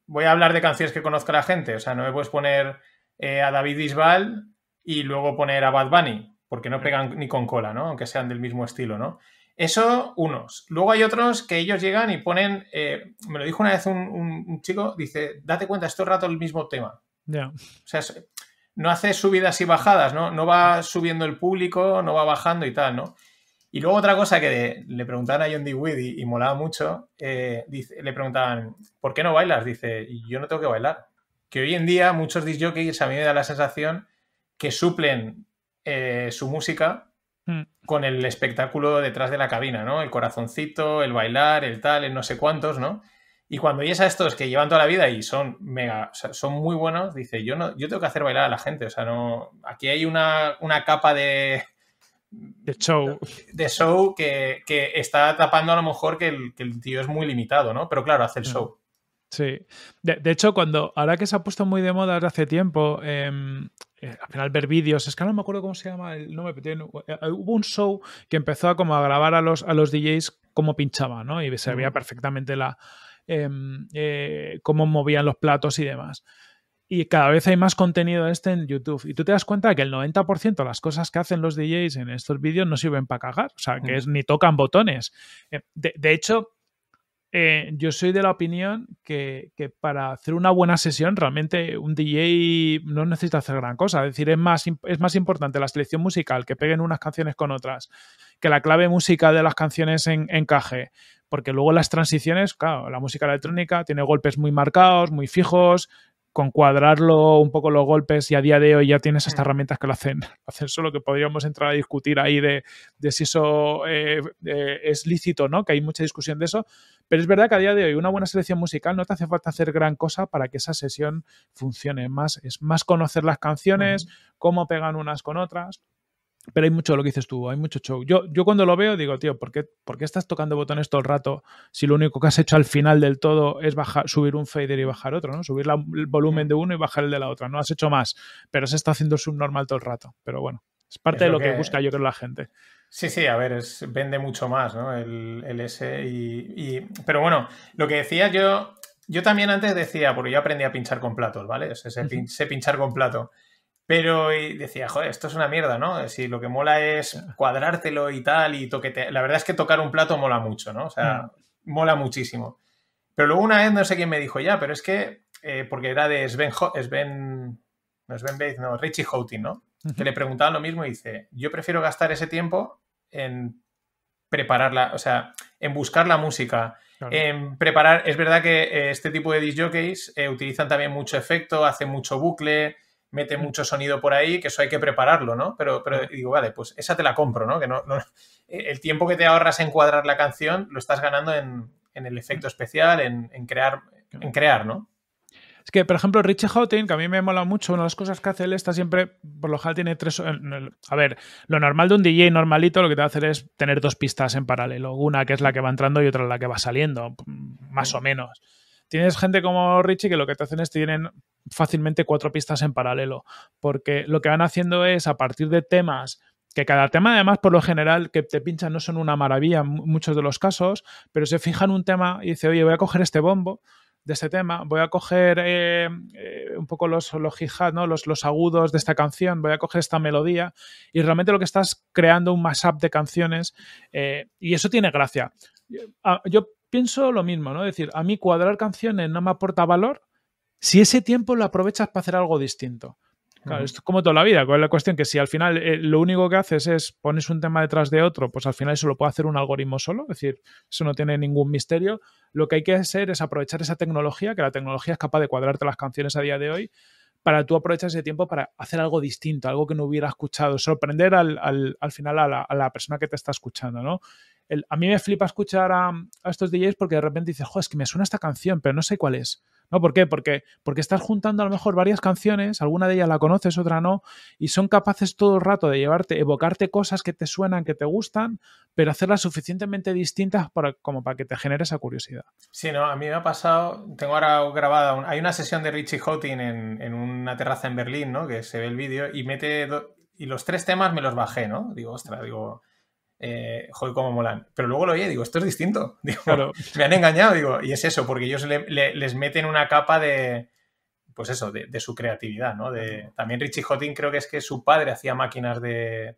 voy a hablar de canciones que conozca la gente. O sea, no me puedes poner eh, a David Isbal y luego poner a Bad Bunny, porque no mm. pegan ni con cola, ¿no? Aunque sean del mismo estilo, ¿no? Eso unos. Luego hay otros que ellos llegan y ponen, eh, me lo dijo una vez un, chico, dice, date cuenta, es rato el mismo tema. O sea, no hace subidas y bajadas, ¿no? No va subiendo el público, no va bajando y tal, ¿no? Y luego otra cosa que le preguntaban a John Dewey y, y molaba mucho, eh, dice, le preguntaban, ¿por qué no bailas? Dice, yo no tengo que bailar que hoy en día muchos jockeys a mí me da la sensación que suplen eh, su música hmm. con el espectáculo detrás de la cabina, ¿no? El corazoncito, el bailar, el tal, el no sé cuántos, ¿no? Y cuando oyes a estos que llevan toda la vida y son mega, son muy buenos, dice, yo no, yo tengo que hacer bailar a la gente. O sea, no. Aquí hay una, una capa de. show. De show que, está tapando a lo mejor que el, tío es muy limitado, ¿no? Pero claro, hace el hmm. show. De, hecho, cuando ahora que se ha puesto muy de moda hace tiempo, em, eh, al final ver vídeos, es que no me acuerdo cómo se llama el nombre, eh, eh, hubo un show que empezó a como grabar a los, a los DJs cómo pinchaban, ¿no? Y se veía perfectamente la em, cómo movían los platos y demás. Y cada vez hay más contenido este en YouTube. Y tú te das cuenta que el 90% de las cosas que hacen los DJs en estos vídeos no sirven para cagar. O sea, que es, ni tocan botones. de hecho, eh, yo soy de la opinión que, para hacer una buena sesión realmente un DJ no necesita hacer gran cosa. Es decir, es más, es más importante la selección musical, que peguen unas canciones con otras, que la clave música de las canciones encaje. Porque luego las transiciones, claro, la música electrónica tiene golpes muy marcados, muy fijos, con cuadrarlo un poco los golpes y a día de hoy ya tienes estas mm. herramientas que lo hacen, hacer solo, que podríamos entrar a discutir ahí de, si eso eh, eh, es lícito no, que hay mucha discusión de eso, pero es verdad que a día de hoy una buena selección musical no te hace falta hacer gran cosa para que esa sesión funcione más, es más conocer las canciones, cómo pegan unas con otras. Pero hay mucho de lo que dices tú, hay mucho show. Yo, yo cuando lo veo digo, tío, ¿por qué, estás tocando botones todo el rato si lo único que has hecho al final del todo es subir un fader y bajar otro, ¿no? Subir el volumen mm. de uno y bajar el de la otra. No has hecho más, pero se está haciendo subnormal todo el rato. Pero bueno, es parte de lo que... busca yo creo la gente. Sí, sí, a ver, vende mucho más, ¿no? El, S y, Pero bueno, lo que decía yo, yo también antes decía, porque yo aprendí a pinchar con platos, ¿vale? O sé, pinchar con plato. Pero decía, joder, esto es una mierda, ¿no? Si lo que mola es cuadrártelo y tal y toquete. La verdad es que tocar un plato mola mucho, ¿no? O sea, mm. mola muchísimo. Pero luego una vez no sé quién me dijo ya, pero es que, eh, porque era de Sven, no Sven Bates, no, Richie Houghton, ¿no? Que le preguntaba lo mismo y dice, yo prefiero gastar ese tiempo en prepararla, o sea, en buscar la música, en preparar, es verdad que eh, este tipo de disc jockeys eh, utilizan también mucho efecto, hacen mucho bucle, mete mm. mucho sonido por ahí, que eso hay que prepararlo, ¿no? Pero, pero digo, vale, pues esa te la compro, ¿no? Que no, el tiempo que te ahorras en cuadrar la canción lo estás ganando en, el efecto especial, en, crear, en crear, ¿no? Es que, por ejemplo, Richie Houghton, que a mí me mola mucho, una de las cosas que hace él está siempre, por lo general tiene tres... A ver, lo normal de un DJ normalito lo que te va a hacer es tener dos pistas en paralelo, una que es la que va entrando y otra la que va saliendo, mm. más o menos. Tienes gente como Richie que lo que te hacen es tienen fácilmente cuatro pistas en paralelo, porque lo que van haciendo es a partir de temas que cada tema además por lo general que te pinchan no son una maravilla en muchos de los casos, pero se fijan un tema y dice, oye, voy a coger este bombo de este tema, voy a coger eh, eh, un poco los, los ¿no? los, agudos de esta canción, voy a coger esta melodía y realmente lo que estás creando un mashup de canciones eh, y eso tiene gracia. Yo ah, pienso lo mismo, ¿no? Es decir, a mí cuadrar canciones no me aporta valor si ese tiempo lo aprovechas para hacer algo distinto. Claro, es como toda la vida, con la cuestión que si al final eh, lo único que haces es pones un tema detrás de otro, pues al final eso lo puede hacer un algoritmo solo, es decir, eso no tiene ningún misterio. Lo que hay que hacer es aprovechar esa tecnología, que la tecnología es capaz de cuadrarte las canciones a día de hoy, para tú aprovechar ese tiempo para hacer algo distinto, algo que no hubiera escuchado, sorprender al, al, final a la, persona que te está escuchando, ¿no? a mí me flipa escuchar a, estos DJs porque de repente dices, joder, es que me suena esta canción, pero no sé cuál es. ¿No? ¿Por qué? Porque, porque estás juntando a lo mejor varias canciones, alguna de ellas la conoces, otra no, y son capaces todo el rato de llevarte, evocarte cosas que te suenan, que te gustan, pero hacerlas suficientemente distintas para, como para que te genere esa curiosidad. Sí, no, a mí me ha pasado, tengo ahora grabada, hay una sesión de Richie Hotting en, una terraza en Berlín, ¿no? Que se ve el vídeo y mete, y los tres temas me los bajé, ¿no? Digo, ostras, digo eh, joder, cómo molan. Pero luego lo oye, digo, esto es distinto. me han engañado, digo, y es eso, porque ellos les meten una capa de, pues eso, de, su creatividad, ¿no? también Richie Hotting creo que es que su padre hacía máquinas de,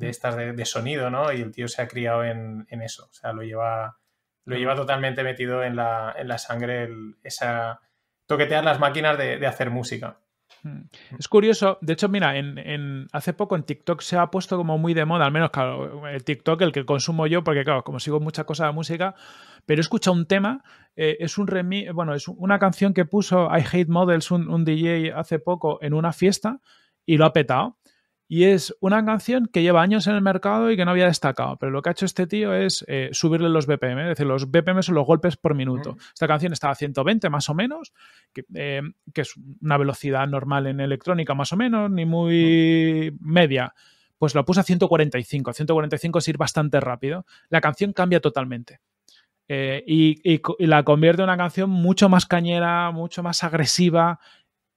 estas de, sonido, ¿no? Y el tío se ha criado en, eso, o sea, lo lleva, lo lleva totalmente metido en la, sangre esa, toquetear las máquinas de hacer música. Mm. Es curioso, de hecho, mira, en, hace poco en TikTok se ha puesto como muy de moda, al menos, claro, el TikTok, el que consumo yo, porque claro, como sigo muchas cosas de música, pero he escuchado un tema, eh, es un remi bueno, es una canción que puso I Hate Models, un DJ hace poco en una fiesta y lo ha petado. Y es una canción que lleva años en el mercado y que no había destacado. Pero lo que ha hecho este tío es eh, subirle los BPM. Es decir, los BPM son los golpes por minuto. Mm. Esta canción estaba a 120 más o menos, eh, que, es una velocidad normal en electrónica más o menos, ni muy mm. media. Pues la puse a 145. A 145 es ir bastante rápido. La canción cambia totalmente. Eh, y, la convierte en una canción mucho más cañera, mucho más agresiva,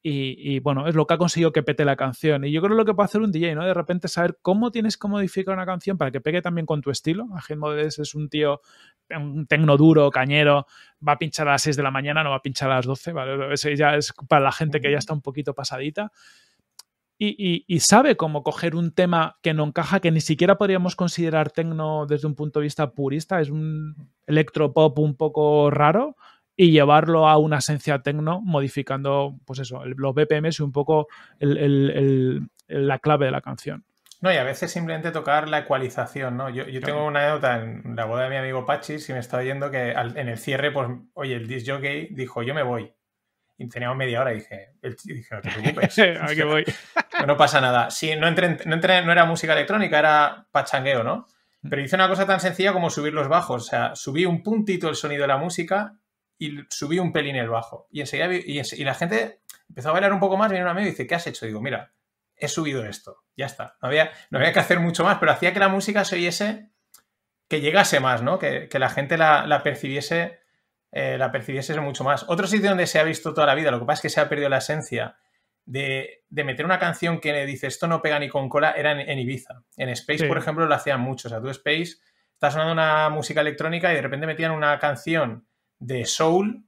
y, bueno, es lo que ha conseguido que pete la canción. Y yo creo que lo que puede hacer un DJ, ¿no? De repente saber cómo tienes que modificar una canción para que pegue también con tu estilo. Agil es un tío, un tecno duro, cañero, va a pinchar a las 6 de la mañana, no va a pinchar a las 12, ¿vale? Eso ya es para la gente que ya está un poquito pasadita. Y, y sabe cómo coger un tema que no encaja, que ni siquiera podríamos considerar tecno desde un punto de vista purista, es un electropop un poco raro, y llevarlo a una esencia tecno modificando, pues eso, los BPMs y un poco la clave de la canción. No, y a veces simplemente tocar la ecualización, ¿no? Yo, tengo una anécdota en la boda de mi amigo Pachi, si me está oyendo, que en el cierre, pues, oye, el disc jockey dijo, yo me voy. Y teníamos media hora y dije, no te preocupes. a ah, que voy. no pasa nada. Sí, no, no, entré, no era música electrónica, era pachangueo, ¿no? Mm. Pero hice una cosa tan sencilla como subir los bajos. O sea, subí un puntito el sonido de la música y subí un pelín el bajo. Y enseguida y, la gente empezó a bailar un poco más, viene una amigo y dice, ¿qué has hecho? digo, mira, he subido esto, ya está. No había, había que hacer mucho más, pero hacía que la música se oyese, que llegase más, ¿no? Que, la gente la, percibiese. Eh, la percibiese mucho más. Otro sitio donde se ha visto toda la vida, lo que pasa es que se ha perdido la esencia de, meter una canción que le dice esto no pega ni con cola, era en, Ibiza. En Space, por ejemplo, lo hacían mucho. O sea, tú Space, estás sonando una música electrónica y de repente metían una canción de soul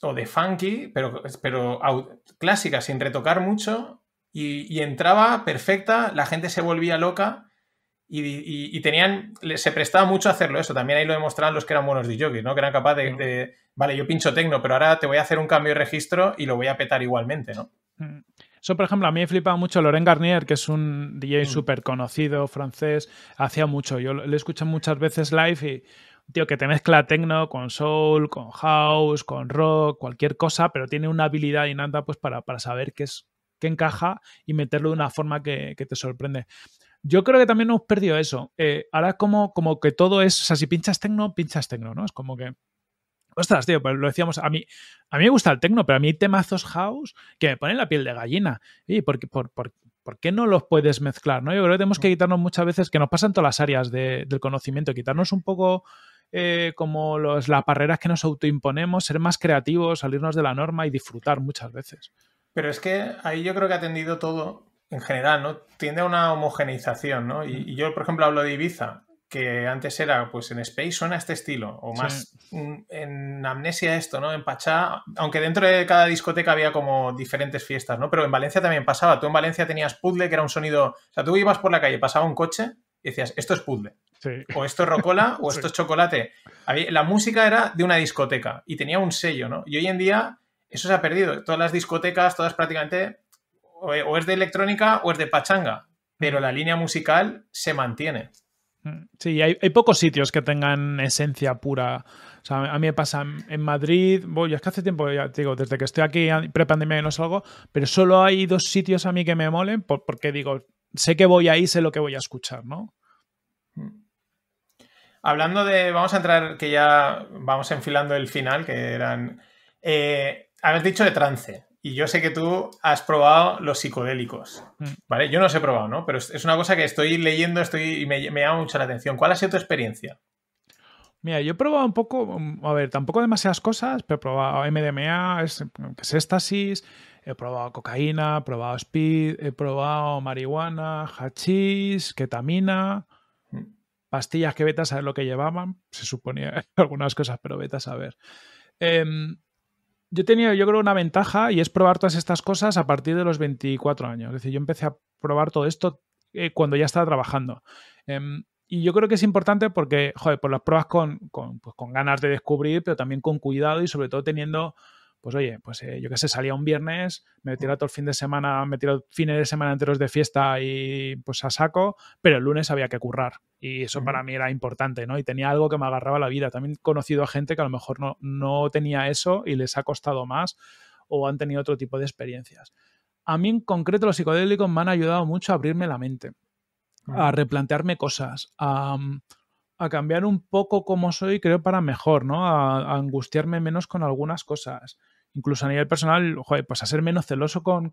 o de funky, pero, pero clásica, sin retocar mucho, y, entraba perfecta, la gente se volvía loca y, tenían, se prestaba mucho a hacerlo eso. También ahí lo demostraban los que eran buenos DJs, ¿no? Que eran capaces de, vale, yo pincho tecno, pero ahora te voy a hacer un cambio de registro y lo voy a petar igualmente, ¿no? Mm. Eso, por ejemplo, a mí me flipaba mucho Loren Garnier, que es un DJ mm. súper conocido francés, hacía mucho. Yo le escuchado muchas veces live y tío que te mezcla techno con soul, con house, con rock, cualquier cosa, pero tiene una habilidad nada pues para, para saber qué es qué encaja y meterlo de una forma que, te sorprende. Yo creo que también hemos perdido eso. Eh, ahora como, como que todo es, o sea, si pinchas tecno, pinchas tecno, ¿no? Es como que... Ostras, tío, pues lo decíamos, a mí, a mí me gusta el tecno, pero a mí hay temazos house que me ponen la piel de gallina. ¿Y por, por, por, qué no los puedes mezclar? ¿no? Yo creo que tenemos que mm. quitarnos muchas veces, que nos pasan todas las áreas del conocimiento, quitarnos un poco eh, como los, las barreras que nos autoimponemos, ser más creativos, salirnos de la norma y disfrutar muchas veces. Pero es que ahí yo creo que ha atendido todo en general, ¿no? Tiende a una homogeneización, ¿no? Mm. Y, yo, por ejemplo, hablo de Ibiza, que antes era, pues en Space suena este estilo, o más en Amnesia esto, ¿no? En Pachá, aunque dentro de cada discoteca había como diferentes fiestas, ¿no? Pero en Valencia también pasaba, tú en Valencia tenías puzzle, que era un sonido, o sea, tú ibas por la calle, pasaba un coche decías, esto es puzzle. O esto es rocola o esto es chocolate. La música era de una discoteca y tenía un sello, ¿no? Y hoy en día eso se ha perdido. Todas las discotecas, todas prácticamente, o es de electrónica o es de pachanga, pero mm. la línea musical se mantiene. Mm. Sí, hay, hay, pocos sitios que tengan esencia pura. O sea, a mí me pasa en Madrid, voy, es que hace tiempo, ya digo, desde que estoy aquí pre-pandemia no salgo, pero solo hay dos sitios a mí que me molen, porque digo, sé que voy ahí, sé lo que voy a escuchar, ¿no? Hablando de, vamos a entrar, que ya vamos enfilando el final, que eran, eh, habéis dicho de trance, y yo sé que tú has probado los psicodélicos, mm. ¿vale? Yo no los he probado, ¿no? Pero es una cosa que estoy leyendo estoy, y me, llama mucho la atención. ¿Cuál ha sido tu experiencia? Mira, yo he probado un poco, mm, a ver, tampoco demasiadas cosas, pero he probado MDMA, es, que es éxtasis, He probado cocaína, he probado speed, he probado marihuana, hachís, ketamina, mm. pastillas que beta a saber lo que llevaban. Se suponía algunas cosas, pero vete a saber. Em, yo tenía, yo creo, una ventaja y es probar todas estas cosas a partir de los 24 años. Es decir, yo empecé a probar todo esto eh, cuando ya estaba trabajando. Em, y yo creo que es importante porque, joder, pues las pruebas con, con pues ganas de descubrir, pero también con cuidado y sobre todo teniendo pues oye, pues eh, yo que sé, salía un viernes, me mm. tiraba todo el fin de semana, me tiraba fines de semana enteros de fiesta y pues a saco, pero el lunes había que currar y eso para mí era importante, ¿no? Y tenía algo que me agarraba la vida. También he conocido a gente que a lo mejor no, no tenía eso y les ha costado más o han tenido otro tipo de experiencias. A mí en concreto los psicodélicos me han ayudado mucho a abrirme la mente, a replantearme cosas, mm, a cambiar un poco como soy, creo, para mejor, ¿no? a, angustiarme menos con algunas cosas, incluso a nivel personal, joder, pues a ser menos celoso con,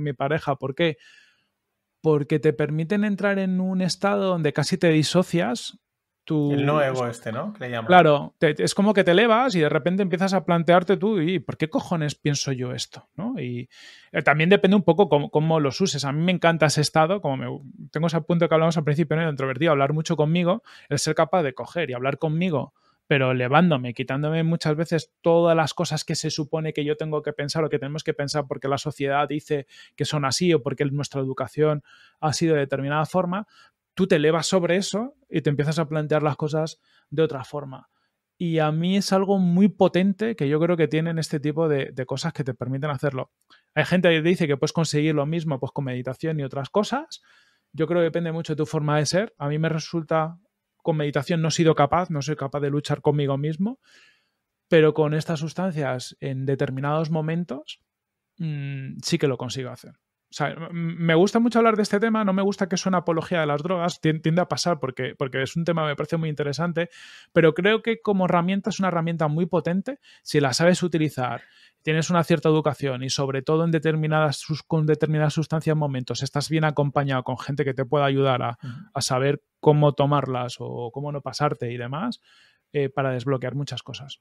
mi pareja. ¿Por qué? Porque te permiten entrar en un estado donde casi te disocias tu... El no ego este, ¿no? Claro, es como que te elevas y de repente empiezas a plantearte tú, ¿y por qué cojones pienso yo esto? Y eh, también depende un poco cómo, los uses. A mí me encanta ese estado, como tengo ese punto que hablamos al principio, ¿no? el introvertido, hablar mucho conmigo, el ser capaz de coger y hablar conmigo pero elevándome, quitándome muchas veces todas las cosas que se supone que yo tengo que pensar o que tenemos que pensar porque la sociedad dice que son así o porque nuestra educación ha sido de determinada forma, tú te elevas sobre eso y te empiezas a plantear las cosas de otra forma. Y a mí es algo muy potente que yo creo que tienen este tipo de, cosas que te permiten hacerlo. Hay gente que dice que puedes conseguir lo mismo pues, con meditación y otras cosas. Yo creo que depende mucho de tu forma de ser. A mí me resulta con meditación no he sido capaz, no soy capaz de luchar conmigo mismo, pero con estas sustancias en determinados momentos mm, sí que lo consigo hacer me gusta mucho hablar de este tema, no me gusta que suene apología de las drogas, tiende a pasar porque, es un tema que me parece muy interesante, pero creo que como herramienta es una herramienta muy potente si la sabes utilizar tienes una cierta educación y sobre todo en determinadas, con determinadas sustancias, momentos, estás bien acompañado con gente que te pueda ayudar a, saber cómo tomarlas o cómo no pasarte y demás, eh, para desbloquear muchas cosas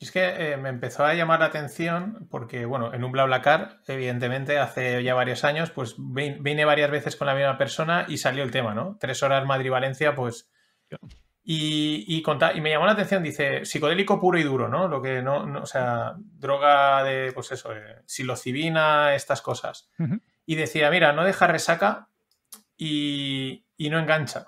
es que eh, me empezó a llamar la atención porque, bueno, en un bla BlaBlaCar, evidentemente, hace ya varios años, pues vine varias veces con la misma persona y salió el tema, ¿no? Tres horas Madrid-Valencia, pues... Y, y, me llamó la atención, dice, psicodélico puro y duro, ¿no? Lo que no, o sea, droga de, pues eso, eh, silocibina, estas cosas. Y decía, mira, no deja resaca y, no engancha.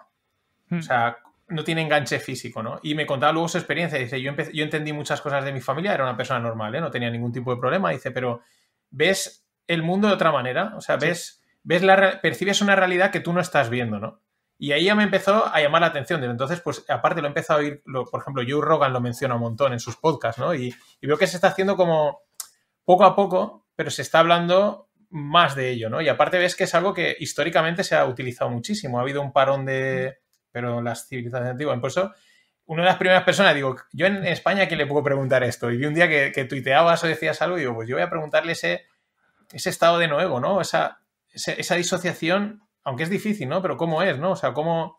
O mm. sea, no tiene enganche físico, ¿no? Y me contaba luego su experiencia. Dice, yo, yo entendí muchas cosas de mi familia, era una persona normal, ¿eh? no tenía ningún tipo de problema. Dice, pero ves el mundo de otra manera, o sea, ves, ves la, percibes una realidad que tú no estás viendo, ¿no? Y ahí ya me empezó a llamar la atención. Entonces, pues aparte lo he empezado a oír, por ejemplo, Joe Rogan lo menciona un montón en sus podcasts, ¿no? Y, y, veo que se está haciendo como poco a poco, pero se está hablando más de ello, ¿no? Y aparte ves que es algo que históricamente se ha utilizado muchísimo. Ha habido un parón de mm pero las civilizaciones antiguas. Por eso, una de las primeras personas, digo, yo en España, ¿quién le puedo preguntar esto? Y vi un día que, tuiteabas o decías algo y digo, pues yo voy a preguntarle ese, estado de nuevo, ¿no? Esa, esa, disociación, aunque es difícil, ¿no? Pero ¿cómo es, no? O sea, ¿cómo,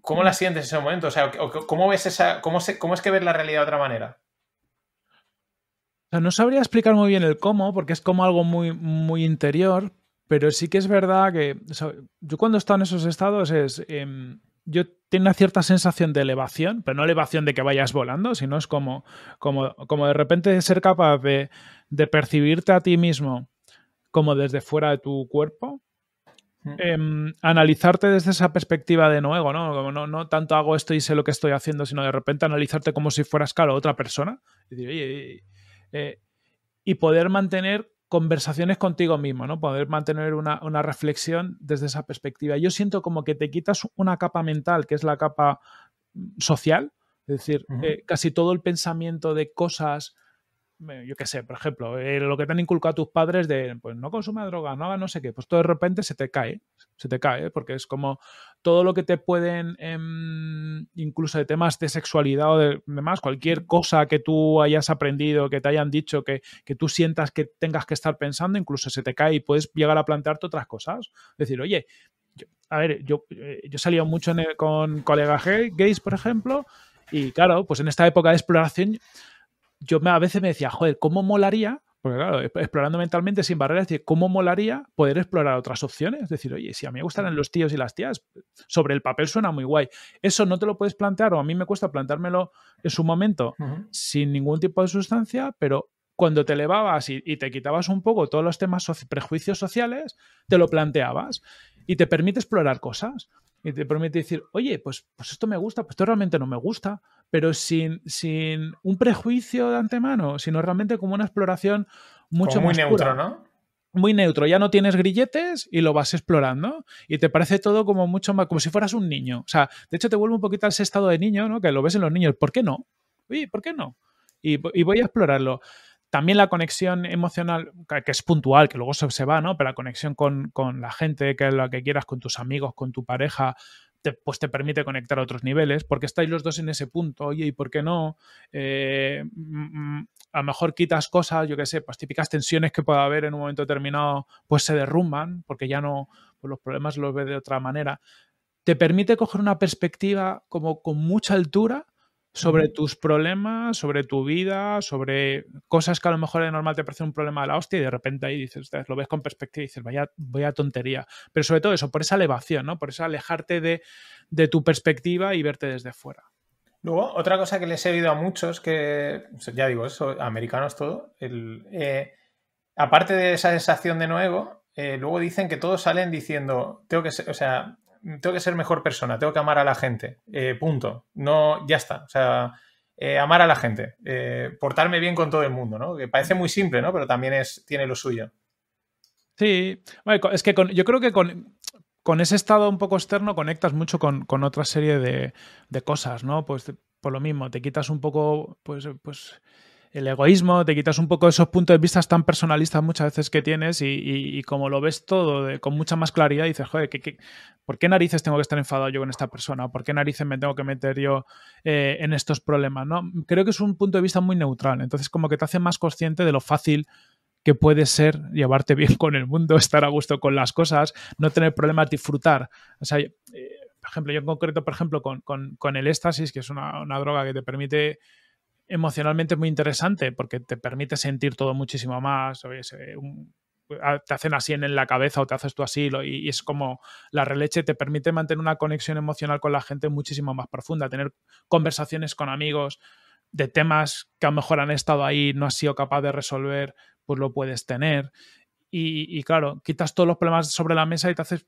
¿cómo la sientes en ese momento? O sea, ¿cómo ves esa, cómo, cómo es que ves la realidad de otra manera? no sabría explicar muy bien el cómo, porque es como algo muy, muy interior, pero sí que es verdad que yo cuando he en esos estados es... Em, yo tengo una cierta sensación de elevación, pero no elevación de que vayas volando, sino es como, como, de repente ser capaz de, percibirte a ti mismo como desde fuera de tu cuerpo, mm. em, analizarte desde esa perspectiva de nuevo, ¿no? no, tanto hago esto y sé lo que estoy haciendo, sino de repente analizarte como si fueras, claro, otra persona. y eh, poder mantener conversaciones contigo mismo, ¿no? Poder mantener una, reflexión desde esa perspectiva. Yo siento como que te quitas una capa mental, que es la capa mm, social, es decir, eh, casi todo el pensamiento de cosas, yo qué sé, por ejemplo, eh, lo que te han inculcado tus padres de, pues no consuma droga, no haga no sé qué, pues todo de repente se te cae, se te cae, porque es como, todo lo que te pueden, em, incluso de temas de sexualidad o de demás, cualquier cosa que tú hayas aprendido, que te hayan dicho, que, tú sientas que tengas que estar pensando, incluso se te cae y puedes llegar a plantearte otras cosas. Decir, oye, a ver, yo, eh, yo salía mucho con colegas gays, por ejemplo, y claro, pues en esta época de exploración, yo me, a veces me decía, joder, ¿cómo molaría? Porque claro, explorando mentalmente sin barreras, es decir, ¿cómo molaría poder explorar otras opciones? Es decir, oye, si a mí me gustaran los tíos y las tías, sobre el papel suena muy guay. Eso no te lo puedes plantear, o a mí me cuesta plantármelo en su momento sin ningún tipo de sustancia, pero cuando te elevabas y, te quitabas un poco todos los temas, prejuicios sociales, te lo planteabas y te permite explorar cosas. Y te permite decir, oye, pues, pues esto me gusta, pues esto realmente no me gusta pero sin, sin un prejuicio de antemano, sino realmente como una exploración mucho muy neutro, ¿no? Muy neutro, ya no tienes grilletes y lo vas explorando y te parece todo como mucho más, como si fueras un niño. O sea, de hecho te vuelve un poquito al ese estado de niño, ¿no? Que lo ves en los niños, ¿por qué no? Oye, ¿por qué no? y, voy a explorarlo también la conexión emocional, que es puntual, que luego se, va, ¿no? Pero la conexión con, con, la gente, que es la que quieras, con tus amigos, con tu pareja, te, pues te permite conectar a otros niveles, porque estáis los dos en ese punto, oye, ¿y por qué no? Eh, mm, mm, a lo mejor quitas cosas, yo qué sé, pues típicas tensiones que pueda haber en un momento determinado, pues se derrumban, porque ya no, pues los problemas los ves de otra manera. Te permite coger una perspectiva como con mucha altura sobre tus problemas, sobre tu vida, sobre cosas que a lo mejor de normal te parece un problema de la hostia y de repente ahí dices, lo ves con perspectiva y dices, vaya, a tontería. Pero sobre todo eso, por esa elevación, ¿no? Por eso alejarte de, tu perspectiva y verte desde fuera. Luego, otra cosa que les he oído a muchos, que ya digo eso, americanos todo, el, eh, aparte de esa sensación de nuevo, eh, luego dicen que todos salen diciendo, tengo que ser, o sea, tengo que ser mejor persona, tengo que amar a la gente, eh, punto. No, ya está. O sea, eh, amar a la gente, eh, portarme bien con todo el mundo, ¿no? Que parece muy simple, ¿no? Pero también es, tiene lo suyo. Sí, es que yo creo que con, ese estado un poco externo conectas mucho con, otra serie de, cosas, ¿no? Pues por lo mismo, te quitas un poco, pues, pues el egoísmo, te quitas un poco esos puntos de vista tan personalistas muchas veces que tienes y, como lo ves todo con mucha más claridad, dices, joder, por qué narices tengo que estar enfadado yo con esta persona? ¿Por qué narices me tengo que meter yo eh, en estos problemas? ¿no? Creo que es un punto de vista muy neutral, entonces como que te hace más consciente de lo fácil que puede ser llevarte bien con el mundo, estar a gusto con las cosas, no tener problemas, disfrutar. O sea, eh, por ejemplo, yo en concreto, por ejemplo, con, el éxtasis, que es una droga que te permite emocionalmente es muy interesante porque te permite sentir todo muchísimo más. Ah, te hacen así en la cabeza o te haces tú así y, es como la releche te permite mantener una conexión emocional con la gente muchísimo más profunda, tener conversaciones con amigos de temas que a lo mejor han estado ahí, no has sido capaz de resolver, pues lo puedes tener. y claro, quitas todos los problemas sobre la mesa y te haces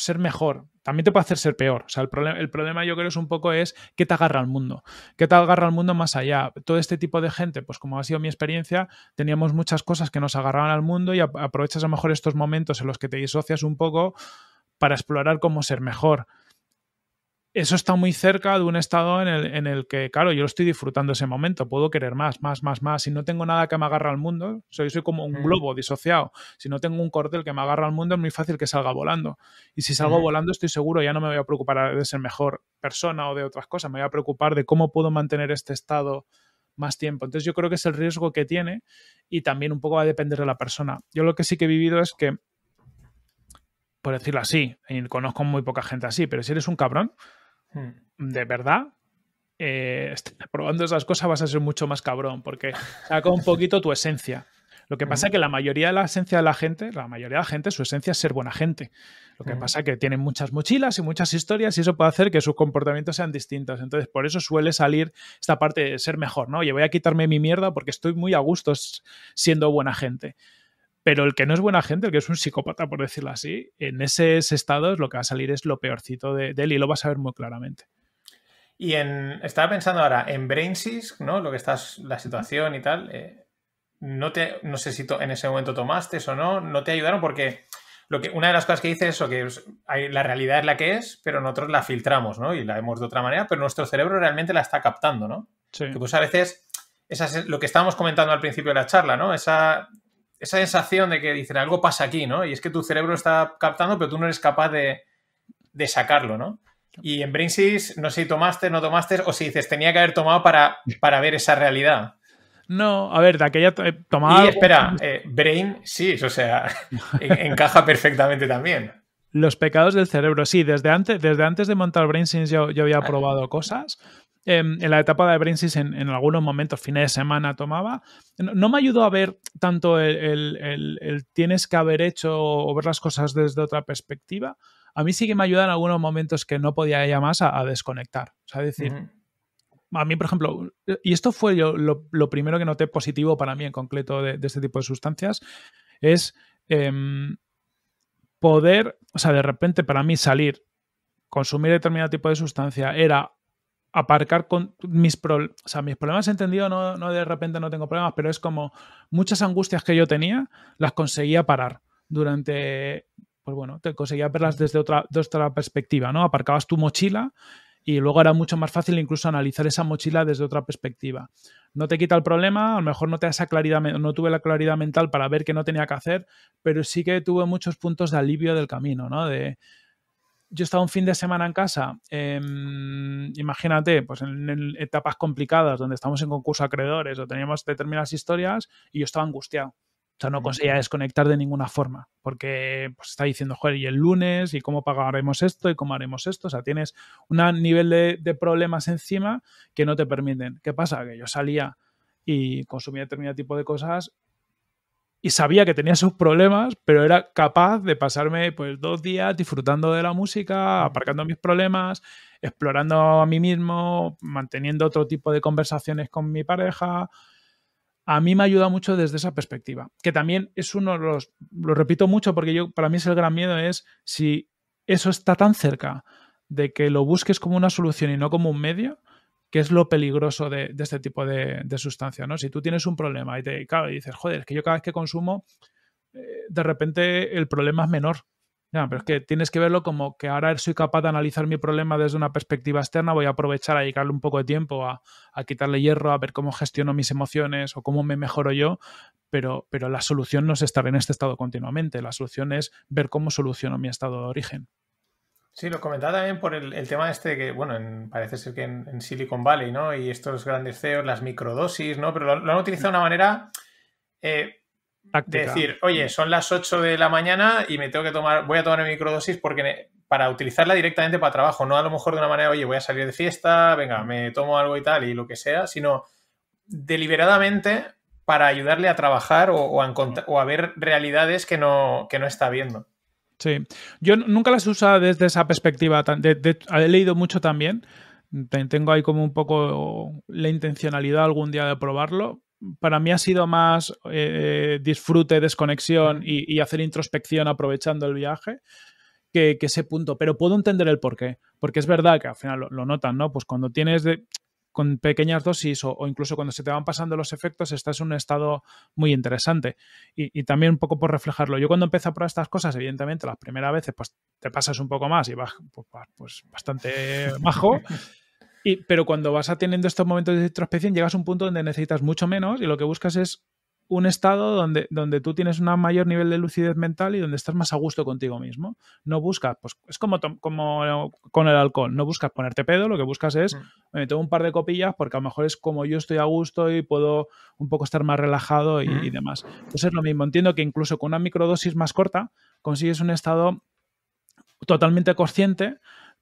ser mejor, también te puede hacer ser peor. O sea, el, el problema yo creo es un poco es qué te agarra al mundo, qué te agarra al mundo más allá. Todo este tipo de gente, pues como ha sido mi experiencia, teníamos muchas cosas que nos agarraban al mundo y aprovechas a lo mejor estos momentos en los que te disocias un poco para explorar cómo ser mejor eso está muy cerca de un estado en el, que, claro, yo lo estoy disfrutando ese momento, puedo querer más, más, más, más. Si no tengo nada que me agarre al mundo, soy, soy como un mm. globo disociado. Si no tengo un cordel que me agarra al mundo, es muy fácil que salga volando. Y si salgo volando, estoy seguro, ya no me voy a preocupar de ser mejor persona o de otras cosas, me voy a preocupar de cómo puedo mantener este estado más tiempo. Entonces yo creo que es el riesgo que tiene y también un poco va a depender de la persona. Yo lo que sí que he vivido es que, por decirlo así, y conozco muy poca gente así, pero si eres un cabrón, Mm. de verdad, eh, probando esas cosas vas a ser mucho más cabrón, porque saca un poquito tu esencia. Lo que pasa es que la mayoría de la esencia de la gente, la mayoría de la gente, su esencia es ser buena gente. Lo que mm. pasa es que tienen muchas mochilas y muchas historias y eso puede hacer que sus comportamientos sean distintos. Entonces, por eso suele salir esta parte de ser mejor, ¿no? Oye, voy a quitarme mi mierda porque estoy muy a gusto siendo buena gente. Pero el que no es buena gente, el que es un psicópata, por decirlo así, en esos estados lo que va a salir es lo peorcito de, él y lo vas a ver muy claramente. Y en, estaba pensando ahora en Brainsys, ¿no? Lo que estás, la situación y tal. Eh, no, te, no sé si en ese momento tomaste o no, no te ayudaron porque lo que, una de las cosas que dices es que la realidad es la que es, pero nosotros la filtramos, ¿no? Y la vemos de otra manera, pero nuestro cerebro realmente la está captando, ¿no? Pues a veces, lo que estábamos comentando al principio de la charla, ¿no? Esa, esa sensación de que dicen algo pasa aquí, ¿no? Y es que tu cerebro está captando, pero tú no eres capaz de, sacarlo, ¿no? Y en Brainsys, no sé si tomaste, no tomaste, o si dices, tenía que haber tomado para, para ver esa realidad. No, a ver, de aquella eh, tomada. Y espera, eh, Brain, sí, o sea, encaja perfectamente también. Los pecados del cerebro, sí, desde antes, desde antes de montar BrainSense yo, yo había probado cosas, Em, en la etapa de Brinsis en, algunos momentos, fines de semana, tomaba. No, me ayudó a ver tanto el, tienes que haber hecho o ver las cosas desde otra perspectiva. A mí sí que me ayuda en algunos momentos que no podía ya más a, desconectar. O sea, decir, a mí, por ejemplo, y esto fue lo, primero que noté positivo para mí en concreto de, este tipo de sustancias, es em, poder, o sea, de repente para mí salir, consumir determinado tipo de sustancia, era aparcar con mis, problemas. o sea, mis problemas, entendido, no, de repente no tengo problemas, pero es como muchas angustias que yo tenía, las conseguía parar durante, pues bueno, te conseguía verlas desde otra, otra perspectiva, ¿no? Aparcabas tu mochila y luego era mucho más fácil incluso analizar esa mochila desde otra perspectiva. No te quita el problema, a lo mejor no te esa claridad, no tuve la claridad mental para ver qué no tenía que hacer, pero sí que tuve muchos puntos de alivio del camino, ¿no? De, yo estaba un fin de semana en casa, em, imagínate, pues en, etapas complicadas donde estamos en concurso acreedores o teníamos determinadas historias y yo estaba angustiado. O sea, no conseguía desconectar de ninguna forma, porque pues, está diciendo, joder, y el lunes, y cómo pagaremos esto, y cómo haremos esto. O sea, tienes un nivel de problemas encima que no te permiten. ¿Qué pasa? Que yo salía y consumía determinado tipo de cosas y sabía que tenía sus problemas, pero era capaz de pasarme pues dos días disfrutando de la música, aparcando mis problemas, explorando a mí mismo, manteniendo otro tipo de conversaciones con mi pareja. A mí me ayuda mucho desde esa perspectiva, que también es uno de los, lo repito mucho porque yo, para mí es el gran miedo, es si eso está tan cerca de que lo busques como una solución y no como un medio, ¿Qué es lo peligroso de, este tipo de, sustancia? ¿no? Si tú tienes un problema y te claro, y dices, joder, es que yo cada vez que consumo, eh, de repente el problema es menor. pero es que tienes que verlo como que ahora soy capaz de analizar mi problema desde una perspectiva externa, voy a aprovechar a dedicarle un poco de tiempo a, quitarle hierro, a ver cómo gestiono mis emociones o cómo me mejoro yo, pero, pero la solución no es estar en este estado continuamente, la solución es ver cómo soluciono mi estado de origen. Sí, lo comentaba también por el, tema este que, bueno, parece ser que en, Silicon Valley, ¿no? Y estos grandes CEOs, las microdosis, ¿no? Pero lo, han utilizado de una manera de eh, decir, oye, son las 8 de la mañana y me tengo que tomar, voy a tomar mi microdosis porque para utilizarla directamente para trabajo, no a lo mejor de una manera, oye, voy a salir de fiesta, venga, me tomo algo y tal y lo que sea, sino deliberadamente para ayudarle a trabajar o, a, ver realidades que no, que no está viendo. Sí, yo nunca las he usado desde esa perspectiva. he leído mucho también. Tengo ahí como un poco la intencionalidad algún día de probarlo. Para mí ha sido más eh, disfrute, desconexión y, hacer introspección aprovechando el viaje que, ese punto. Pero puedo entender el porqué. Porque es verdad que al final lo, lo notan, ¿no? Pues cuando tienes de, con pequeñas dosis o, incluso cuando se te van pasando los efectos, estás en un estado muy interesante. Y, también un poco por reflejarlo. Yo cuando empiezo a probar estas cosas, evidentemente, las primeras veces pues te pasas un poco más y vas pues, pues bastante bajo. Y, pero cuando vas a estos momentos de introspección, llegas a un punto donde necesitas mucho menos y lo que buscas es un estado donde, donde tú tienes un mayor nivel de lucidez mental y donde estás más a gusto contigo mismo. No buscas, pues es como, como con el alcohol, no buscas ponerte pedo, lo que buscas es, me mm. tomo un par de copillas porque a lo mejor es como yo estoy a gusto y puedo un poco estar más relajado y, y mm. demás. Entonces pues es lo mismo, entiendo que incluso con una microdosis más corta consigues un estado totalmente consciente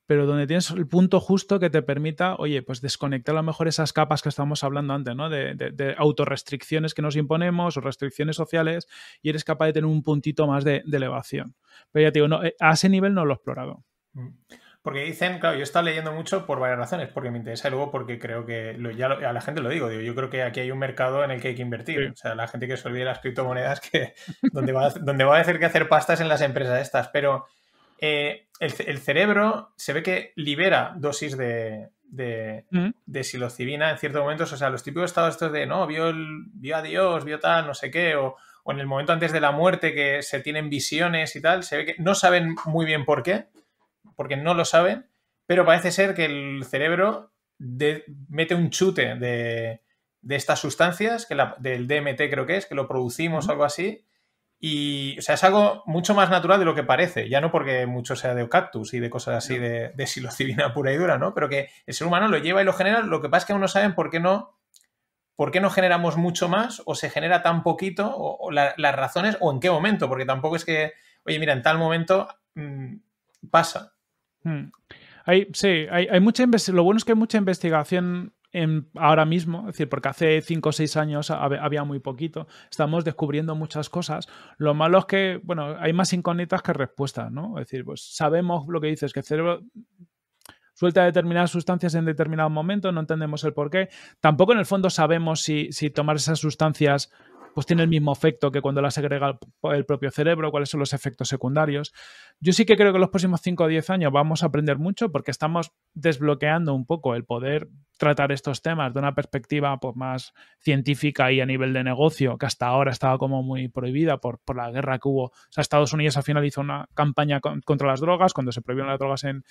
pero donde tienes el punto justo que te permita, oye, pues desconectar a lo mejor esas capas que estábamos hablando antes, ¿no? De, de, autorrestricciones que nos imponemos o restricciones sociales y eres capaz de tener un puntito más de, elevación. Pero ya te digo, no, eh, a ese nivel no lo he explorado. Mm. Porque dicen, claro, yo he estado leyendo mucho por varias razones, porque me interesa y luego porque creo que ya a la gente lo digo, digo, yo creo que aquí hay un mercado en el que hay que invertir. O sea, la gente que se olvide las criptomonedas, que donde va, donde va a decir que hacer pastas en las empresas estas, pero... Eh, el, cerebro se ve que libera dosis de, de, psilocibina en ciertos momentos. O sea, los típicos estados estos de, no, vio, a Dios, vio tal, no sé qué, o, en el momento antes de la muerte que se tienen visiones y tal, se ve que no saben muy bien por qué, porque no lo saben, pero parece ser que el cerebro de, mete un chute de, estas sustancias, que del DMT creo que es, que lo producimos o algo así, y, o sea, es algo mucho más natural de lo que parece, ya no porque mucho sea de cactus y de cosas así de, silocibina pura y dura, ¿no? Pero que el ser humano lo lleva y lo genera, lo que pasa es que aún no saben por qué no, por qué no generamos mucho más o se genera tan poquito o, las razones o en qué momento, porque tampoco es que, oye, mira, en tal momento mm, pasa. Hmm. sí, hay, hay mucha lo bueno es que hay mucha investigación ahora mismo, es decir, porque hace 5 o 6 años había muy poquito, estamos descubriendo muchas cosas. Lo malo es que, bueno, hay más incógnitas que respuestas, ¿no? Es decir, pues sabemos lo que dices, que el cerebro suelta determinadas sustancias en determinado momento, no entendemos el por qué. Tampoco en el fondo sabemos si, si tomar esas sustancias pues tiene el mismo efecto que cuando la segrega el, propio cerebro, cuáles son los efectos secundarios. Yo sí que creo que en los próximos 5 o 10 años vamos a aprender mucho porque estamos desbloqueando un poco el poder tratar estos temas de una perspectiva pues, más científica y a nivel de negocio, que hasta ahora estaba como muy prohibida por, la guerra que hubo. O sea, Estados Unidos al final hizo una campaña contra las drogas, cuando se prohibieron las drogas en,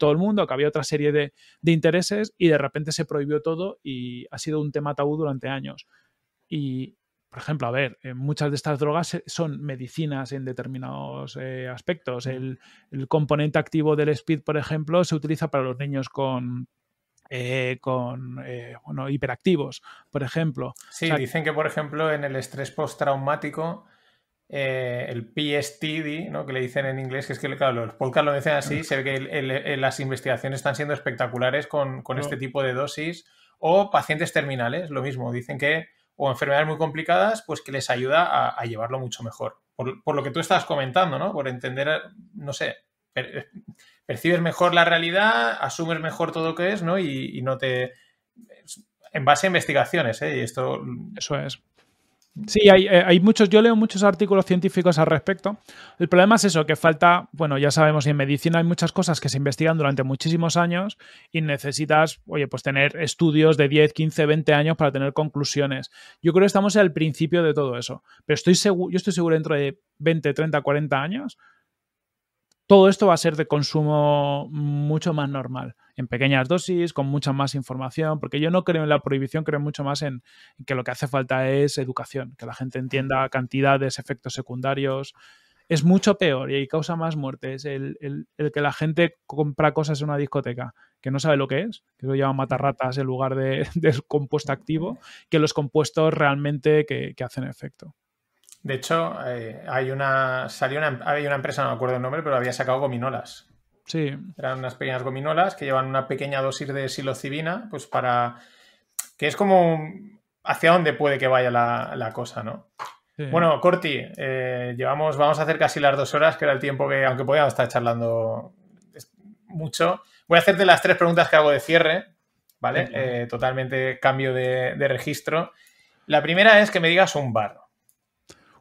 todo el mundo, que había otra serie de, de, intereses y de repente se prohibió todo y ha sido un tema tabú durante años. Y, por ejemplo, a ver, eh, muchas de estas drogas son medicinas en determinados eh, aspectos. El, componente activo del speed, por ejemplo, se utiliza para los niños con... Eh, con bueno, hiperactivos, por ejemplo. Sí, dicen que, por ejemplo, en el estrés postraumático, el PSTD, ¿no? que le dicen en inglés, que es que, claro, los podcasts lo dicen así, se ve que las investigaciones están siendo espectaculares con, este tipo de dosis, o pacientes terminales, lo mismo, dicen que o enfermedades muy complicadas, pues que les ayuda a, llevarlo mucho mejor. Por, lo que tú estás comentando, ¿no? Por entender, no sé, eh, percibes mejor la realidad, asumes mejor todo lo que es, ¿no? Y, y no te... En base a investigaciones, ¿eh? Y esto... Eso es. Sí, eh, hay, muchos, yo leo muchos artículos científicos al respecto. El problema es eso, que falta, bueno, ya sabemos, en medicina hay muchas cosas que se investigan durante muchísimos años y necesitas, oye, pues tener estudios de 10, 15, 20 años para tener conclusiones. Yo creo que estamos al principio de todo eso, pero estoy seguro, yo estoy seguro dentro de 20, 30, 40 años todo esto va a ser de consumo mucho más normal, en pequeñas dosis, con mucha más información, porque yo no creo en la prohibición, creo mucho más en, que lo que hace falta es educación, que la gente entienda cantidades, efectos secundarios, es mucho peor y causa más muertes el, que la gente compra cosas en una discoteca que no sabe lo que es, que lo llaman matarratas en lugar de, compuesto activo, que los compuestos realmente que hacen efecto. De hecho, eh, hay una. Salió una empresa, no me acuerdo el nombre, pero había sacado gominolas. Sí. Eran unas pequeñas gominolas que llevan una pequeña dosis de silocibina, pues para. que es como hacia dónde puede que vaya la, cosa, ¿no? Bueno, Corti, eh, llevamos, vamos a hacer casi las dos horas, que era el tiempo que, aunque podíamos estar charlando mucho. Voy a hacerte las tres preguntas que hago de cierre, ¿vale? Eh, totalmente cambio de, de registro. La primera es que me digas un bar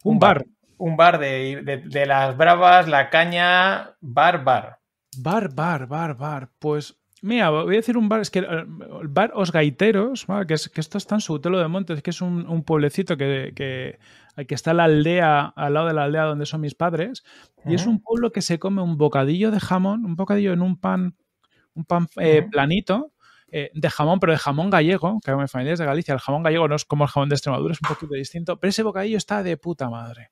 un, bar. Un bar de, las bravas, la caña, bar, bar. Bar, bar, bar, bar. Pues, mira, voy a decir un bar, es que eh, el bar Os Gaiteros, que, es, que esto está en telo de Montes, que es un, pueblecito que, que, que, está la aldea, al lado de la aldea donde son mis padres, y es un pueblo que se come un bocadillo de jamón, un bocadillo en un pan, un pan eh, planito, eh, de jamón, pero de jamón gallego, que me familia es de Galicia, el jamón gallego no es como el jamón de Extremadura, es un poquito distinto, pero ese bocadillo está de puta madre.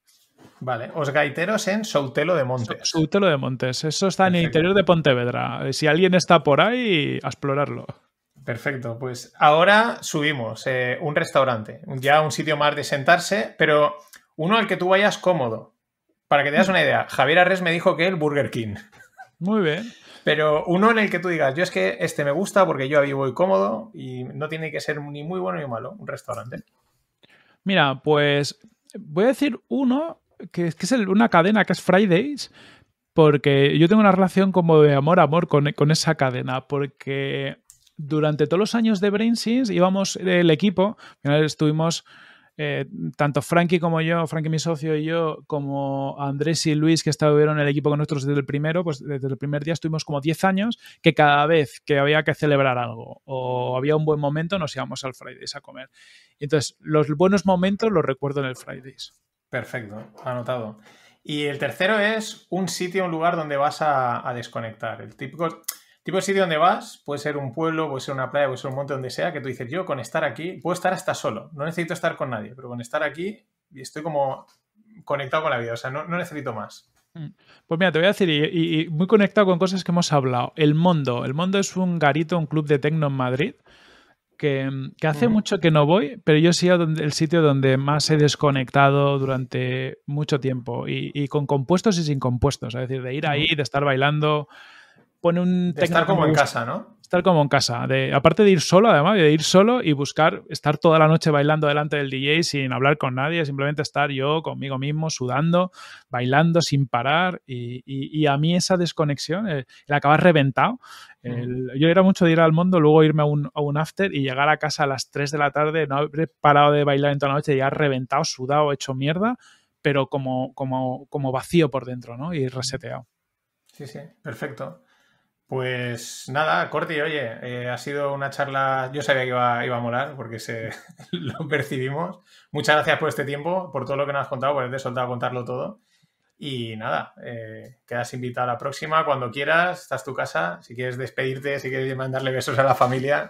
Vale, os gaiteros en Soutelo de Montes. Soutelo de Montes, eso está en el interior de Pontevedra. Eh, si alguien está por ahí, a explorarlo. Perfecto, pues ahora subimos eh, un restaurante, ya un sitio más de sentarse, pero uno al que tú vayas cómodo. Para que te das una idea, Javier Arres me dijo que el Burger King. Muy bien. Pero uno en el que tú digas, yo es que este me gusta porque yo vivo voy cómodo y no tiene que ser ni muy bueno ni malo, un restaurante. Mira, pues voy a decir uno que, es, es una cadena que es Fridays, porque yo tengo una relación como de amor-amor con, con esa cadena, porque durante todos los años de Brainsins íbamos el equipo, al final estuvimos eh, tanto Frankie como yo, Frankie mi socio y yo, como Andrés y Luis que estuvieron en el equipo con nosotros desde el primero, pues desde el primer día estuvimos como 10 años que cada vez que había que celebrar algo o había un buen momento nos íbamos al Fridays a comer. Entonces, los buenos momentos los recuerdo en el Fridays. Perfecto, anotado. Y el tercero es un sitio, un lugar donde vas a, a desconectar. El típico, Tipo de sitio donde vas, puede ser un pueblo, puede ser una playa, puede ser un monte, donde sea, que tú dices, yo con estar aquí, puedo estar hasta solo, no necesito estar con nadie, pero con estar aquí estoy como conectado con la vida, o sea, no, necesito más. Mm. Pues mira, te voy a decir, y, muy conectado con cosas que hemos hablado, El Mondo. El Mondo es un garito, un club de tecno en Madrid, que, hace mucho que no voy, pero yo he sido el sitio donde más he desconectado durante mucho tiempo, y, y con compuestos y sin compuestos, es decir, de ir ahí, de estar bailando pone un... estar como en casa, ¿no? Estar como en casa. aparte de ir solo, además, de ir solo y buscar estar toda la noche bailando delante del DJ sin hablar con nadie, simplemente estar yo conmigo mismo, sudando, bailando sin parar. Y, a mí esa desconexión, eh, la acabas reventado, yo era mucho de ir al mundo, luego irme a un, after y llegar a casa a las 3 de la tarde, no haber parado de bailar en toda la noche, ya reventado, sudado, hecho mierda, pero como, como, como vacío por dentro, ¿no? Y reseteado. Sí, sí, perfecto. Pues nada, Corti, oye, eh, ha sido una charla, yo sabía que iba, iba a molar porque se, lo percibimos. Muchas gracias por este tiempo, por todo lo que nos has contado, por haberte soltado a contarlo todo. Y nada, eh, quedas invitado a la próxima cuando quieras, estás tu casa, si quieres despedirte, si quieres mandarle besos a la familia.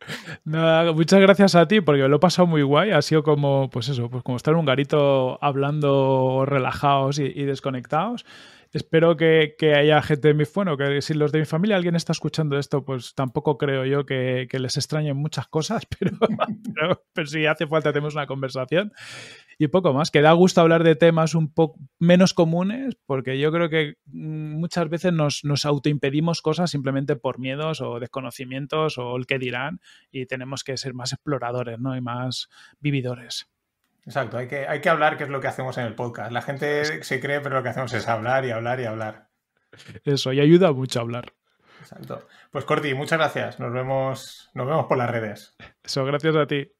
muchas gracias a ti porque lo he pasado muy guay. Ha sido como, pues eso, pues como estar en un garito hablando relajados y desconectados espero que, que, haya gente de mi, bueno, que si los de mi familia alguien está escuchando esto, pues tampoco creo yo que, les extrañen muchas cosas, pero, pero, si hace falta tenemos una conversación y poco más, que da gusto hablar de temas un poco menos comunes, porque yo creo que mm, muchas veces nos, nos autoimpedimos cosas simplemente por miedos o desconocimientos o el que dirán y tenemos que ser más exploradores, ¿no? Y más vividores. Exacto, hay que, hay que hablar, que es lo que hacemos en el podcast. La gente se cree, pero lo que hacemos es hablar y hablar y hablar. Eso, y ayuda mucho a hablar. Exacto. Pues Corti, muchas gracias. Nos vemos, nos vemos por las redes. Eso, gracias a ti.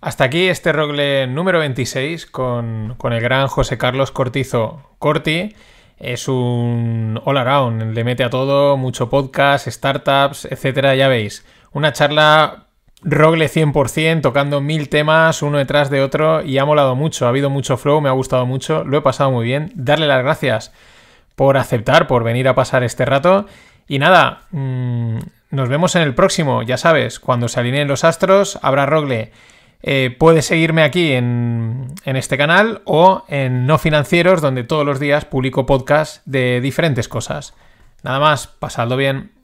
Hasta aquí este rogle número 26 con, con el gran José Carlos Cortizo Corti. Es un all around, le mete a todo, mucho podcast, startups, etcétera, ya veis. Una charla Rogle 100%, tocando mil temas uno detrás de otro y ha molado mucho, ha habido mucho flow, me ha gustado mucho, lo he pasado muy bien. Darle las gracias por aceptar, por venir a pasar este rato. Y nada, mm, nos vemos en el próximo, ya sabes, cuando se alineen los astros, habrá Rogle. Eh, puedes seguirme aquí en, en este canal o en No Financieros, donde todos los días publico podcasts de diferentes cosas. Nada más, pasadlo bien.